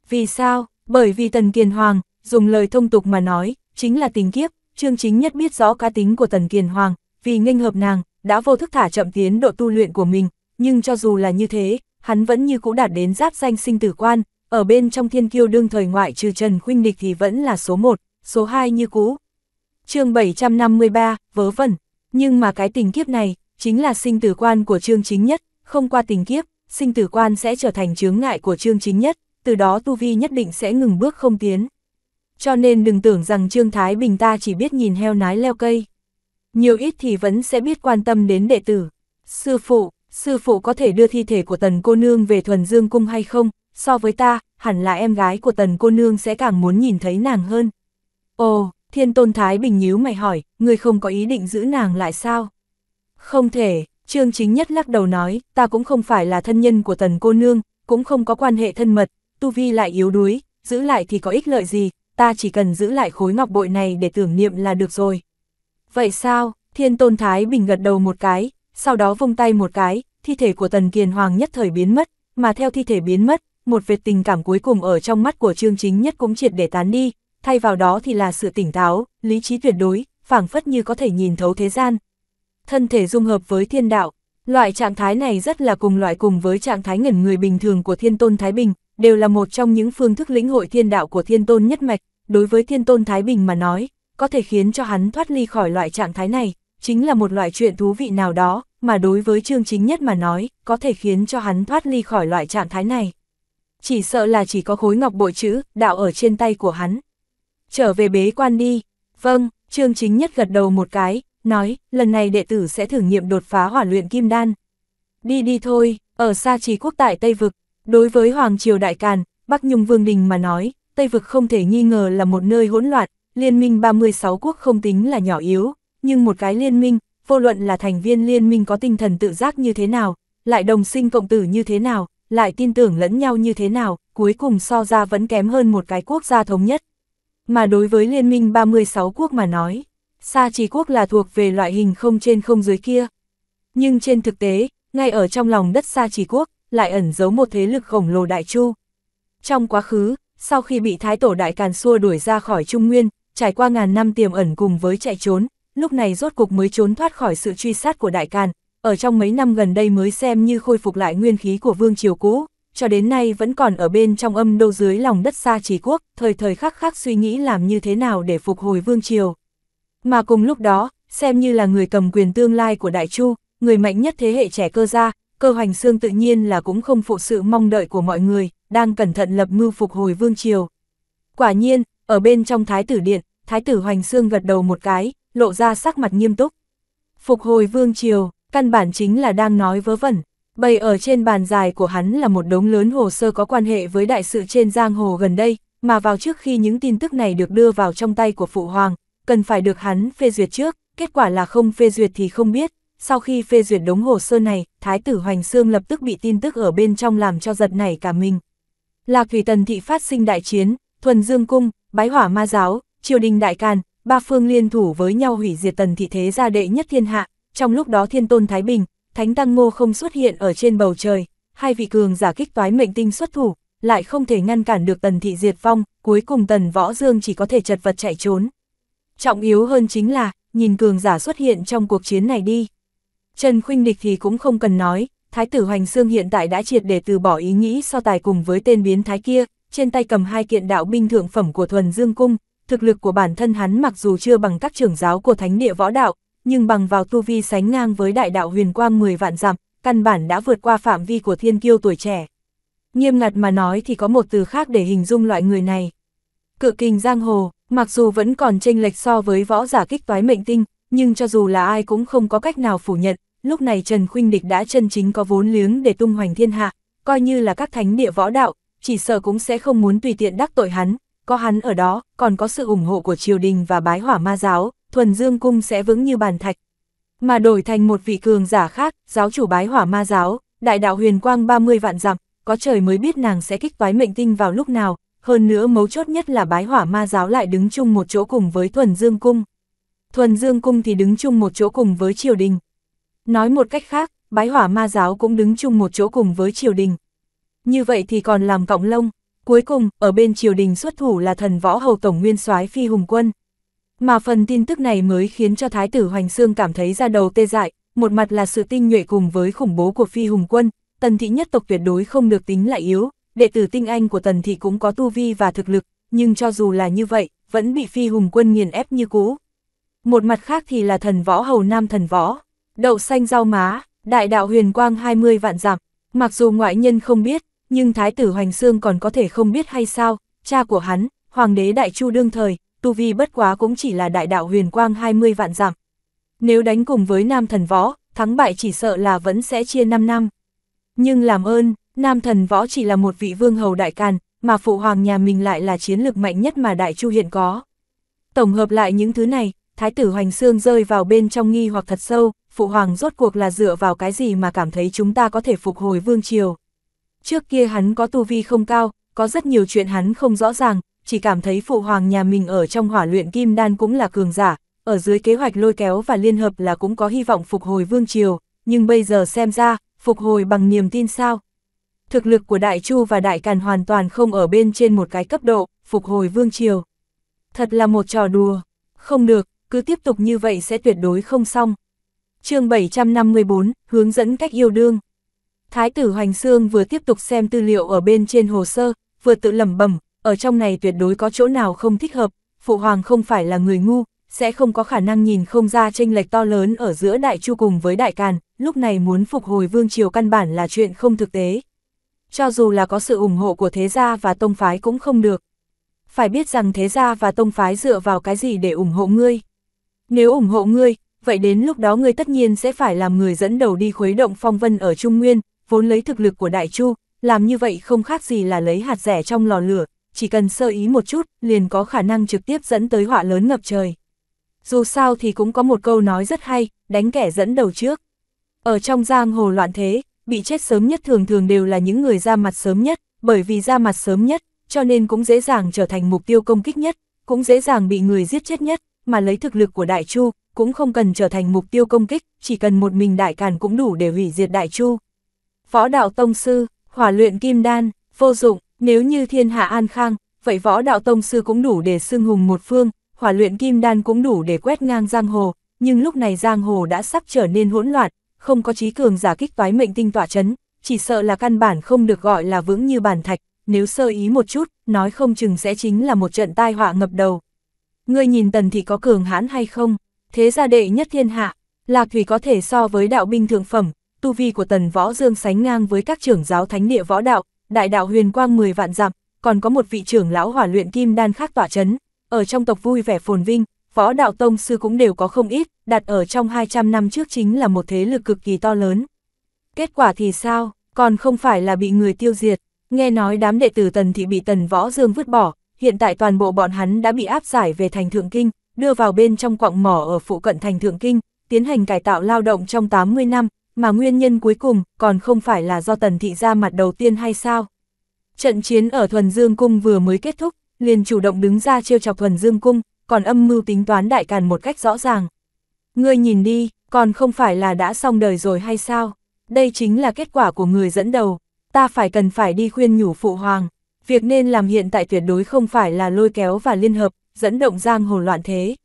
Speaker 1: Vì sao? Bởi vì Tần Kiền Hoàng, dùng lời thông tục mà nói, chính là tình kiếp, trương chính nhất biết rõ cá tính của Tần Kiền Hoàng, vì nghênh hợp nàng, đã vô thức thả chậm tiến độ tu luyện của mình, nhưng cho dù là như thế, hắn vẫn như cũ đạt đến giáp danh sinh tử quan, ở bên trong thiên kiêu đương thời ngoại trừ Trần Khuynh Địch thì vẫn là số 1, số 2 như cũ. chương 753, vớ vẩn. Nhưng mà cái tình kiếp này, chính là sinh tử quan của chương chính nhất, không qua tình kiếp, sinh tử quan sẽ trở thành chướng ngại của chương chính nhất, từ đó tu vi nhất định sẽ ngừng bước không tiến. Cho nên đừng tưởng rằng Trương Thái Bình ta chỉ biết nhìn heo nái leo cây. Nhiều ít thì vẫn sẽ biết quan tâm đến đệ tử. Sư phụ, sư phụ có thể đưa thi thể của tần cô nương về thuần dương cung hay không, so với ta, hẳn là em gái của tần cô nương sẽ càng muốn nhìn thấy nàng hơn. Ồ, thiên tôn thái bình nhíu mày hỏi, ngươi không có ý định giữ nàng lại sao? Không thể, trương chính nhất lắc đầu nói, ta cũng không phải là thân nhân của tần cô nương, cũng không có quan hệ thân mật, tu vi lại yếu đuối, giữ lại thì có ích lợi gì, ta chỉ cần giữ lại khối ngọc bội này để tưởng niệm là được rồi. Vậy sao, thiên tôn thái bình gật đầu một cái, sau đó vung tay một cái, thi thể của tần kiền hoàng nhất thời biến mất, mà theo thi thể biến mất, một vệt tình cảm cuối cùng ở trong mắt của Trương Chính Nhất cũng triệt để tán đi, thay vào đó thì là sự tỉnh táo, lý trí tuyệt đối, phảng phất như có thể nhìn thấu thế gian. Thân thể dung hợp với thiên đạo, loại trạng thái này rất là cùng loại cùng với trạng thái ngẩn người bình thường của Thiên Tôn Thái Bình, đều là một trong những phương thức lĩnh hội thiên đạo của Thiên Tôn nhất mạch, đối với Thiên Tôn Thái Bình mà nói, có thể khiến cho hắn thoát ly khỏi loại trạng thái này, chính là một loại chuyện thú vị nào đó, mà đối với Trương Chính Nhất mà nói, có thể khiến cho hắn thoát ly khỏi loại trạng thái này chỉ sợ là chỉ có khối ngọc bội chữ, đạo ở trên tay của hắn. Trở về bế quan đi. Vâng, Trương Chính Nhất gật đầu một cái, nói, lần này đệ tử sẽ thử nghiệm đột phá hỏa luyện kim đan. Đi đi thôi, ở xa trì quốc tại Tây Vực, đối với Hoàng Triều Đại Càn, Bắc Nhung Vương Đình mà nói, Tây Vực không thể nghi ngờ là một nơi hỗn loạn, liên minh 36 quốc không tính là nhỏ yếu, nhưng một cái liên minh, vô luận là thành viên liên minh có tinh thần tự giác như thế nào, lại đồng sinh cộng tử như thế nào, lại tin tưởng lẫn nhau như thế nào, cuối cùng so ra vẫn kém hơn một cái quốc gia thống nhất. Mà đối với Liên minh 36 quốc mà nói, Sa Trì quốc là thuộc về loại hình không trên không dưới kia. Nhưng trên thực tế, ngay ở trong lòng đất Sa Trì quốc, lại ẩn giấu một thế lực khổng lồ đại chu. Trong quá khứ, sau khi bị Thái Tổ Đại Càn xua đuổi ra khỏi Trung Nguyên, trải qua ngàn năm tiềm ẩn cùng với chạy trốn, lúc này rốt cục mới trốn thoát khỏi sự truy sát của Đại Càn, ở trong mấy năm gần đây mới xem như khôi phục lại nguyên khí của vương triều cũ, cho đến nay vẫn còn ở bên trong âm đô dưới lòng đất xa trí quốc, thời thời khắc khắc suy nghĩ làm như thế nào để phục hồi vương triều. Mà cùng lúc đó, xem như là người cầm quyền tương lai của Đại Chu, người mạnh nhất thế hệ trẻ cơ gia, cơ hoành xương tự nhiên là cũng không phụ sự mong đợi của mọi người, đang cẩn thận lập mưu phục hồi vương triều. Quả nhiên, ở bên trong thái tử điện, thái tử hoành xương gật đầu một cái, lộ ra sắc mặt nghiêm túc. Phục hồi vương triều, căn bản chính là đang nói vớ vẩn. Bày ở trên bàn dài của hắn là một đống lớn hồ sơ có quan hệ với đại sự trên giang hồ gần đây, mà vào trước khi những tin tức này được đưa vào trong tay của Phụ Hoàng, cần phải được hắn phê duyệt trước, kết quả là không phê duyệt thì không biết. Sau khi phê duyệt đống hồ sơ này, Thái tử Hoành Sương lập tức bị tin tức ở bên trong làm cho giật nảy cả mình. Lạc Thủy Tần Thị phát sinh đại chiến, Thuần Dương Cung, Bái Hỏa Ma Giáo, Triều Đình Đại Càn, ba phương liên thủ với nhau hủy diệt Tần Thị Thế gia đệ nhất thiên hạ, trong lúc đó thiên tôn Thái Bình, Thánh Tăng Ngô không xuất hiện ở trên bầu trời, hai vị cường giả kích toái mệnh tinh xuất thủ, lại không thể ngăn cản được tần thị diệt phong cuối cùng tần võ dương chỉ có thể chật vật chạy trốn. Trọng yếu hơn chính là, nhìn cường giả xuất hiện trong cuộc chiến này đi. Trần Khuynh Địch thì cũng không cần nói, Thái tử Hoành Sương hiện tại đã triệt để từ bỏ ý nghĩ so tài cùng với tên biến thái kia, trên tay cầm hai kiện đạo binh thượng phẩm của Thuần Dương Cung, thực lực của bản thân hắn mặc dù chưa bằng các trưởng giáo của thánh địa võ đạo, nhưng bằng vào tu vi sánh ngang với đại đạo huyền quang 10 vạn dặm, căn bản đã vượt qua phạm vi của thiên kiêu tuổi trẻ. Nghiêm ngặt mà nói thì có một từ khác để hình dung loại người này. Cự kình giang hồ, mặc dù vẫn còn chênh lệch so với võ giả kích toái mệnh tinh, nhưng cho dù là ai cũng không có cách nào phủ nhận, lúc này Trần Khuynh Địch đã chân chính có vốn liếng để tung hoành thiên hạ, coi như là các thánh địa võ đạo, chỉ sợ cũng sẽ không muốn tùy tiện đắc tội hắn, có hắn ở đó, còn có sự ủng hộ của triều đình và bái hỏa ma giáo, thuần dương cung sẽ vững như bàn thạch. Mà đổi thành một vị cường giả khác, giáo chủ bái hỏa ma giáo, đại đạo huyền quang 30 vạn dặm, có trời mới biết nàng sẽ kích toái mệnh tinh vào lúc nào, hơn nữa mấu chốt nhất là bái hỏa ma giáo lại đứng chung một chỗ cùng với thuần dương cung. Thuần dương cung thì đứng chung một chỗ cùng với triều đình. Nói một cách khác, bái hỏa ma giáo cũng đứng chung một chỗ cùng với triều đình. Như vậy thì còn làm cọng lông. Cuối cùng, ở bên triều đình xuất thủ là thần võ hầu tổng nguyên soái phi hùng quân, mà phần tin tức này mới khiến cho Thái tử Hoành Sương cảm thấy ra đầu tê dại, một mặt là sự tinh nhuệ cùng với khủng bố của phi hùng quân, tần thị nhất tộc tuyệt đối không được tính là yếu, đệ tử tinh anh của tần thị cũng có tu vi và thực lực, nhưng cho dù là như vậy, vẫn bị phi hùng quân nghiền ép như cũ. Một mặt khác thì là thần võ hầu nam thần võ, đậu xanh rau má, đại đạo huyền quang 20 vạn giảm, mặc dù ngoại nhân không biết, nhưng thái tử Hoành Sương còn có thể không biết hay sao, cha của hắn, hoàng đế đại chu đương thời, tu vi bất quá cũng chỉ là đại đạo huyền quang 20 vạn giảm. Nếu đánh cùng với nam thần võ, thắng bại chỉ sợ là vẫn sẽ chia 5 năm. Nhưng làm ơn, nam thần võ chỉ là một vị vương hầu đại càn, mà phụ hoàng nhà mình lại là chiến lược mạnh nhất mà đại chu hiện có. Tổng hợp lại những thứ này, thái tử Hoành xương rơi vào bên trong nghi hoặc thật sâu, phụ hoàng rốt cuộc là dựa vào cái gì mà cảm thấy chúng ta có thể phục hồi vương triều. Trước kia hắn có tu vi không cao, có rất nhiều chuyện hắn không rõ ràng, chỉ cảm thấy phụ hoàng nhà mình ở trong hỏa luyện kim đan cũng là cường giả, ở dưới kế hoạch lôi kéo và liên hợp là cũng có hy vọng phục hồi vương triều, nhưng bây giờ xem ra, phục hồi bằng niềm tin sao? Thực lực của Đại Chu và Đại Càn hoàn toàn không ở bên trên một cái cấp độ, phục hồi vương triều. Thật là một trò đùa, không được, cứ tiếp tục như vậy sẽ tuyệt đối không xong. chương 754, hướng dẫn cách yêu đương. Thái tử Hoành Sương vừa tiếp tục xem tư liệu ở bên trên hồ sơ, vừa tự lẩm bẩm, ở trong này tuyệt đối có chỗ nào không thích hợp, Phụ Hoàng không phải là người ngu, sẽ không có khả năng nhìn không ra tranh lệch to lớn ở giữa Đại Chu cùng với Đại Càn, lúc này muốn phục hồi vương triều căn bản là chuyện không thực tế. Cho dù là có sự ủng hộ của thế gia và tông phái cũng không được. Phải biết rằng thế gia và tông phái dựa vào cái gì để ủng hộ ngươi. Nếu ủng hộ ngươi, vậy đến lúc đó ngươi tất nhiên sẽ phải làm người dẫn đầu đi khuấy động phong vân ở Trung Nguyên, vốn lấy thực lực của Đại Chu, làm như vậy không khác gì là lấy hạt rẻ trong lò lửa, chỉ cần sơ ý một chút, liền có khả năng trực tiếp dẫn tới họa lớn ngập trời. Dù sao thì cũng có một câu nói rất hay, đánh kẻ dẫn đầu trước. Ở trong giang hồ loạn thế, bị chết sớm nhất thường thường đều là những người ra mặt sớm nhất, bởi vì ra mặt sớm nhất, cho nên cũng dễ dàng trở thành mục tiêu công kích nhất, cũng dễ dàng bị người giết chết nhất, mà lấy thực lực của Đại Chu, cũng không cần trở thành mục tiêu công kích, chỉ cần một mình Đại Càn cũng đủ để hủy diệt Đại Chu. phó đạo Tông Sư, Hỏa luyện Kim Đan, vô dụng, nếu như thiên hạ an khang, vậy võ đạo tông sư cũng đủ để xưng hùng một phương, hỏa luyện kim đan cũng đủ để quét ngang giang hồ, nhưng lúc này giang hồ đã sắp trở nên hỗn loạn, không có trí cường giả kích toái mệnh tinh tỏa chấn, chỉ sợ là căn bản không được gọi là vững như bàn thạch, nếu sơ ý một chút, nói không chừng sẽ chính là một trận tai họa ngập đầu. Ngươi nhìn tần thì có cường hãn hay không? Thế gia đệ nhất thiên hạ, lạc thủy có thể so với đạo binh thượng phẩm, tu vi của tần võ dương sánh ngang với các trưởng giáo thánh địa võ đạo, đại đạo huyền quang 10 vạn dặm, còn có một vị trưởng lão hỏa luyện kim đan khác tỏa chấn, ở trong tộc vui vẻ phồn vinh, phó đạo tông sư cũng đều có không ít, đặt ở trong 200 năm trước chính là một thế lực cực kỳ to lớn. Kết quả thì sao, còn không phải là bị người tiêu diệt, nghe nói đám đệ tử tần thì bị tần võ dương vứt bỏ, hiện tại toàn bộ bọn hắn đã bị áp giải về thành thượng kinh, đưa vào bên trong quặng mỏ ở phụ cận thành thượng kinh, tiến hành cải tạo lao động trong 80 năm, mà nguyên nhân cuối cùng còn không phải là do tần thị ra mặt đầu tiên hay sao. Trận chiến ở Thuần Dương Cung vừa mới kết thúc, liền chủ động đứng ra trêu chọc Thuần Dương Cung, còn âm mưu tính toán đại càn một cách rõ ràng. Ngươi nhìn đi, còn không phải là đã xong đời rồi hay sao? Đây chính là kết quả của người dẫn đầu, ta phải cần phải đi khuyên nhủ phụ hoàng. Việc nên làm hiện tại tuyệt đối không phải là lôi kéo và liên hợp, dẫn động giang hồ loạn thế,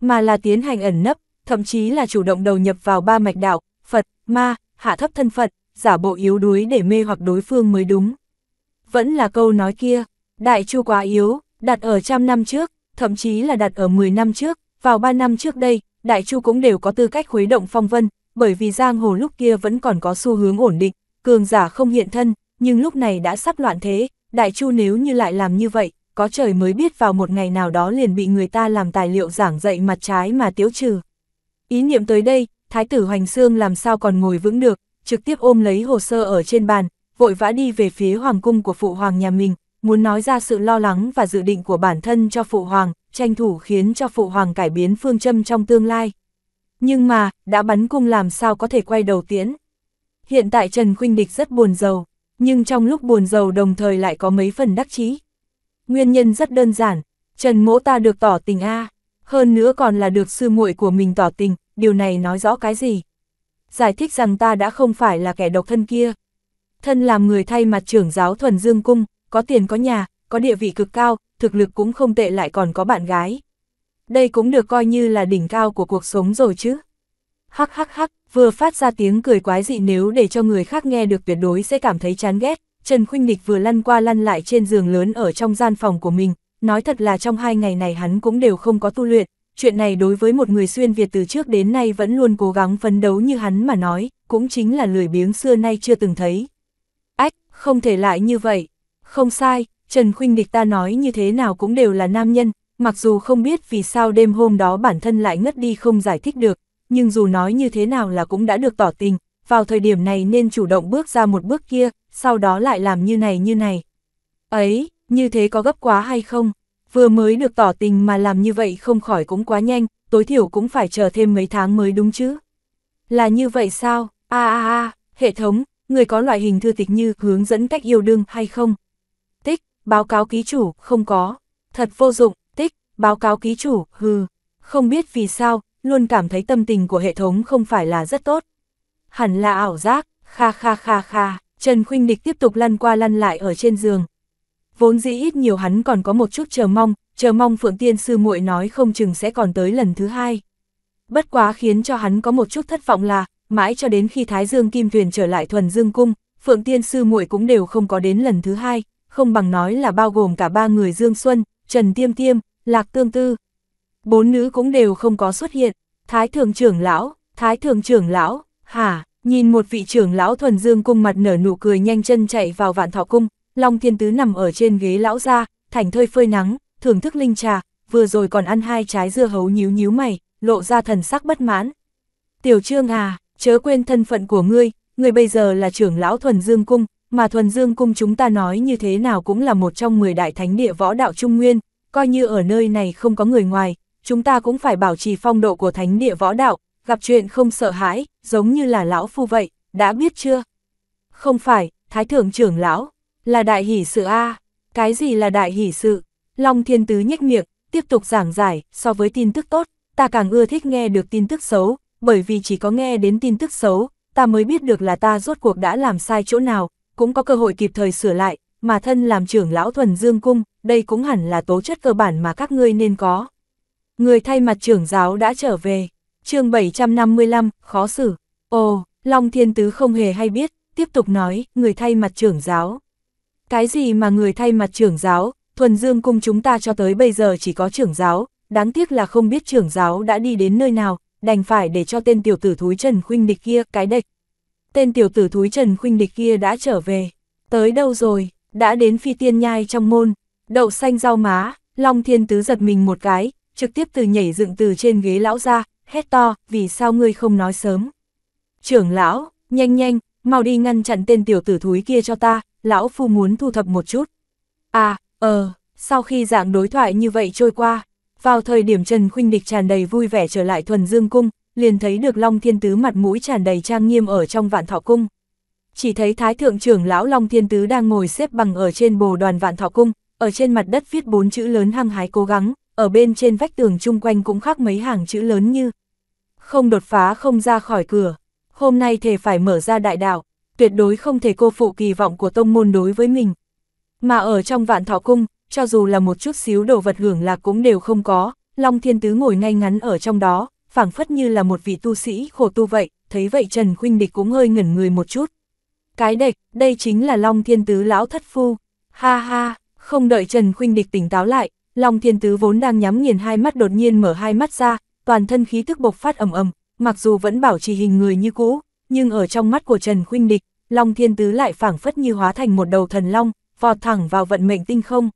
Speaker 1: mà là tiến hành ẩn nấp, thậm chí là chủ động đầu nhập vào ba mạch đạo, Phật, ma, hạ thấp thân phận, giả bộ yếu đuối để mê hoặc đối phương mới đúng. Vẫn là câu nói kia, đại chu quá yếu, đặt ở trăm năm trước, thậm chí là đặt ở 10 năm trước, vào 3 năm trước đây, đại chu cũng đều có tư cách khuấy động phong vân, bởi vì giang hồ lúc kia vẫn còn có xu hướng ổn định, cường giả không hiện thân, nhưng lúc này đã sắp loạn thế, đại chu nếu như lại làm như vậy, có trời mới biết vào một ngày nào đó liền bị người ta làm tài liệu giảng dạy mặt trái mà tiếu trừ. Ý niệm tới đây, Thái tử Hoành Sương làm sao còn ngồi vững được, trực tiếp ôm lấy hồ sơ ở trên bàn, vội vã đi về phía hoàng cung của phụ hoàng nhà mình, muốn nói ra sự lo lắng và dự định của bản thân cho phụ hoàng, tranh thủ khiến cho phụ hoàng cải biến phương châm trong tương lai. Nhưng mà, đã bắn cung làm sao có thể quay đầu tiễn. Hiện tại Trần Khuynh Địch rất buồn giàu, nhưng trong lúc buồn giàu đồng thời lại có mấy phần đắc chí. Nguyên nhân rất đơn giản, Trần Mỗ ta được tỏ tình a, hơn nữa còn là được sư muội của mình tỏ tình, điều này nói rõ cái gì? Giải thích rằng ta đã không phải là kẻ độc thân kia. Thân làm người thay mặt trưởng giáo thuần dương cung, có tiền có nhà, có địa vị cực cao, thực lực cũng không tệ lại còn có bạn gái. Đây cũng được coi như là đỉnh cao của cuộc sống rồi chứ. Hắc hắc hắc, vừa phát ra tiếng cười quái dị nếu để cho người khác nghe được tuyệt đối sẽ cảm thấy chán ghét. Trần Khuynh Địch vừa lăn qua lăn lại trên giường lớn ở trong gian phòng của mình, nói thật là trong hai ngày này hắn cũng đều không có tu luyện, chuyện này đối với một người xuyên Việt từ trước đến nay vẫn luôn cố gắng phấn đấu như hắn mà nói, cũng chính là lười biếng xưa nay chưa từng thấy. Ách, không thể lại như vậy. Không sai, Trần Khuynh Địch ta nói như thế nào cũng đều là nam nhân, mặc dù không biết vì sao đêm hôm đó bản thân lại ngất đi không giải thích được, nhưng dù nói như thế nào là cũng đã được tỏ tình, vào thời điểm này nên chủ động bước ra một bước kia, sau đó lại làm như này như này. Ấy, như thế có gấp quá hay không? vừa mới được tỏ tình mà làm như vậy không khỏi cũng quá nhanh, tối thiểu cũng phải chờ thêm mấy tháng mới đúng chứ. Là như vậy sao? A a a, hệ thống, người có loại hình thư tịch như hướng dẫn cách yêu đương hay không? Tích, báo cáo ký chủ, không có. Thật vô dụng, tích, báo cáo ký chủ, hừ. Không biết vì sao, luôn cảm thấy tâm tình của hệ thống không phải là rất tốt. Hẳn là ảo giác, kha kha kha kha, Trần Khuynh Địch tiếp tục lăn qua lăn lại ở trên giường, vốn dĩ ít nhiều hắn còn có một chút chờ mong, chờ mong Phượng Tiên Sư muội nói không chừng sẽ còn tới lần thứ hai. Bất quá khiến cho hắn có một chút thất vọng là, mãi cho đến khi Thái Dương Kim Thuyền trở lại thuần dương cung, Phượng Tiên Sư muội cũng đều không có đến lần thứ hai, không bằng nói là bao gồm cả ba người Dương Xuân, Trần Tiêm Tiêm, Lạc Tương Tư. Bốn nữ cũng đều không có xuất hiện, Thái Thường trưởng lão, Thái Thường trưởng lão, hả, nhìn một vị trưởng lão thuần dương cung mặt nở nụ cười nhanh chân chạy vào vạn thọ cung, Long Thiên Tứ nằm ở trên ghế lão ra, thành thơi phơi nắng, thưởng thức linh trà, vừa rồi còn ăn hai trái dưa hấu nhíu nhíu mày, lộ ra thần sắc bất mãn. Tiểu Trương à, chớ quên thân phận của ngươi, ngươi bây giờ là trưởng lão Thuần Dương Cung, mà Thuần Dương Cung chúng ta nói như thế nào cũng là một trong 10 đại thánh địa võ đạo Trung Nguyên, coi như ở nơi này không có người ngoài, chúng ta cũng phải bảo trì phong độ của thánh địa võ đạo, gặp chuyện không sợ hãi, giống như là lão phu vậy, đã biết chưa? Không phải, Thái Thượng trưởng lão, là đại hỷ sự a cái gì là đại hỷ sự? Long Thiên Tứ nhếch miệng, tiếp tục giảng giải, so với tin tức tốt, ta càng ưa thích nghe được tin tức xấu, bởi vì chỉ có nghe đến tin tức xấu, ta mới biết được là ta rốt cuộc đã làm sai chỗ nào, cũng có cơ hội kịp thời sửa lại, mà thân làm trưởng lão thuần dương cung, đây cũng hẳn là tố chất cơ bản mà các ngươi nên có. Người thay mặt trưởng giáo đã trở về, chương 755, khó xử. Ồ, Long Thiên Tứ không hề hay biết, tiếp tục nói, người thay mặt trưởng giáo. Cái gì mà người thay mặt trưởng giáo, thuần dương cung chúng ta cho tới bây giờ chỉ có trưởng giáo, đáng tiếc là không biết trưởng giáo đã đi đến nơi nào, đành phải để cho tên tiểu tử thúi Trần Khuynh Địch kia cái địch. Tên tiểu tử thúi Trần Khuynh Địch kia đã trở về, tới đâu rồi, đã đến phi tiên nhai trong môn, đậu xanh rau má, Long Thiên Tứ giật mình một cái, trực tiếp từ nhảy dựng từ trên ghế lão ra, hét to, vì sao ngươi không nói sớm. Trưởng lão, nhanh nhanh, mau đi ngăn chặn tên tiểu tử thúi kia cho ta, lão phu muốn thu thập một chút. À, ờ, sau khi dạng đối thoại như vậy trôi qua, vào thời điểm Trần Khuynh Địch tràn đầy vui vẻ trở lại thuần dương cung, liền thấy được Long Thiên Tứ mặt mũi tràn đầy trang nghiêm ở trong vạn thọ cung. Chỉ thấy Thái Thượng trưởng lão Long Thiên Tứ đang ngồi xếp bằng ở trên bồ đoàn vạn thọ cung, ở trên mặt đất viết bốn chữ lớn hăng hái cố gắng, ở bên trên vách tường chung quanh cũng khắc mấy hàng chữ lớn như Không đột phá không ra khỏi cửa, hôm nay thề phải mở ra đại đạo, tuyệt đối không thể cô phụ kỳ vọng của tông môn đối với mình. Mà ở trong vạn thọ cung, cho dù là một chút xíu đồ vật hưởng lạc cũng đều không có, Long Thiên Tứ ngồi ngay ngắn ở trong đó, phảng phất như là một vị tu sĩ khổ tu vậy, thấy vậy Trần Khuynh Địch cũng hơi ngẩn người một chút. Cái địch, đây chính là Long Thiên Tứ lão thất phu. Ha ha, không đợi Trần Khuynh Địch tỉnh táo lại, Long Thiên Tứ vốn đang nhắm nghiền hai mắt đột nhiên mở hai mắt ra, toàn thân khí thức bộc phát ầm ầm, mặc dù vẫn bảo trì hình người như cũ, nhưng ở trong mắt của Trần Khuynh Địch, Long Thiên Tứ lại phảng phất như hóa thành một đầu thần long, vọt thẳng vào vận mệnh tinh không.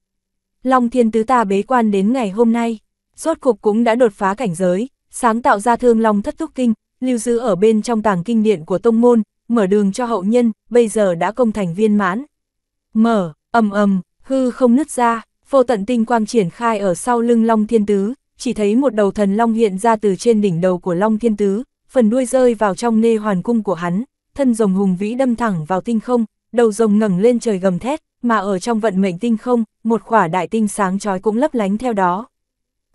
Speaker 1: Long Thiên Tứ ta bế quan đến ngày hôm nay, rốt cục cũng đã đột phá cảnh giới, sáng tạo ra thương long thất túc kinh, lưu giữ ở bên trong tàng kinh điện của tông môn, mở đường cho hậu nhân, bây giờ đã công thành viên mãn. Mở, ầm ầm, hư không nứt ra, vô tận tinh quang triển khai ở sau lưng Long Thiên Tứ, chỉ thấy một đầu thần long hiện ra từ trên đỉnh đầu của Long Thiên Tứ, phần đuôi rơi vào trong nê hoàn cung của hắn, thân rồng hùng vĩ đâm thẳng vào tinh không, đầu rồng ngẩng lên trời gầm thét, mà ở trong vận mệnh tinh không, một khỏa đại tinh sáng chói cũng lấp lánh theo đó.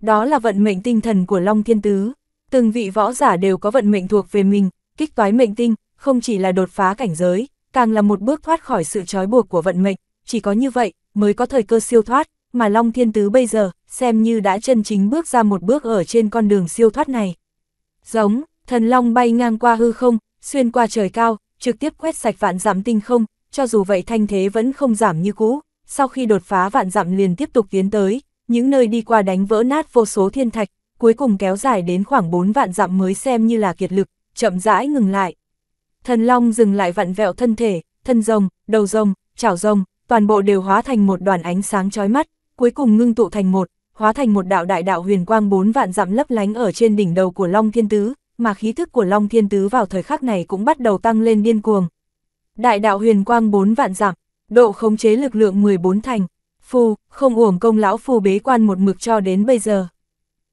Speaker 1: Đó là vận mệnh tinh thần của Long Thiên Tứ. Từng vị võ giả đều có vận mệnh thuộc về mình, kích toái mệnh tinh, không chỉ là đột phá cảnh giới, càng là một bước thoát khỏi sự trói buộc của vận mệnh, chỉ có như vậy mới có thời cơ siêu thoát, mà Long Thiên Tứ bây giờ xem như đã chân chính bước ra một bước ở trên con đường siêu thoát này. Giống, thần long bay ngang qua hư không, xuyên qua trời cao, trực tiếp quét sạch vạn giảm tinh không, cho dù vậy thanh thế vẫn không giảm như cũ, sau khi đột phá vạn dặm liền tiếp tục tiến tới, những nơi đi qua đánh vỡ nát vô số thiên thạch, cuối cùng kéo dài đến khoảng 4 vạn dặm mới xem như là kiệt lực, chậm rãi ngừng lại. Thần Long dừng lại vặn vẹo thân thể, thân rồng, đầu rồng, chảo rồng, toàn bộ đều hóa thành một đoàn ánh sáng chói mắt, cuối cùng ngưng tụ thành một, hóa thành một đạo đại đạo huyền quang bốn vạn dặm lấp lánh ở trên đỉnh đầu của Long Thiên Tứ, mà khí thức của Long Thiên Tứ vào thời khắc này cũng bắt đầu tăng lên điên cuồng. Đại đạo huyền quang 4 vạn giảm, độ khống chế lực lượng 14 thành, phù, không uổng công lão phù bế quan một mực cho đến bây giờ.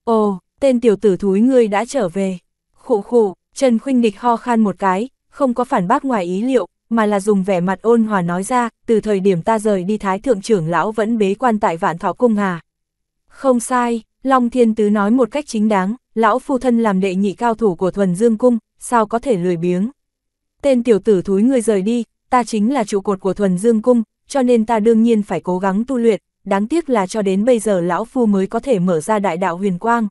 Speaker 1: Ồ, tên tiểu tử thúi ngươi đã trở về. Khụ khụ, Trần Khuynh Địch ho khan một cái, không có phản bác ngoài ý liệu, mà là dùng vẻ mặt ôn hòa nói ra, từ thời điểm ta rời đi thái thượng trưởng lão vẫn bế quan tại vạn thọ cung hà. Không sai, Long Thiên Tứ nói một cách chính đáng lão phu thân làm đệ nhị cao thủ của thuần dương cung, sao có thể lười biếng. Tên tiểu tử thúi người rời đi, ta chính là trụ cột của thuần dương cung, cho nên ta đương nhiên phải cố gắng tu luyện, đáng tiếc là cho đến bây giờ lão phu mới có thể mở ra đại đạo huyền quang.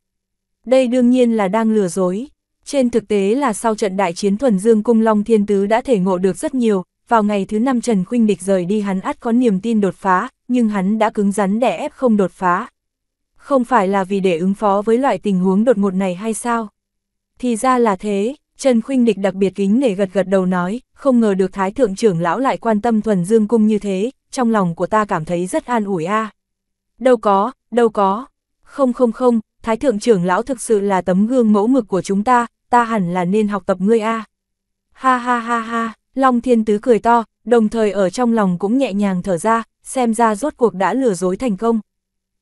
Speaker 1: Đây đương nhiên là đang lừa dối. Trên thực tế là sau trận đại chiến thuần dương cung Long Thiên Tứ đã thể ngộ được rất nhiều, vào ngày thứ năm Trần Khuynh Địch rời đi hắn ắt có niềm tin đột phá, nhưng hắn đã cứng rắn đè ép không đột phá, không phải là vì để ứng phó với loại tình huống đột ngột này hay sao? Thì ra là thế, Trần Khuynh Địch đặc biệt kính nể gật gật đầu nói, không ngờ được Thái Thượng trưởng lão lại quan tâm thuần dương cung như thế, trong lòng của ta cảm thấy rất an ủi a. Đâu có, đâu có. Không không không, Thái Thượng trưởng lão thực sự là tấm gương mẫu mực của chúng ta, ta hẳn là nên học tập ngươi a. Ha ha ha ha, Long Thiên Tứ cười to, đồng thời ở trong lòng cũng nhẹ nhàng thở ra, xem ra rốt cuộc đã lừa dối thành công.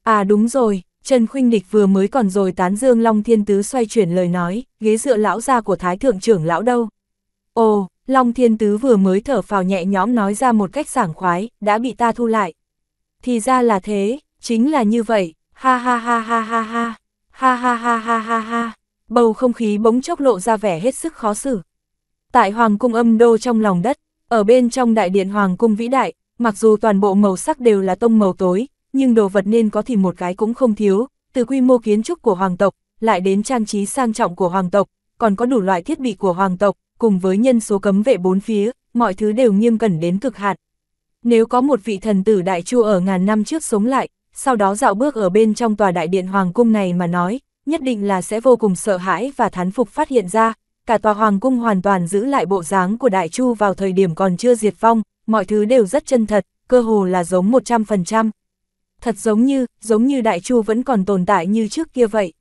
Speaker 1: À đúng rồi, Trần Khuynh Địch vừa mới còn rồi tán dương Long Thiên Tứ xoay chuyển lời nói, ghế dựa lão gia của Thái Thượng trưởng lão đâu. Ồ, Long Thiên Tứ vừa mới thở phào nhẹ nhõm nói ra một cách sảng khoái, đã bị ta thu lại. Thì ra là thế, chính là như vậy, ha ha ha ha ha ha, ha ha ha ha ha ha, bầu không khí bỗng chốc lộ ra vẻ hết sức khó xử. Tại Hoàng cung âm đô trong lòng đất, ở bên trong đại điện Hoàng cung vĩ đại, mặc dù toàn bộ màu sắc đều là tông màu tối, nhưng đồ vật nên có thì một cái cũng không thiếu, từ quy mô kiến trúc của hoàng tộc, lại đến trang trí sang trọng của hoàng tộc, còn có đủ loại thiết bị của hoàng tộc, cùng với nhân số cấm vệ bốn phía, mọi thứ đều nghiêm cẩn đến cực hạn. Nếu có một vị thần tử đại chu ở ngàn năm trước sống lại, sau đó dạo bước ở bên trong tòa đại điện hoàng cung này mà nói, nhất định là sẽ vô cùng sợ hãi và thán phục phát hiện ra, cả tòa hoàng cung hoàn toàn giữ lại bộ dáng của đại chu vào thời điểm còn chưa diệt vong, mọi thứ đều rất chân thật, cơ hồ là giống 100% thật giống như, giống như Đại Chu vẫn còn tồn tại như trước kia vậy.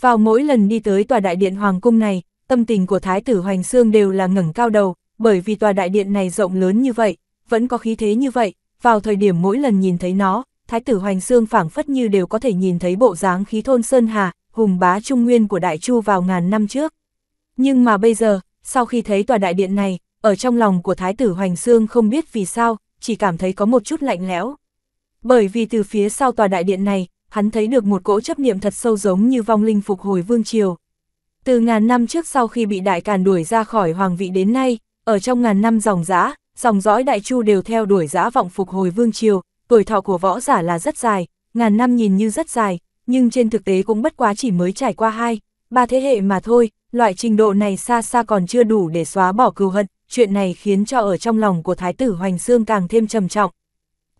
Speaker 1: Vào mỗi lần đi tới tòa đại điện Hoàng Cung này, tâm tình của Thái tử Hoành Sương đều là ngẩng cao đầu, bởi vì tòa đại điện này rộng lớn như vậy, vẫn có khí thế như vậy, vào thời điểm mỗi lần nhìn thấy nó, Thái tử Hoành Sương phảng phất như đều có thể nhìn thấy bộ dáng khí thôn Sơn Hà, hùng bá trung nguyên của Đại Chu vào ngàn năm trước. Nhưng mà bây giờ, sau khi thấy tòa đại điện này, ở trong lòng của Thái tử Hoành Sương không biết vì sao, chỉ cảm thấy có một chút lạnh lẽo. Bởi vì từ phía sau tòa đại điện này, hắn thấy được một cỗ chấp niệm thật sâu giống như vong linh phục hồi vương triều. Từ ngàn năm trước sau khi bị đại càn đuổi ra khỏi hoàng vị đến nay, ở trong ngàn năm dòng giã, dòng dõi đại chu đều theo đuổi giã vọng phục hồi vương triều, tuổi thọ của võ giả là rất dài, ngàn năm nhìn như rất dài, nhưng trên thực tế cũng bất quá chỉ mới trải qua hai, ba thế hệ mà thôi, loại trình độ này xa xa còn chưa đủ để xóa bỏ cừu hận, chuyện này khiến cho ở trong lòng của Thái tử Hoành Sương càng thêm trầm trọng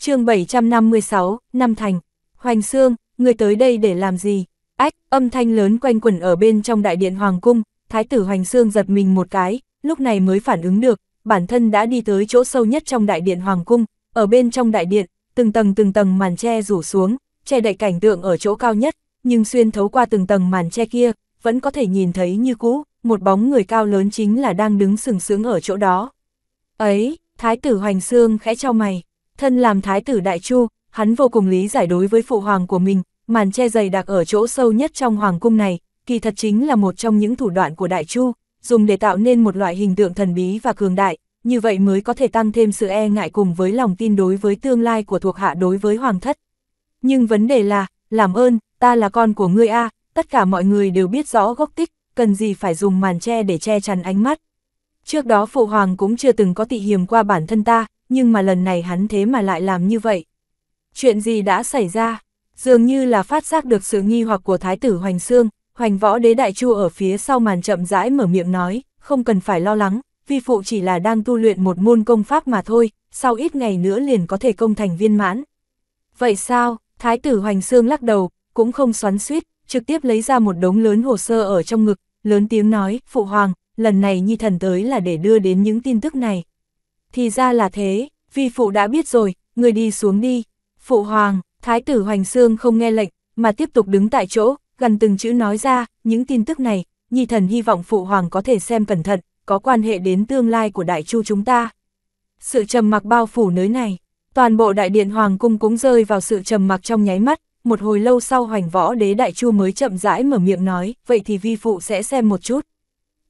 Speaker 1: chương 756, Năm Thành, Hoành Sương, người tới đây để làm gì? Ách, âm thanh lớn quanh quẩn ở bên trong đại điện Hoàng Cung, Thái tử Hoành Sương giật mình một cái, lúc này mới phản ứng được, bản thân đã đi tới chỗ sâu nhất trong đại điện Hoàng Cung, ở bên trong đại điện, từng tầng từng tầng màn che rủ xuống, che đậy cảnh tượng ở chỗ cao nhất, nhưng xuyên thấu qua từng tầng màn che kia, vẫn có thể nhìn thấy như cũ, một bóng người cao lớn chính là đang đứng sừng sững ở chỗ đó. Ấy, Thái tử Hoành Sương khẽ trao mày, Thân làm thái tử Đại Chu, hắn vô cùng lý giải đối với phụ hoàng của mình, màn che dày đặc ở chỗ sâu nhất trong hoàng cung này, kỳ thật chính là một trong những thủ đoạn của Đại Chu, dùng để tạo nên một loại hình tượng thần bí và cường đại, như vậy mới có thể tăng thêm sự e ngại cùng với lòng tin đối với tương lai của thuộc hạ đối với hoàng thất. Nhưng vấn đề là, làm ơn, ta là con của ngươi a, tất cả mọi người đều biết rõ gốc tích, cần gì phải dùng màn che để che chắn ánh mắt. Trước đó phụ hoàng cũng chưa từng có tị hiềm qua bản thân ta, nhưng mà lần này hắn thế mà lại làm như vậy. Chuyện gì đã xảy ra? Dường như là phát giác được sự nghi hoặc của Thái tử Hoành Sương, Hoành Võ Đế Đại Chu ở phía sau màn chậm rãi mở miệng nói, không cần phải lo lắng, vi phụ chỉ là đang tu luyện một môn công pháp mà thôi, sau ít ngày nữa liền có thể công thành viên mãn. Vậy sao? Thái tử Hoành Sương lắc đầu, cũng không xoắn suýt, trực tiếp lấy ra một đống lớn hồ sơ ở trong ngực, lớn tiếng nói, Phụ Hoàng, lần này Nhi Thần tới là để đưa đến những tin tức này thì ra là thế, vi phụ đã biết rồi, người đi xuống đi. Phụ hoàng, thái tử Hoành Sương không nghe lệnh, mà tiếp tục đứng tại chỗ, gần từng chữ nói ra, những tin tức này, nhi thần hy vọng phụ hoàng có thể xem cẩn thận, có quan hệ đến tương lai của đại chu chúng ta. Sự trầm mặc bao phủ nới này, toàn bộ đại điện hoàng cung cũng rơi vào sự trầm mặc trong nháy mắt, một hồi lâu sau hoành võ đế đại chu mới chậm rãi mở miệng nói, vậy thì vi phụ sẽ xem một chút.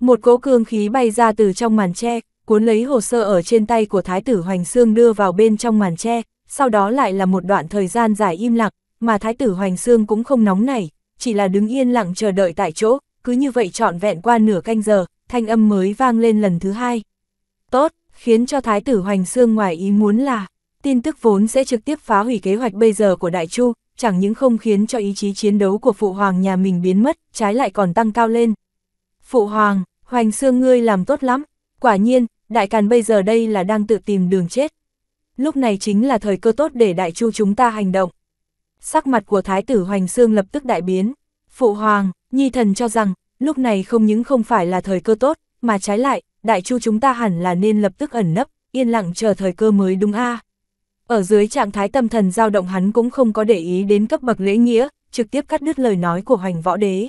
Speaker 1: Một cỗ cương khí bay ra từ trong màn tre, cuốn lấy hồ sơ ở trên tay của Thái tử Hoành Sương đưa vào bên trong màn tre, sau đó lại là một đoạn thời gian dài im lặng, mà Thái tử Hoành Sương cũng không nóng nảy, chỉ là đứng yên lặng chờ đợi tại chỗ, cứ như vậy trọn vẹn qua nửa canh giờ, thanh âm mới vang lên lần thứ hai. Tốt, khiến cho Thái tử Hoành Sương ngoài ý muốn là, tin tức vốn sẽ trực tiếp phá hủy kế hoạch bây giờ của Đại Chu, chẳng những không khiến cho ý chí chiến đấu của Phụ Hoàng nhà mình biến mất, trái lại còn tăng cao lên. Phụ Hoàng, Hoành Sương ngươi làm tốt lắm, quả nhiên, Đại Càn bây giờ đây là đang tự tìm đường chết. Lúc này chính là thời cơ tốt để đại chu chúng ta hành động. Sắc mặt của Thái tử Hoành Sương lập tức đại biến. Phụ Hoàng, Nhi Thần cho rằng, lúc này không những không phải là thời cơ tốt, mà trái lại, đại chu chúng ta hẳn là nên lập tức ẩn nấp, yên lặng chờ thời cơ mới đúng a. Ở dưới trạng thái tâm thần dao động hắn cũng không có để ý đến cấp bậc lễ nghĩa, trực tiếp cắt đứt lời nói của hoành võ đế.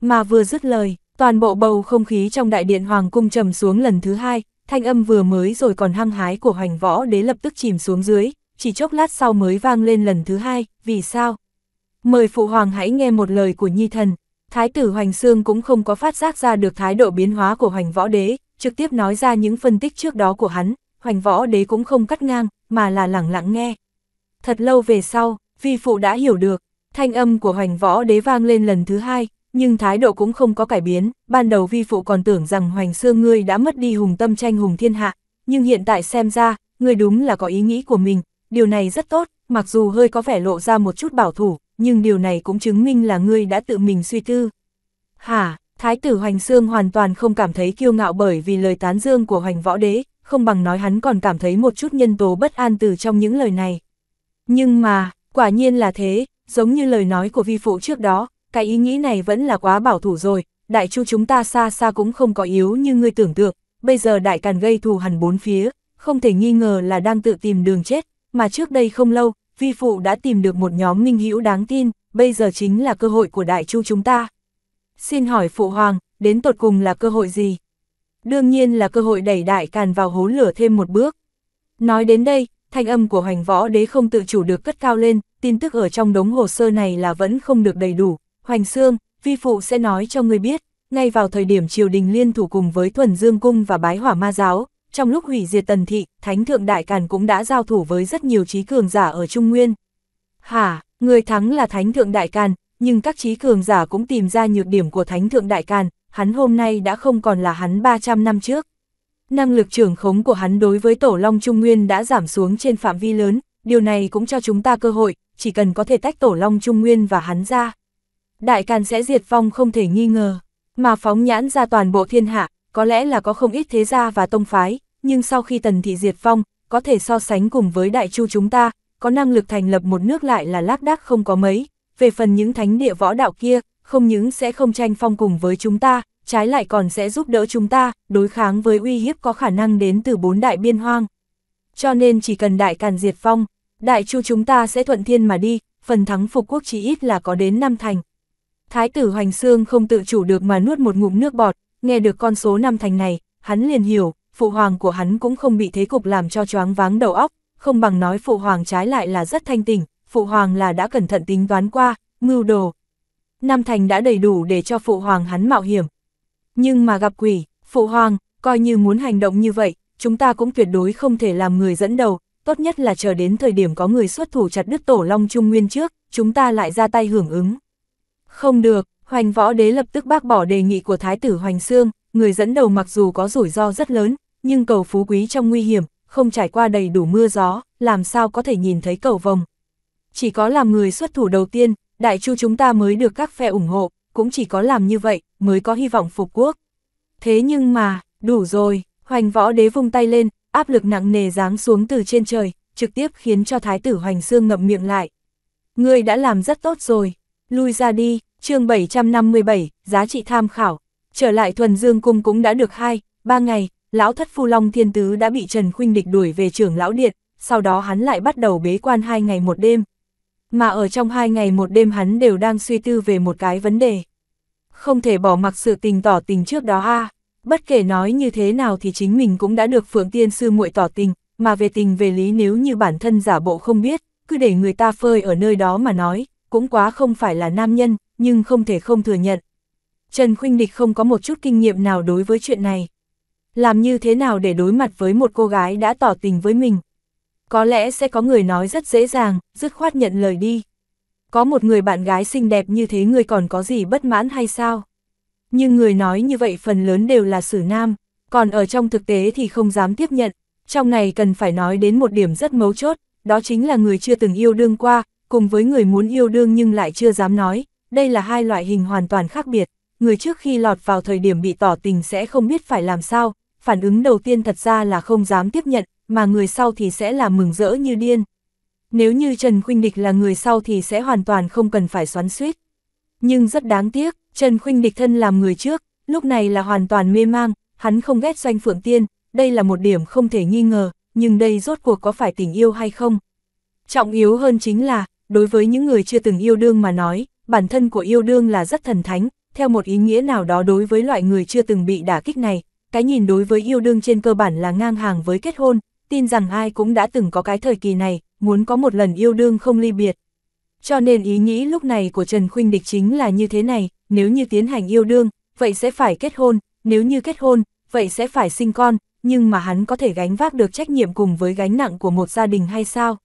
Speaker 1: Mà vừa dứt lời, toàn bộ bầu không khí trong đại điện hoàng cung trầm xuống lần thứ hai, thanh âm vừa mới rồi còn hăng hái của hoành võ đế lập tức chìm xuống dưới, chỉ chốc lát sau mới vang lên lần thứ hai, vì sao? Mời phụ hoàng hãy nghe một lời của nhi thần, thái tử hoành xương cũng không có phát giác ra được thái độ biến hóa của hoành võ đế, trực tiếp nói ra những phân tích trước đó của hắn, hoành võ đế cũng không cắt ngang, mà là lẳng lặng nghe. Thật lâu về sau, vi phụ đã hiểu được, thanh âm của hoành võ đế vang lên lần thứ hai, nhưng thái độ cũng không có cải biến, ban đầu vi phụ còn tưởng rằng Hoành Sương ngươi đã mất đi hùng tâm tranh hùng thiên hạ, nhưng hiện tại xem ra, ngươi đúng là có ý nghĩ của mình, điều này rất tốt, mặc dù hơi có vẻ lộ ra một chút bảo thủ, nhưng điều này cũng chứng minh là ngươi đã tự mình suy tư. Hả, Thái tử Hoành Sương hoàn toàn không cảm thấy kiêu ngạo bởi vì lời tán dương của Hoành Võ Đế, không bằng nói hắn còn cảm thấy một chút nhân tố bất an từ trong những lời này. Nhưng mà, quả nhiên là thế, giống như lời nói của vi phụ trước đó, cái ý nghĩ này vẫn là quá bảo thủ rồi, đại chu chúng ta xa xa cũng không có yếu như ngươi tưởng tượng, bây giờ đại càn gây thù hằn bốn phía, không thể nghi ngờ là đang tự tìm đường chết, mà trước đây không lâu, vi phụ đã tìm được một nhóm minh hữu đáng tin, bây giờ chính là cơ hội của đại chu chúng ta. Xin hỏi phụ hoàng, đến tột cùng là cơ hội gì? Đương nhiên là cơ hội đẩy đại càn vào hố lửa thêm một bước. Nói đến đây, thanh âm của hoành võ đế không tự chủ được cất cao lên, tin tức ở trong đống hồ sơ này là vẫn không được đầy đủ, Hoành Sương, vi phụ sẽ nói cho người biết, ngay vào thời điểm triều đình liên thủ cùng với Thuần Dương Cung và Bái Hỏa Ma Giáo, trong lúc hủy diệt tần thị, Thánh Thượng Đại Càn cũng đã giao thủ với rất nhiều trí cường giả ở Trung Nguyên. Hả, người thắng là Thánh Thượng Đại Càn, nhưng các trí cường giả cũng tìm ra nhược điểm của Thánh Thượng Đại Càn, hắn hôm nay đã không còn là hắn 300 năm trước. Năng lực trưởng khống của hắn đối với Tổ Long Trung Nguyên đã giảm xuống trên phạm vi lớn, điều này cũng cho chúng ta cơ hội, chỉ cần có thể tách Tổ Long Trung Nguyên và hắn ra. Đại Càn sẽ diệt vong không thể nghi ngờ, mà phóng nhãn ra toàn bộ thiên hạ, có lẽ là có không ít thế gia và tông phái, nhưng sau khi tần thị diệt vong, có thể so sánh cùng với đại chu chúng ta, có năng lực thành lập một nước lại là lác đác không có mấy, về phần những thánh địa võ đạo kia, không những sẽ không tranh phong cùng với chúng ta, trái lại còn sẽ giúp đỡ chúng ta, đối kháng với uy hiếp có khả năng đến từ bốn đại biên hoang. Cho nên chỉ cần đại càn diệt vong, đại chu chúng ta sẽ thuận thiên mà đi, phần thắng phục quốc chí ít là có đến năm thành. Thái tử Hoành Sương không tự chủ được mà nuốt một ngụm nước bọt, nghe được con số năm thành này, hắn liền hiểu, phụ hoàng của hắn cũng không bị thế cục làm cho choáng váng đầu óc, không bằng nói phụ hoàng trái lại là rất thanh tỉnh, phụ hoàng là đã cẩn thận tính toán qua, mưu đồ. Năm thành đã đầy đủ để cho phụ hoàng hắn mạo hiểm. Nhưng mà gặp quỷ, phụ hoàng, coi như muốn hành động như vậy, chúng ta cũng tuyệt đối không thể làm người dẫn đầu, tốt nhất là chờ đến thời điểm có người xuất thủ chặt đứt tổ long trung nguyên trước, chúng ta lại ra tay hưởng ứng. Không được, Hoành Võ Đế lập tức bác bỏ đề nghị của Thái tử Hoành xương. người dẫn đầu mặc dù có rủi ro rất lớn, nhưng cầu phú quý trong nguy hiểm, không trải qua đầy đủ mưa gió, làm sao có thể nhìn thấy cầu vồng. Chỉ có làm người xuất thủ đầu tiên, đại chu chúng ta mới được các phe ủng hộ, cũng chỉ có làm như vậy mới có hy vọng phục quốc. Thế nhưng mà, đủ rồi, Hoành Võ Đế vung tay lên, áp lực nặng nề giáng xuống từ trên trời, trực tiếp khiến cho thái tử Hoành Xương ngậm miệng lại. người đã làm rất tốt rồi, lui ra đi, chương 757, giá trị tham khảo. Trở lại thuần dương cung cũng đã được 2, 3 ngày, lão thất phu long thiên tứ đã bị Trần Khuynh Địch đuổi về trưởng lão điện, sau đó hắn lại bắt đầu bế quan 2 ngày một đêm. Mà ở trong 2 ngày một đêm hắn đều đang suy tư về một cái vấn đề. Không thể bỏ mặc sự tình tỏ tình trước đó a bất kể nói như thế nào thì chính mình cũng đã được Phượng Tiên Sư muội tỏ tình, mà về tình về lý nếu như bản thân giả bộ không biết, cứ để người ta phơi ở nơi đó mà nói, cũng quá không phải là nam nhân, nhưng không thể không thừa nhận. Trần Khuynh Địch không có một chút kinh nghiệm nào đối với chuyện này. Làm như thế nào để đối mặt với một cô gái đã tỏ tình với mình? Có lẽ sẽ có người nói rất dễ dàng, dứt khoát nhận lời đi. Có một người bạn gái xinh đẹp như thế người còn có gì bất mãn hay sao? Nhưng người nói như vậy phần lớn đều là xử nam, còn ở trong thực tế thì không dám tiếp nhận. Trong này cần phải nói đến một điểm rất mấu chốt, đó chính là người chưa từng yêu đương qua, cùng với người muốn yêu đương nhưng lại chưa dám nói, đây là hai loại hình hoàn toàn khác biệt, người trước khi lọt vào thời điểm bị tỏ tình sẽ không biết phải làm sao, phản ứng đầu tiên thật ra là không dám tiếp nhận, mà người sau thì sẽ là mừng rỡ như điên. Nếu như Trần Khuynh Địch là người sau thì sẽ hoàn toàn không cần phải xoắn suýt. Nhưng rất đáng tiếc, Trần Khuynh Địch thân làm người trước, lúc này là hoàn toàn mê mang, hắn không ghét doanh phượng tiên, đây là một điểm không thể nghi ngờ, nhưng đây rốt cuộc có phải tình yêu hay không? Trọng yếu hơn chính là, đối với những người chưa từng yêu đương mà nói, bản thân của yêu đương là rất thần thánh, theo một ý nghĩa nào đó đối với loại người chưa từng bị đả kích này, cái nhìn đối với yêu đương trên cơ bản là ngang hàng với kết hôn, tin rằng ai cũng đã từng có cái thời kỳ này, muốn có một lần yêu đương không ly biệt. Cho nên ý nghĩ lúc này của Trần Khuynh Địch chính là như thế này, nếu như tiến hành yêu đương, vậy sẽ phải kết hôn, nếu như kết hôn, vậy sẽ phải sinh con, nhưng mà hắn có thể gánh vác được trách nhiệm cùng với gánh nặng của một gia đình hay sao?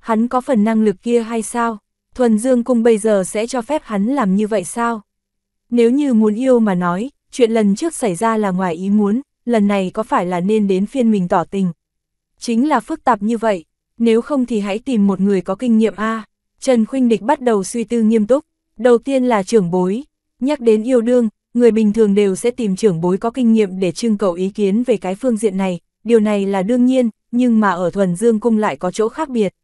Speaker 1: Hắn có phần năng lực kia hay sao? Thuần Dương Cung bây giờ sẽ cho phép hắn làm như vậy sao? Nếu như muốn yêu mà nói, chuyện lần trước xảy ra là ngoài ý muốn, lần này có phải là nên đến phiên mình tỏ tình? Chính là phức tạp như vậy, nếu không thì hãy tìm một người có kinh nghiệm A. Trần Khuynh Địch bắt đầu suy tư nghiêm túc, đầu tiên là trưởng bối. Nhắc đến yêu đương, người bình thường đều sẽ tìm trưởng bối có kinh nghiệm để trưng cầu ý kiến về cái phương diện này, điều này là đương nhiên, nhưng mà ở Thuần Dương Cung lại có chỗ khác biệt.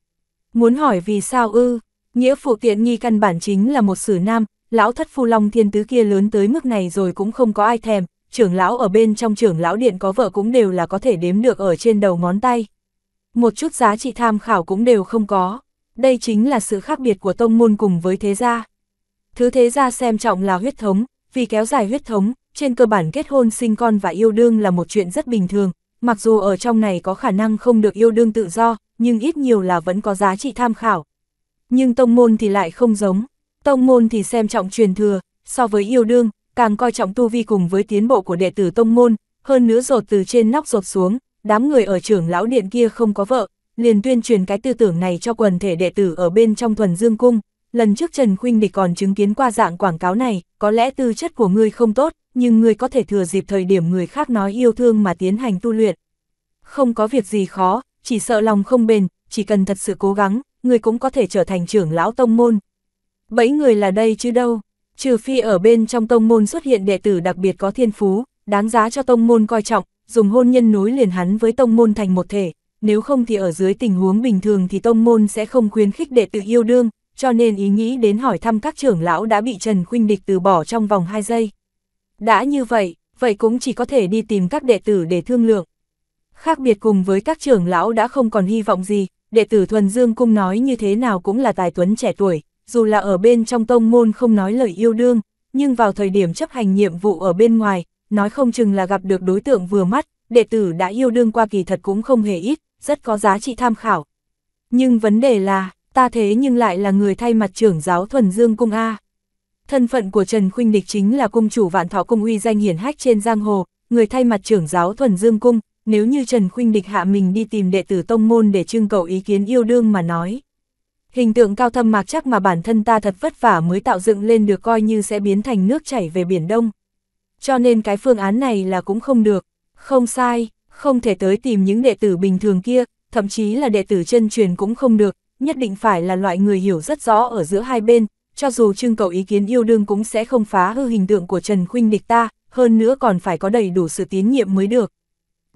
Speaker 1: Muốn hỏi vì sao ư, Nghĩa phụ tiện nghi căn bản chính là một sử nam, lão thất phu long thiên tứ kia lớn tới mức này rồi cũng không có ai thèm, trưởng lão ở bên trong trưởng lão điện có vợ cũng đều là có thể đếm được ở trên đầu ngón tay. Một chút giá trị tham khảo cũng đều không có, đây chính là sự khác biệt của tông môn cùng với thế gia. Thứ thế gia xem trọng là huyết thống, vì kéo dài huyết thống, trên cơ bản kết hôn sinh con và yêu đương là một chuyện rất bình thường, mặc dù ở trong này có khả năng không được yêu đương tự do, nhưng ít nhiều là vẫn có giá trị tham khảo, nhưng tông môn thì lại không giống, tông môn thì xem trọng truyền thừa, so với yêu đương, càng coi trọng tu vi cùng với tiến bộ của đệ tử tông môn, hơn nữa rột từ trên nóc rột xuống, đám người ở trưởng lão điện kia không có vợ, liền tuyên truyền cái tư tưởng này cho quần thể đệ tử ở bên trong thuần dương cung. Lần trước Trần Khuynh Địch còn chứng kiến qua dạng quảng cáo này, có lẽ tư chất của ngươi không tốt, nhưng ngươi có thể thừa dịp thời điểm người khác nói yêu thương mà tiến hành tu luyện. Không có việc gì khó, chỉ sợ lòng không bền, chỉ cần thật sự cố gắng, người cũng có thể trở thành trưởng lão tông môn. Bấy người là đây chứ đâu, trừ phi ở bên trong tông môn xuất hiện đệ tử đặc biệt có thiên phú, đáng giá cho tông môn coi trọng, dùng hôn nhân nối liền hắn với tông môn thành một thể, nếu không thì ở dưới tình huống bình thường thì tông môn sẽ không khuyến khích đệ tử yêu đương, cho nên ý nghĩ đến hỏi thăm các trưởng lão đã bị Trần Khuynh Địch từ bỏ trong vòng 2 giây. Đã như vậy, vậy cũng chỉ có thể đi tìm các đệ tử để thương lượng. Khác biệt cùng với các trưởng lão đã không còn hy vọng gì, đệ tử Thuần Dương Cung nói như thế nào cũng là tài tuấn trẻ tuổi, dù là ở bên trong tông môn không nói lời yêu đương, nhưng vào thời điểm chấp hành nhiệm vụ ở bên ngoài, nói không chừng là gặp được đối tượng vừa mắt, đệ tử đã yêu đương qua kỳ thật cũng không hề ít, rất có giá trị tham khảo. Nhưng vấn đề là, ta thế nhưng lại là người thay mặt trưởng giáo Thuần Dương Cung A. Thân phận của Trần Khuynh Địch chính là cung chủ vạn thọ cung uy danh hiển hách trên giang hồ, người thay mặt trưởng giáo Thuần Dương Cung, nếu như Trần Khuynh Địch hạ mình đi tìm đệ tử tông môn để trưng cầu ý kiến yêu đương mà nói. Hình tượng cao thâm mạc chắc mà bản thân ta thật vất vả mới tạo dựng lên được coi như sẽ biến thành nước chảy về Biển Đông. Cho nên cái phương án này là cũng không được, không sai, không thể tới tìm những đệ tử bình thường kia, thậm chí là đệ tử chân truyền cũng không được, nhất định phải là loại người hiểu rất rõ ở giữa hai bên, cho dù trưng cầu ý kiến yêu đương cũng sẽ không phá hư hình tượng của Trần Khuynh Địch ta, hơn nữa còn phải có đầy đủ sự tín nhiệm mới được.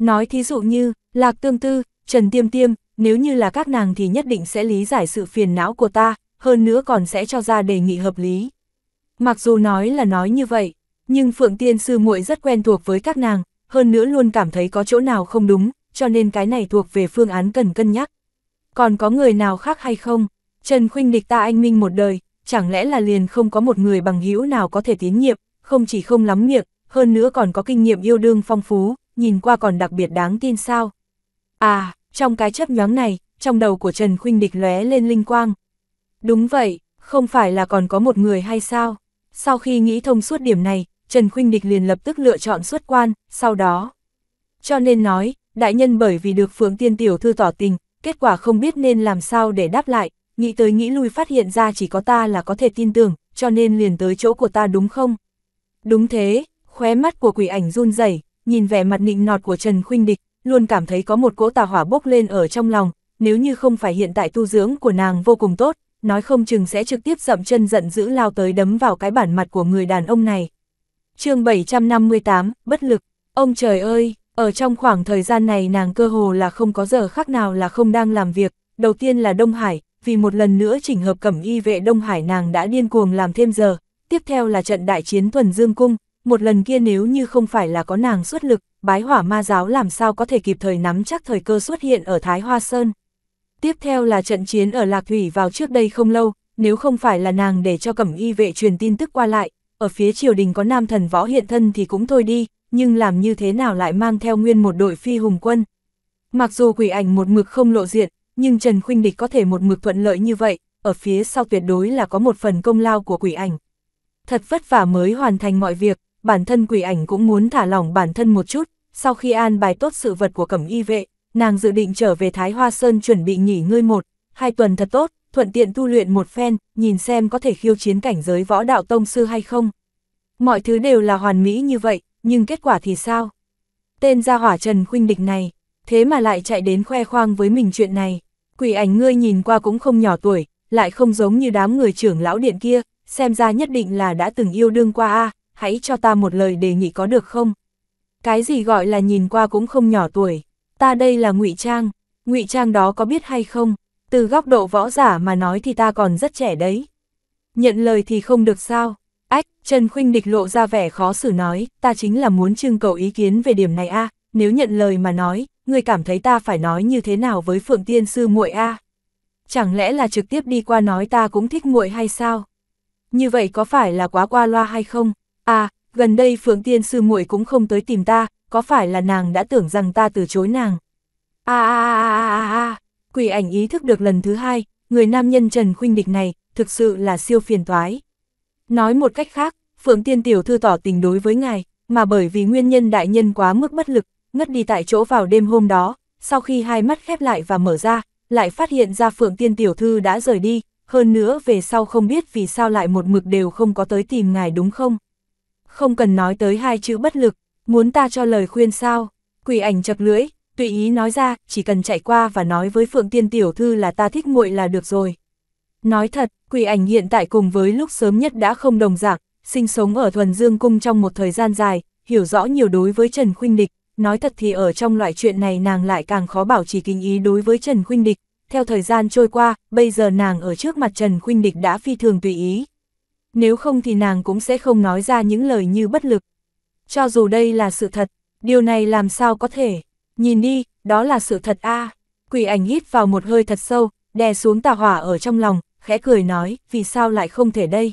Speaker 1: Nói thí dụ như, Lạc Tương Tư, Trần Tiêm Tiêm, nếu như là các nàng thì nhất định sẽ lý giải sự phiền não của ta, hơn nữa còn sẽ cho ra đề nghị hợp lý. Mặc dù nói là nói như vậy, nhưng Phượng Tiên Sư muội rất quen thuộc với các nàng, hơn nữa luôn cảm thấy có chỗ nào không đúng, cho nên cái này thuộc về phương án cần cân nhắc. Còn có người nào khác hay không? Trần Khuynh địch ta anh minh một đời, chẳng lẽ là liền không có một người bằng hữu nào có thể tiến nhiệm, không chỉ không lắm miệng, hơn nữa còn có kinh nghiệm yêu đương phong phú, nhìn qua còn đặc biệt đáng tin sao. À, trong cái chấp nhoáng này, trong đầu của Trần Khuynh Địch lóe lên linh quang. Đúng vậy, không phải là còn có một người hay sao? Sau khi nghĩ thông suốt điểm này, Trần Khuynh Địch liền lập tức lựa chọn xuất quan, sau đó. Cho nên nói, đại nhân bởi vì được Phượng Tiên Tiểu Thư tỏ tình, kết quả không biết nên làm sao để đáp lại, nghĩ tới nghĩ lui phát hiện ra chỉ có ta là có thể tin tưởng, cho nên liền tới chỗ của ta đúng không? Đúng thế, khóe mắt của quỷ ảnh run rẩy nhìn vẻ mặt nịnh nọt của Trần Khuynh Địch, luôn cảm thấy có một cỗ tà hỏa bốc lên ở trong lòng, nếu như không phải hiện tại tu dưỡng của nàng vô cùng tốt, nói không chừng sẽ trực tiếp dậm chân giận dữ lao tới đấm vào cái bản mặt của người đàn ông này. chương 758, bất lực, ông trời ơi, ở trong khoảng thời gian này nàng cơ hồ là không có giờ khác nào là không đang làm việc, đầu tiên là Đông Hải, vì một lần nữa chỉnh hợp cẩm y vệ Đông Hải nàng đã điên cuồng làm thêm giờ, tiếp theo là trận đại chiến Thuần Dương Cung, một lần kia nếu như không phải là có nàng xuất lực, bái hỏa ma giáo làm sao có thể kịp thời nắm chắc thời cơ xuất hiện ở Thái Hoa Sơn. Tiếp theo là trận chiến ở Lạc Thủy vào trước đây không lâu, nếu không phải là nàng để cho cẩm y vệ truyền tin tức qua lại, ở phía triều đình có nam thần võ hiện thân thì cũng thôi đi, nhưng làm như thế nào lại mang theo nguyên một đội phi hùng quân. Mặc dù quỷ ảnh một mực không lộ diện, nhưng Trần Khuynh Địch có thể một mực thuận lợi như vậy, ở phía sau tuyệt đối là có một phần công lao của quỷ ảnh. Thật vất vả mới hoàn thành mọi việc, bản thân quỷ ảnh cũng muốn thả lỏng bản thân một chút, sau khi an bài tốt sự vật của cẩm y vệ, nàng dự định trở về Thái Hoa Sơn chuẩn bị nghỉ ngơi một, hai tuần thật tốt, thuận tiện tu luyện một phen, nhìn xem có thể khiêu chiến cảnh giới võ đạo tông sư hay không. Mọi thứ đều là hoàn mỹ như vậy, nhưng kết quả thì sao? Tên gia hỏa Trần Khuynh Địch này, thế mà lại chạy đến khoe khoang với mình chuyện này. Quỷ ảnh ngươi nhìn qua cũng không nhỏ tuổi, lại không giống như đám người trưởng lão điện kia, xem ra nhất định là đã từng yêu đương qua a hãy cho ta một lời đề nghị có được không? Cái gì gọi là nhìn qua cũng không nhỏ tuổi, ta đây là ngụy Trang, ngụy Trang đó có biết hay không? Từ góc độ võ giả mà nói thì ta còn rất trẻ đấy. Nhận lời thì không được sao? Ách, Trần Khuynh Địch lộ ra vẻ khó xử nói, ta chính là muốn trưng cầu ý kiến về điểm này a, nếu nhận lời mà nói, người cảm thấy ta phải nói như thế nào với Phượng Tiên sư muội a? Chẳng lẽ là trực tiếp đi qua nói ta cũng thích muội hay sao? Như vậy có phải là quá qua loa hay không? À, gần đây Phượng Tiên sư muội cũng không tới tìm ta, có phải là nàng đã tưởng rằng ta từ chối nàng? À à à à à à, à. quỷ ảnh ý thức được lần thứ hai, người nam nhân Trần Khuynh Địch này, thực sự là siêu phiền toái. Nói một cách khác, Phượng Tiên tiểu thư tỏ tình đối với ngài, mà bởi vì nguyên nhân đại nhân quá mức bất lực, ngất đi tại chỗ vào đêm hôm đó, sau khi hai mắt khép lại và mở ra, lại phát hiện ra Phượng Tiên tiểu thư đã rời đi, hơn nữa về sau không biết vì sao lại một mực đều không có tới tìm ngài đúng không? không cần nói tới hai chữ bất lực, muốn ta cho lời khuyên sao, quỷ ảnh chập lưỡi, tùy ý nói ra, chỉ cần chạy qua và nói với Phượng Tiên Tiểu Thư là ta thích muội là được rồi. Nói thật, quỷ ảnh hiện tại cùng với lúc sớm nhất đã không đồng dạng, sinh sống ở Thuần Dương Cung trong một thời gian dài, hiểu rõ nhiều đối với Trần Khuynh Địch, nói thật thì ở trong loại chuyện này nàng lại càng khó bảo trì kinh ý đối với Trần Khuynh Địch. Theo thời gian trôi qua, bây giờ nàng ở trước mặt Trần Khuynh Địch đã phi thường tùy ý, nếu không thì nàng cũng sẽ không nói ra những lời như bất lực. Cho dù đây là sự thật, điều này làm sao có thể, nhìn đi, đó là sự thật a à. Quỷ ảnh hít vào một hơi thật sâu, đè xuống tà hỏa ở trong lòng, khẽ cười nói, vì sao lại không thể đây?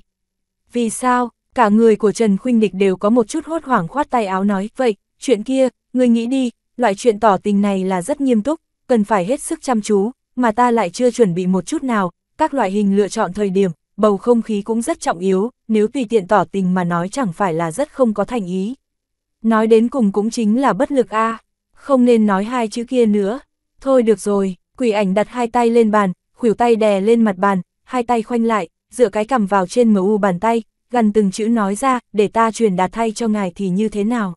Speaker 1: Vì sao, cả người của Trần Khuynh Địch đều có một chút hốt hoảng khoát tay áo nói, vậy, chuyện kia, người nghĩ đi, loại chuyện tỏ tình này là rất nghiêm túc, cần phải hết sức chăm chú, mà ta lại chưa chuẩn bị một chút nào, các loại hình lựa chọn thời điểm, bầu không khí cũng rất trọng yếu, nếu tùy tiện tỏ tình mà nói chẳng phải là rất không có thành ý. Nói đến cùng cũng chính là bất lực a không nên nói hai chữ kia nữa. Thôi được rồi, quỷ ảnh đặt hai tay lên bàn, khuỷu tay đè lên mặt bàn, hai tay khoanh lại, dựa cái cằm vào trên mu bàn tay, gần từng chữ nói ra, để ta truyền đạt thay cho ngài thì như thế nào.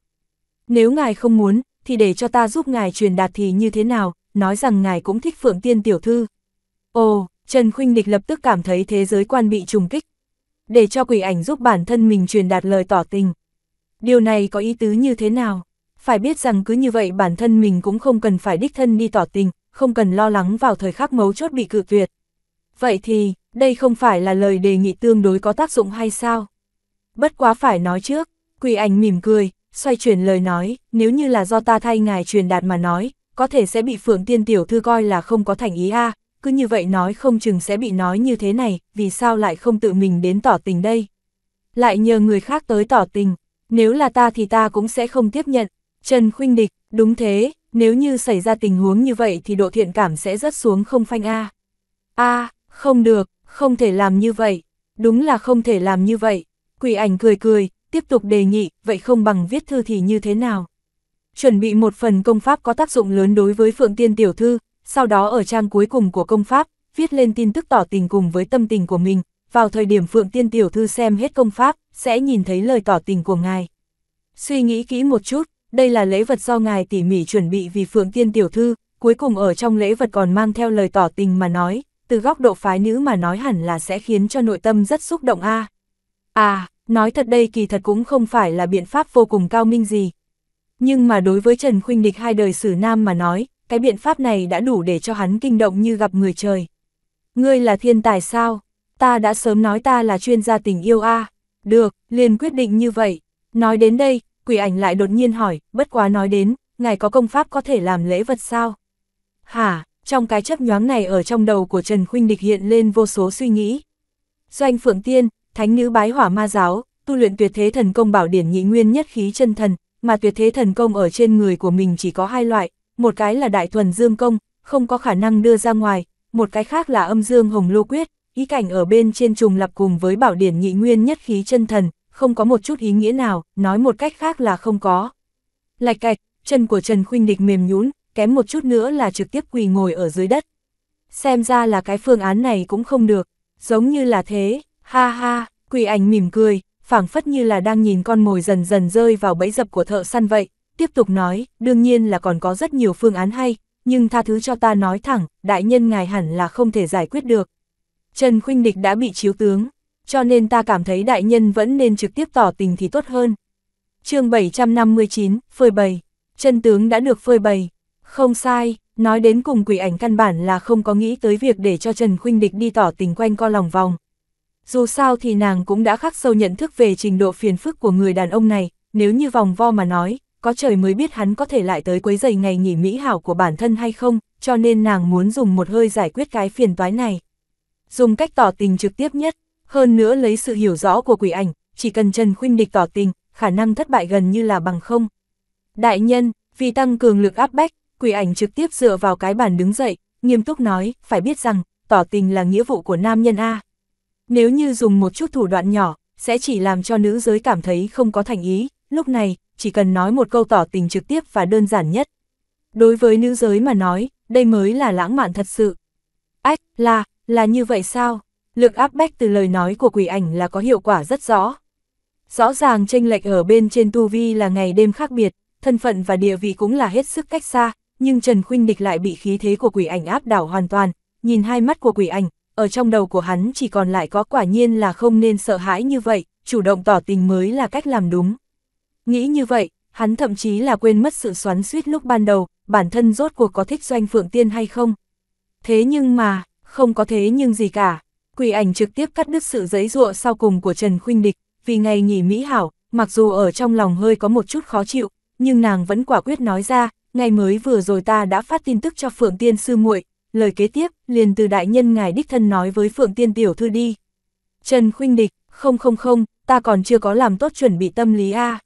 Speaker 1: Nếu ngài không muốn, thì để cho ta giúp ngài truyền đạt thì như thế nào, nói rằng ngài cũng thích phượng tiên tiểu thư. Ồ, Trần Khuynh Địch lập tức cảm thấy thế giới quan bị trùng kích. Để cho quỷ ảnh giúp bản thân mình truyền đạt lời tỏ tình. Điều này có ý tứ như thế nào? Phải biết rằng cứ như vậy bản thân mình cũng không cần phải đích thân đi tỏ tình, không cần lo lắng vào thời khắc mấu chốt bị cự tuyệt. Vậy thì, đây không phải là lời đề nghị tương đối có tác dụng hay sao? Bất quá phải nói trước, quỷ ảnh mỉm cười, xoay chuyển lời nói, nếu như là do ta thay ngài truyền đạt mà nói, có thể sẽ bị phượng tiên tiểu thư coi là không có thành ý a cứ như vậy nói không chừng sẽ bị nói như thế này, vì sao lại không tự mình đến tỏ tình đây? Lại nhờ người khác tới tỏ tình, nếu là ta thì ta cũng sẽ không tiếp nhận. Trần Khuynh Địch, đúng thế, nếu như xảy ra tình huống như vậy thì độ thiện cảm sẽ rất xuống không phanh a. A, không được, không thể làm như vậy, đúng là không thể làm như vậy. Quỷ ảnh cười cười, tiếp tục đề nghị, vậy không bằng viết thư thì như thế nào? Chuẩn bị một phần công pháp có tác dụng lớn đối với Phượng Tiên Tiểu Thư, sau đó ở trang cuối cùng của công pháp, viết lên tin tức tỏ tình cùng với tâm tình của mình, vào thời điểm Phượng Tiên Tiểu Thư xem hết công pháp, sẽ nhìn thấy lời tỏ tình của ngài. Suy nghĩ kỹ một chút, đây là lễ vật do ngài tỉ mỉ chuẩn bị vì Phượng Tiên Tiểu Thư, cuối cùng ở trong lễ vật còn mang theo lời tỏ tình mà nói, từ góc độ phái nữ mà nói hẳn là sẽ khiến cho nội tâm rất xúc động a. À. nói thật đây kỳ thật cũng không phải là biện pháp vô cùng cao minh gì. Nhưng mà đối với Trần Khuynh Địch hai đời sử nam mà nói, cái biện pháp này đã đủ để cho hắn kinh động như gặp người trời. Ngươi là thiên tài sao? Ta đã sớm nói ta là chuyên gia tình yêu a. Được, liền quyết định như vậy. Nói đến đây, quỷ ảnh lại đột nhiên hỏi, bất quá nói đến, ngài có công pháp có thể làm lễ vật sao? Hả, trong cái chấp nhoáng này ở trong đầu của Trần Khuynh Địch hiện lên vô số suy nghĩ. Doanh Phượng Tiên, Thánh Nữ Bái Hỏa Ma Giáo, tu luyện tuyệt thế thần công bảo điển nhị nguyên nhất khí chân thần, mà tuyệt thế thần công ở trên người của mình chỉ có hai loại, một cái là đại thuần dương công, không có khả năng đưa ra ngoài, một cái khác là âm dương hồng lô quyết, ý cảnh ở bên trên trùng lập cùng với bảo điển nhị nguyên nhất khí chân thần, không có một chút ý nghĩa nào, nói một cách khác là không có. Lạch cạch, chân của Trần Khuynh Địch mềm nhún, kém một chút nữa là trực tiếp quỳ ngồi ở dưới đất. Xem ra là cái phương án này cũng không được, giống như là thế, ha ha, quỳ ảnh mỉm cười, phảng phất như là đang nhìn con mồi dần dần rơi vào bẫy dập của thợ săn vậy, tiếp tục nói, đương nhiên là còn có rất nhiều phương án hay, nhưng tha thứ cho ta nói thẳng, đại nhân ngài hẳn là không thể giải quyết được. Trần Khuynh Địch đã bị chiếu tướng, cho nên ta cảm thấy đại nhân vẫn nên trực tiếp tỏ tình thì tốt hơn. chương 759, phơi bày, chân tướng đã được phơi bày. Không sai, nói đến cùng quỷ ảnh căn bản là không có nghĩ tới việc để cho Trần Khuynh Địch đi tỏ tình quanh co lòng vòng. Dù sao thì nàng cũng đã khắc sâu nhận thức về trình độ phiền phức của người đàn ông này, nếu như vòng vo mà nói, có trời mới biết hắn có thể lại tới quấy giày ngày nghỉ mỹ hảo của bản thân hay không, cho nên nàng muốn dùng một hơi giải quyết cái phiền toái này. Dùng cách tỏ tình trực tiếp nhất, hơn nữa lấy sự hiểu rõ của quỷ ảnh, chỉ cần Trần Khuynh Địch tỏ tình, khả năng thất bại gần như là bằng không. Đại nhân, vì tăng cường lực áp bách, quỷ ảnh trực tiếp dựa vào cái bàn đứng dậy, nghiêm túc nói, phải biết rằng, tỏ tình là nghĩa vụ của nam nhân A. Nếu như dùng một chút thủ đoạn nhỏ, sẽ chỉ làm cho nữ giới cảm thấy không có thành ý, lúc này, chỉ cần nói một câu tỏ tình trực tiếp và đơn giản nhất. Đối với nữ giới mà nói, đây mới là lãng mạn thật sự. Ách, là, là như vậy sao? Lực áp bách từ lời nói của quỷ ảnh là có hiệu quả rất rõ. Rõ ràng tranh lệch ở bên trên tu vi là ngày đêm khác biệt, thân phận và địa vị cũng là hết sức cách xa, nhưng Trần Khuynh Địch lại bị khí thế của quỷ ảnh áp đảo hoàn toàn, nhìn hai mắt của quỷ ảnh, ở trong đầu của hắn chỉ còn lại có quả nhiên là không nên sợ hãi như vậy, chủ động tỏ tình mới là cách làm đúng. Nghĩ như vậy, hắn thậm chí là quên mất sự xoắn suýt lúc ban đầu, bản thân rốt cuộc có thích doanh phượng tiên hay không. Thế nhưng mà, không có thế nhưng gì cả. Quỷ ảnh trực tiếp cắt đứt sự giấy ruộng sau cùng của Trần Khuynh Địch, vì ngày nghỉ Mỹ Hảo, mặc dù ở trong lòng hơi có một chút khó chịu, nhưng nàng vẫn quả quyết nói ra, ngày mới vừa rồi ta đã phát tin tức cho Phượng Tiên sư muội, lời kế tiếp liền từ đại nhân ngài đích thân nói với Phượng Tiên tiểu thư đi. Trần Khuynh Địch, không không không, ta còn chưa có làm tốt chuẩn bị tâm lý a.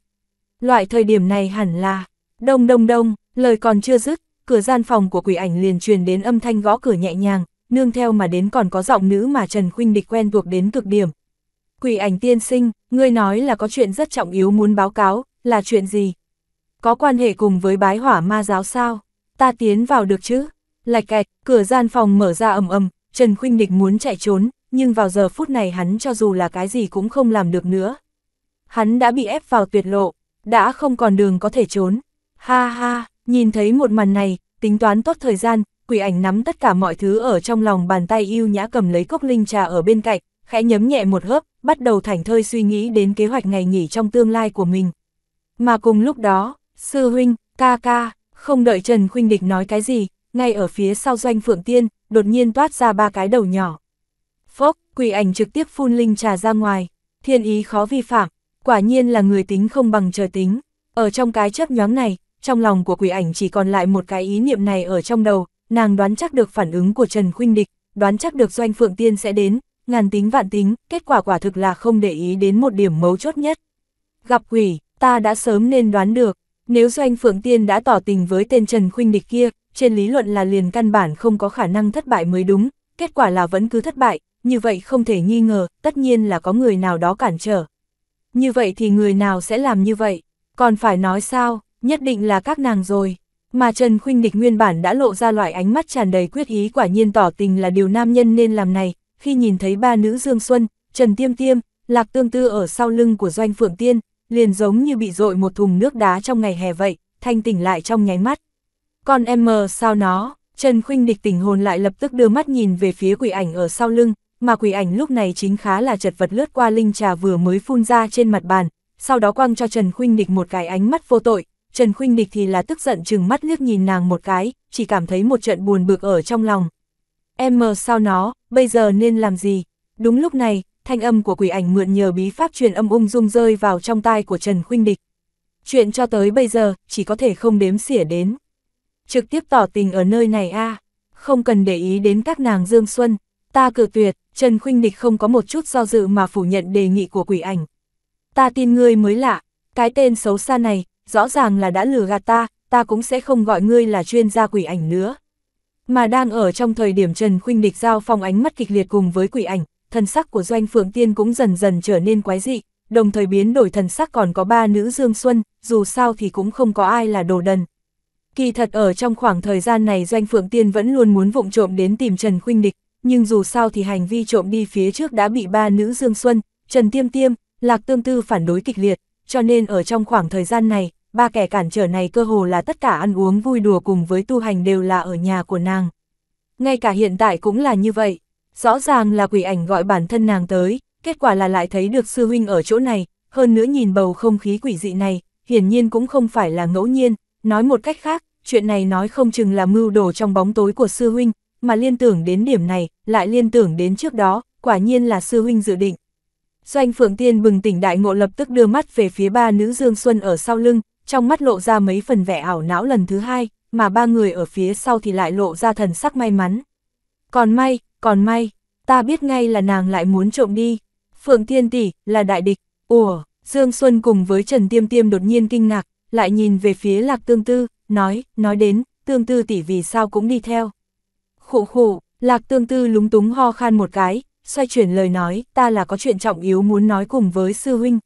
Speaker 1: Loại thời điểm này hẳn là, đông đông đông, lời còn chưa dứt, cửa gian phòng của quỷ ảnh liền truyền đến âm thanh gõ cửa nhẹ nhàng, nương theo mà đến còn có giọng nữ mà Trần Khuynh Địch quen thuộc đến cực điểm. Quỷ ảnh tiên sinh, ngươi nói là có chuyện rất trọng yếu muốn báo cáo, là chuyện gì? Có quan hệ cùng với bái hỏa ma giáo sao? Ta tiến vào được chứ? Lạch cạch, cửa gian phòng mở ra ầm ầm, Trần Khuynh Địch muốn chạy trốn, nhưng vào giờ phút này hắn cho dù là cái gì cũng không làm được nữa. Hắn đã bị ép vào tuyệt lộ đã không còn đường có thể trốn. Ha ha, nhìn thấy một màn này, tính toán tốt thời gian, quỷ ảnh nắm tất cả mọi thứ ở trong lòng bàn tay yêu nhã cầm lấy cốc linh trà ở bên cạnh, khẽ nhấm nhẹ một hớp, bắt đầu thảnh thơi suy nghĩ đến kế hoạch ngày nghỉ trong tương lai của mình. Mà cùng lúc đó, sư huynh, ca ca, không đợi Trần Khuynh Địch nói cái gì, ngay ở phía sau doanh phượng tiên, đột nhiên toát ra ba cái đầu nhỏ. Phốc, quỷ ảnh trực tiếp phun linh trà ra ngoài, thiên ý khó vi phạm, quả nhiên là người tính không bằng trời tính. Ở trong cái chấp nhoáng này, trong lòng của quỷ ảnh chỉ còn lại một cái ý niệm này ở trong đầu, nàng đoán chắc được phản ứng của Trần Khuynh Địch, đoán chắc được Doanh Phượng Tiên sẽ đến, ngàn tính vạn tính, kết quả quả thực là không để ý đến một điểm mấu chốt nhất. Gặp quỷ, ta đã sớm nên đoán được, nếu Doanh Phượng Tiên đã tỏ tình với tên Trần Khuynh Địch kia, trên lý luận là liền căn bản không có khả năng thất bại mới đúng, kết quả là vẫn cứ thất bại, như vậy không thể nghi ngờ, tất nhiên là có người nào đó cản trở như vậy thì người nào sẽ làm như vậy, còn phải nói sao, nhất định là các nàng rồi. Mà Trần Khuynh Địch nguyên bản đã lộ ra loại ánh mắt tràn đầy quyết ý quả nhiên tỏ tình là điều nam nhân nên làm này, khi nhìn thấy ba nữ Dương Xuân, Trần Tiêm Tiêm, Lạc Tương Tư ở sau lưng của Doanh Phượng Tiên, liền giống như bị dội một thùng nước đá trong ngày hè vậy, thanh tỉnh lại trong nháy mắt. Còn em mờ sao nó, Trần Khuynh Địch tỉnh hồn lại lập tức đưa mắt nhìn về phía quỷ ảnh ở sau lưng, mà quỷ ảnh lúc này chính khá là chật vật lướt qua linh trà vừa mới phun ra trên mặt bàn, sau đó quăng cho Trần Khuynh Địch một cái ánh mắt vô tội, Trần Khuynh Địch thì là tức giận chừng mắt liếc nhìn nàng một cái, chỉ cảm thấy một trận buồn bực ở trong lòng. Em mờ sao nó, bây giờ nên làm gì? Đúng lúc này, thanh âm của quỷ ảnh mượn nhờ bí pháp truyền âm ung dung rơi vào trong tai của Trần Khuynh Địch. Chuyện cho tới bây giờ, chỉ có thể không đếm xỉa đến. Trực tiếp tỏ tình ở nơi này a không cần để ý đến các nàng Dương Xuân, Ta cự tuyệt, Trần Khuynh Địch không có một chút do dự mà phủ nhận đề nghị của quỷ ảnh. Ta tin ngươi mới lạ, cái tên xấu xa này, rõ ràng là đã lừa gạt ta, ta cũng sẽ không gọi ngươi là chuyên gia quỷ ảnh nữa. Mà đang ở trong thời điểm Trần Khuynh Địch giao phong ánh mắt kịch liệt cùng với quỷ ảnh, thần sắc của Doanh Phượng Tiên cũng dần dần trở nên quái dị, đồng thời biến đổi thần sắc còn có ba nữ Dương Xuân, dù sao thì cũng không có ai là đồ đần. Kỳ thật ở trong khoảng thời gian này Doanh Phượng Tiên vẫn luôn muốn vụng trộm đến tìm Trần Khuynh Địch, nhưng dù sao thì hành vi trộm đi phía trước đã bị ba nữ Dương Xuân, Trần Tiêm Tiêm, Lạc Tương Tư phản đối kịch liệt, cho nên ở trong khoảng thời gian này, ba kẻ cản trở này cơ hồ là tất cả ăn uống vui đùa cùng với tu hành đều là ở nhà của nàng. Ngay cả hiện tại cũng là như vậy, rõ ràng là quỷ ảnh gọi bản thân nàng tới, kết quả là lại thấy được sư huynh ở chỗ này, hơn nữa nhìn bầu không khí quỷ dị này, hiển nhiên cũng không phải là ngẫu nhiên, nói một cách khác, chuyện này nói không chừng là mưu đồ trong bóng tối của sư huynh, mà liên tưởng đến điểm này, lại liên tưởng đến trước đó, quả nhiên là sư huynh dự định. Doanh Phượng Tiên bừng tỉnh đại ngộ lập tức đưa mắt về phía ba nữ Dương Xuân ở sau lưng, trong mắt lộ ra mấy phần vẻ ảo não lần thứ hai, mà ba người ở phía sau thì lại lộ ra thần sắc may mắn. Còn may, còn may, ta biết ngay là nàng lại muốn trộm đi. Phượng Tiên tỷ là đại địch, ủa, Dương Xuân cùng với Trần Tiêm Tiêm đột nhiên kinh ngạc, lại nhìn về phía Lạc Tương Tư, nói, nói đến, Tương Tư tỷ vì sao cũng đi theo khụ khụ, lạc tương tư lúng túng ho khan một cái, xoay chuyển lời nói, ta là có chuyện trọng yếu muốn nói cùng với sư huynh.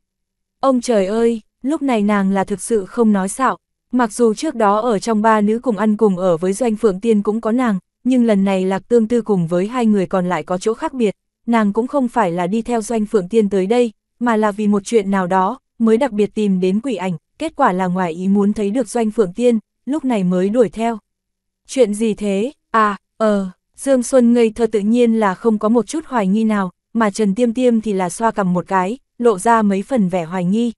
Speaker 1: Ông trời ơi, lúc này nàng là thực sự không nói xạo, mặc dù trước đó ở trong ba nữ cùng ăn cùng ở với doanh phượng tiên cũng có nàng, nhưng lần này lạc tương tư cùng với hai người còn lại có chỗ khác biệt, nàng cũng không phải là đi theo doanh phượng tiên tới đây, mà là vì một chuyện nào đó, mới đặc biệt tìm đến quỷ ảnh, kết quả là ngoài ý muốn thấy được doanh phượng tiên, lúc này mới đuổi theo. Chuyện gì thế, à, Ờ, Dương Xuân ngây thơ tự nhiên là không có một chút hoài nghi nào, mà Trần Tiêm Tiêm thì là xoa cầm một cái, lộ ra mấy phần vẻ hoài nghi,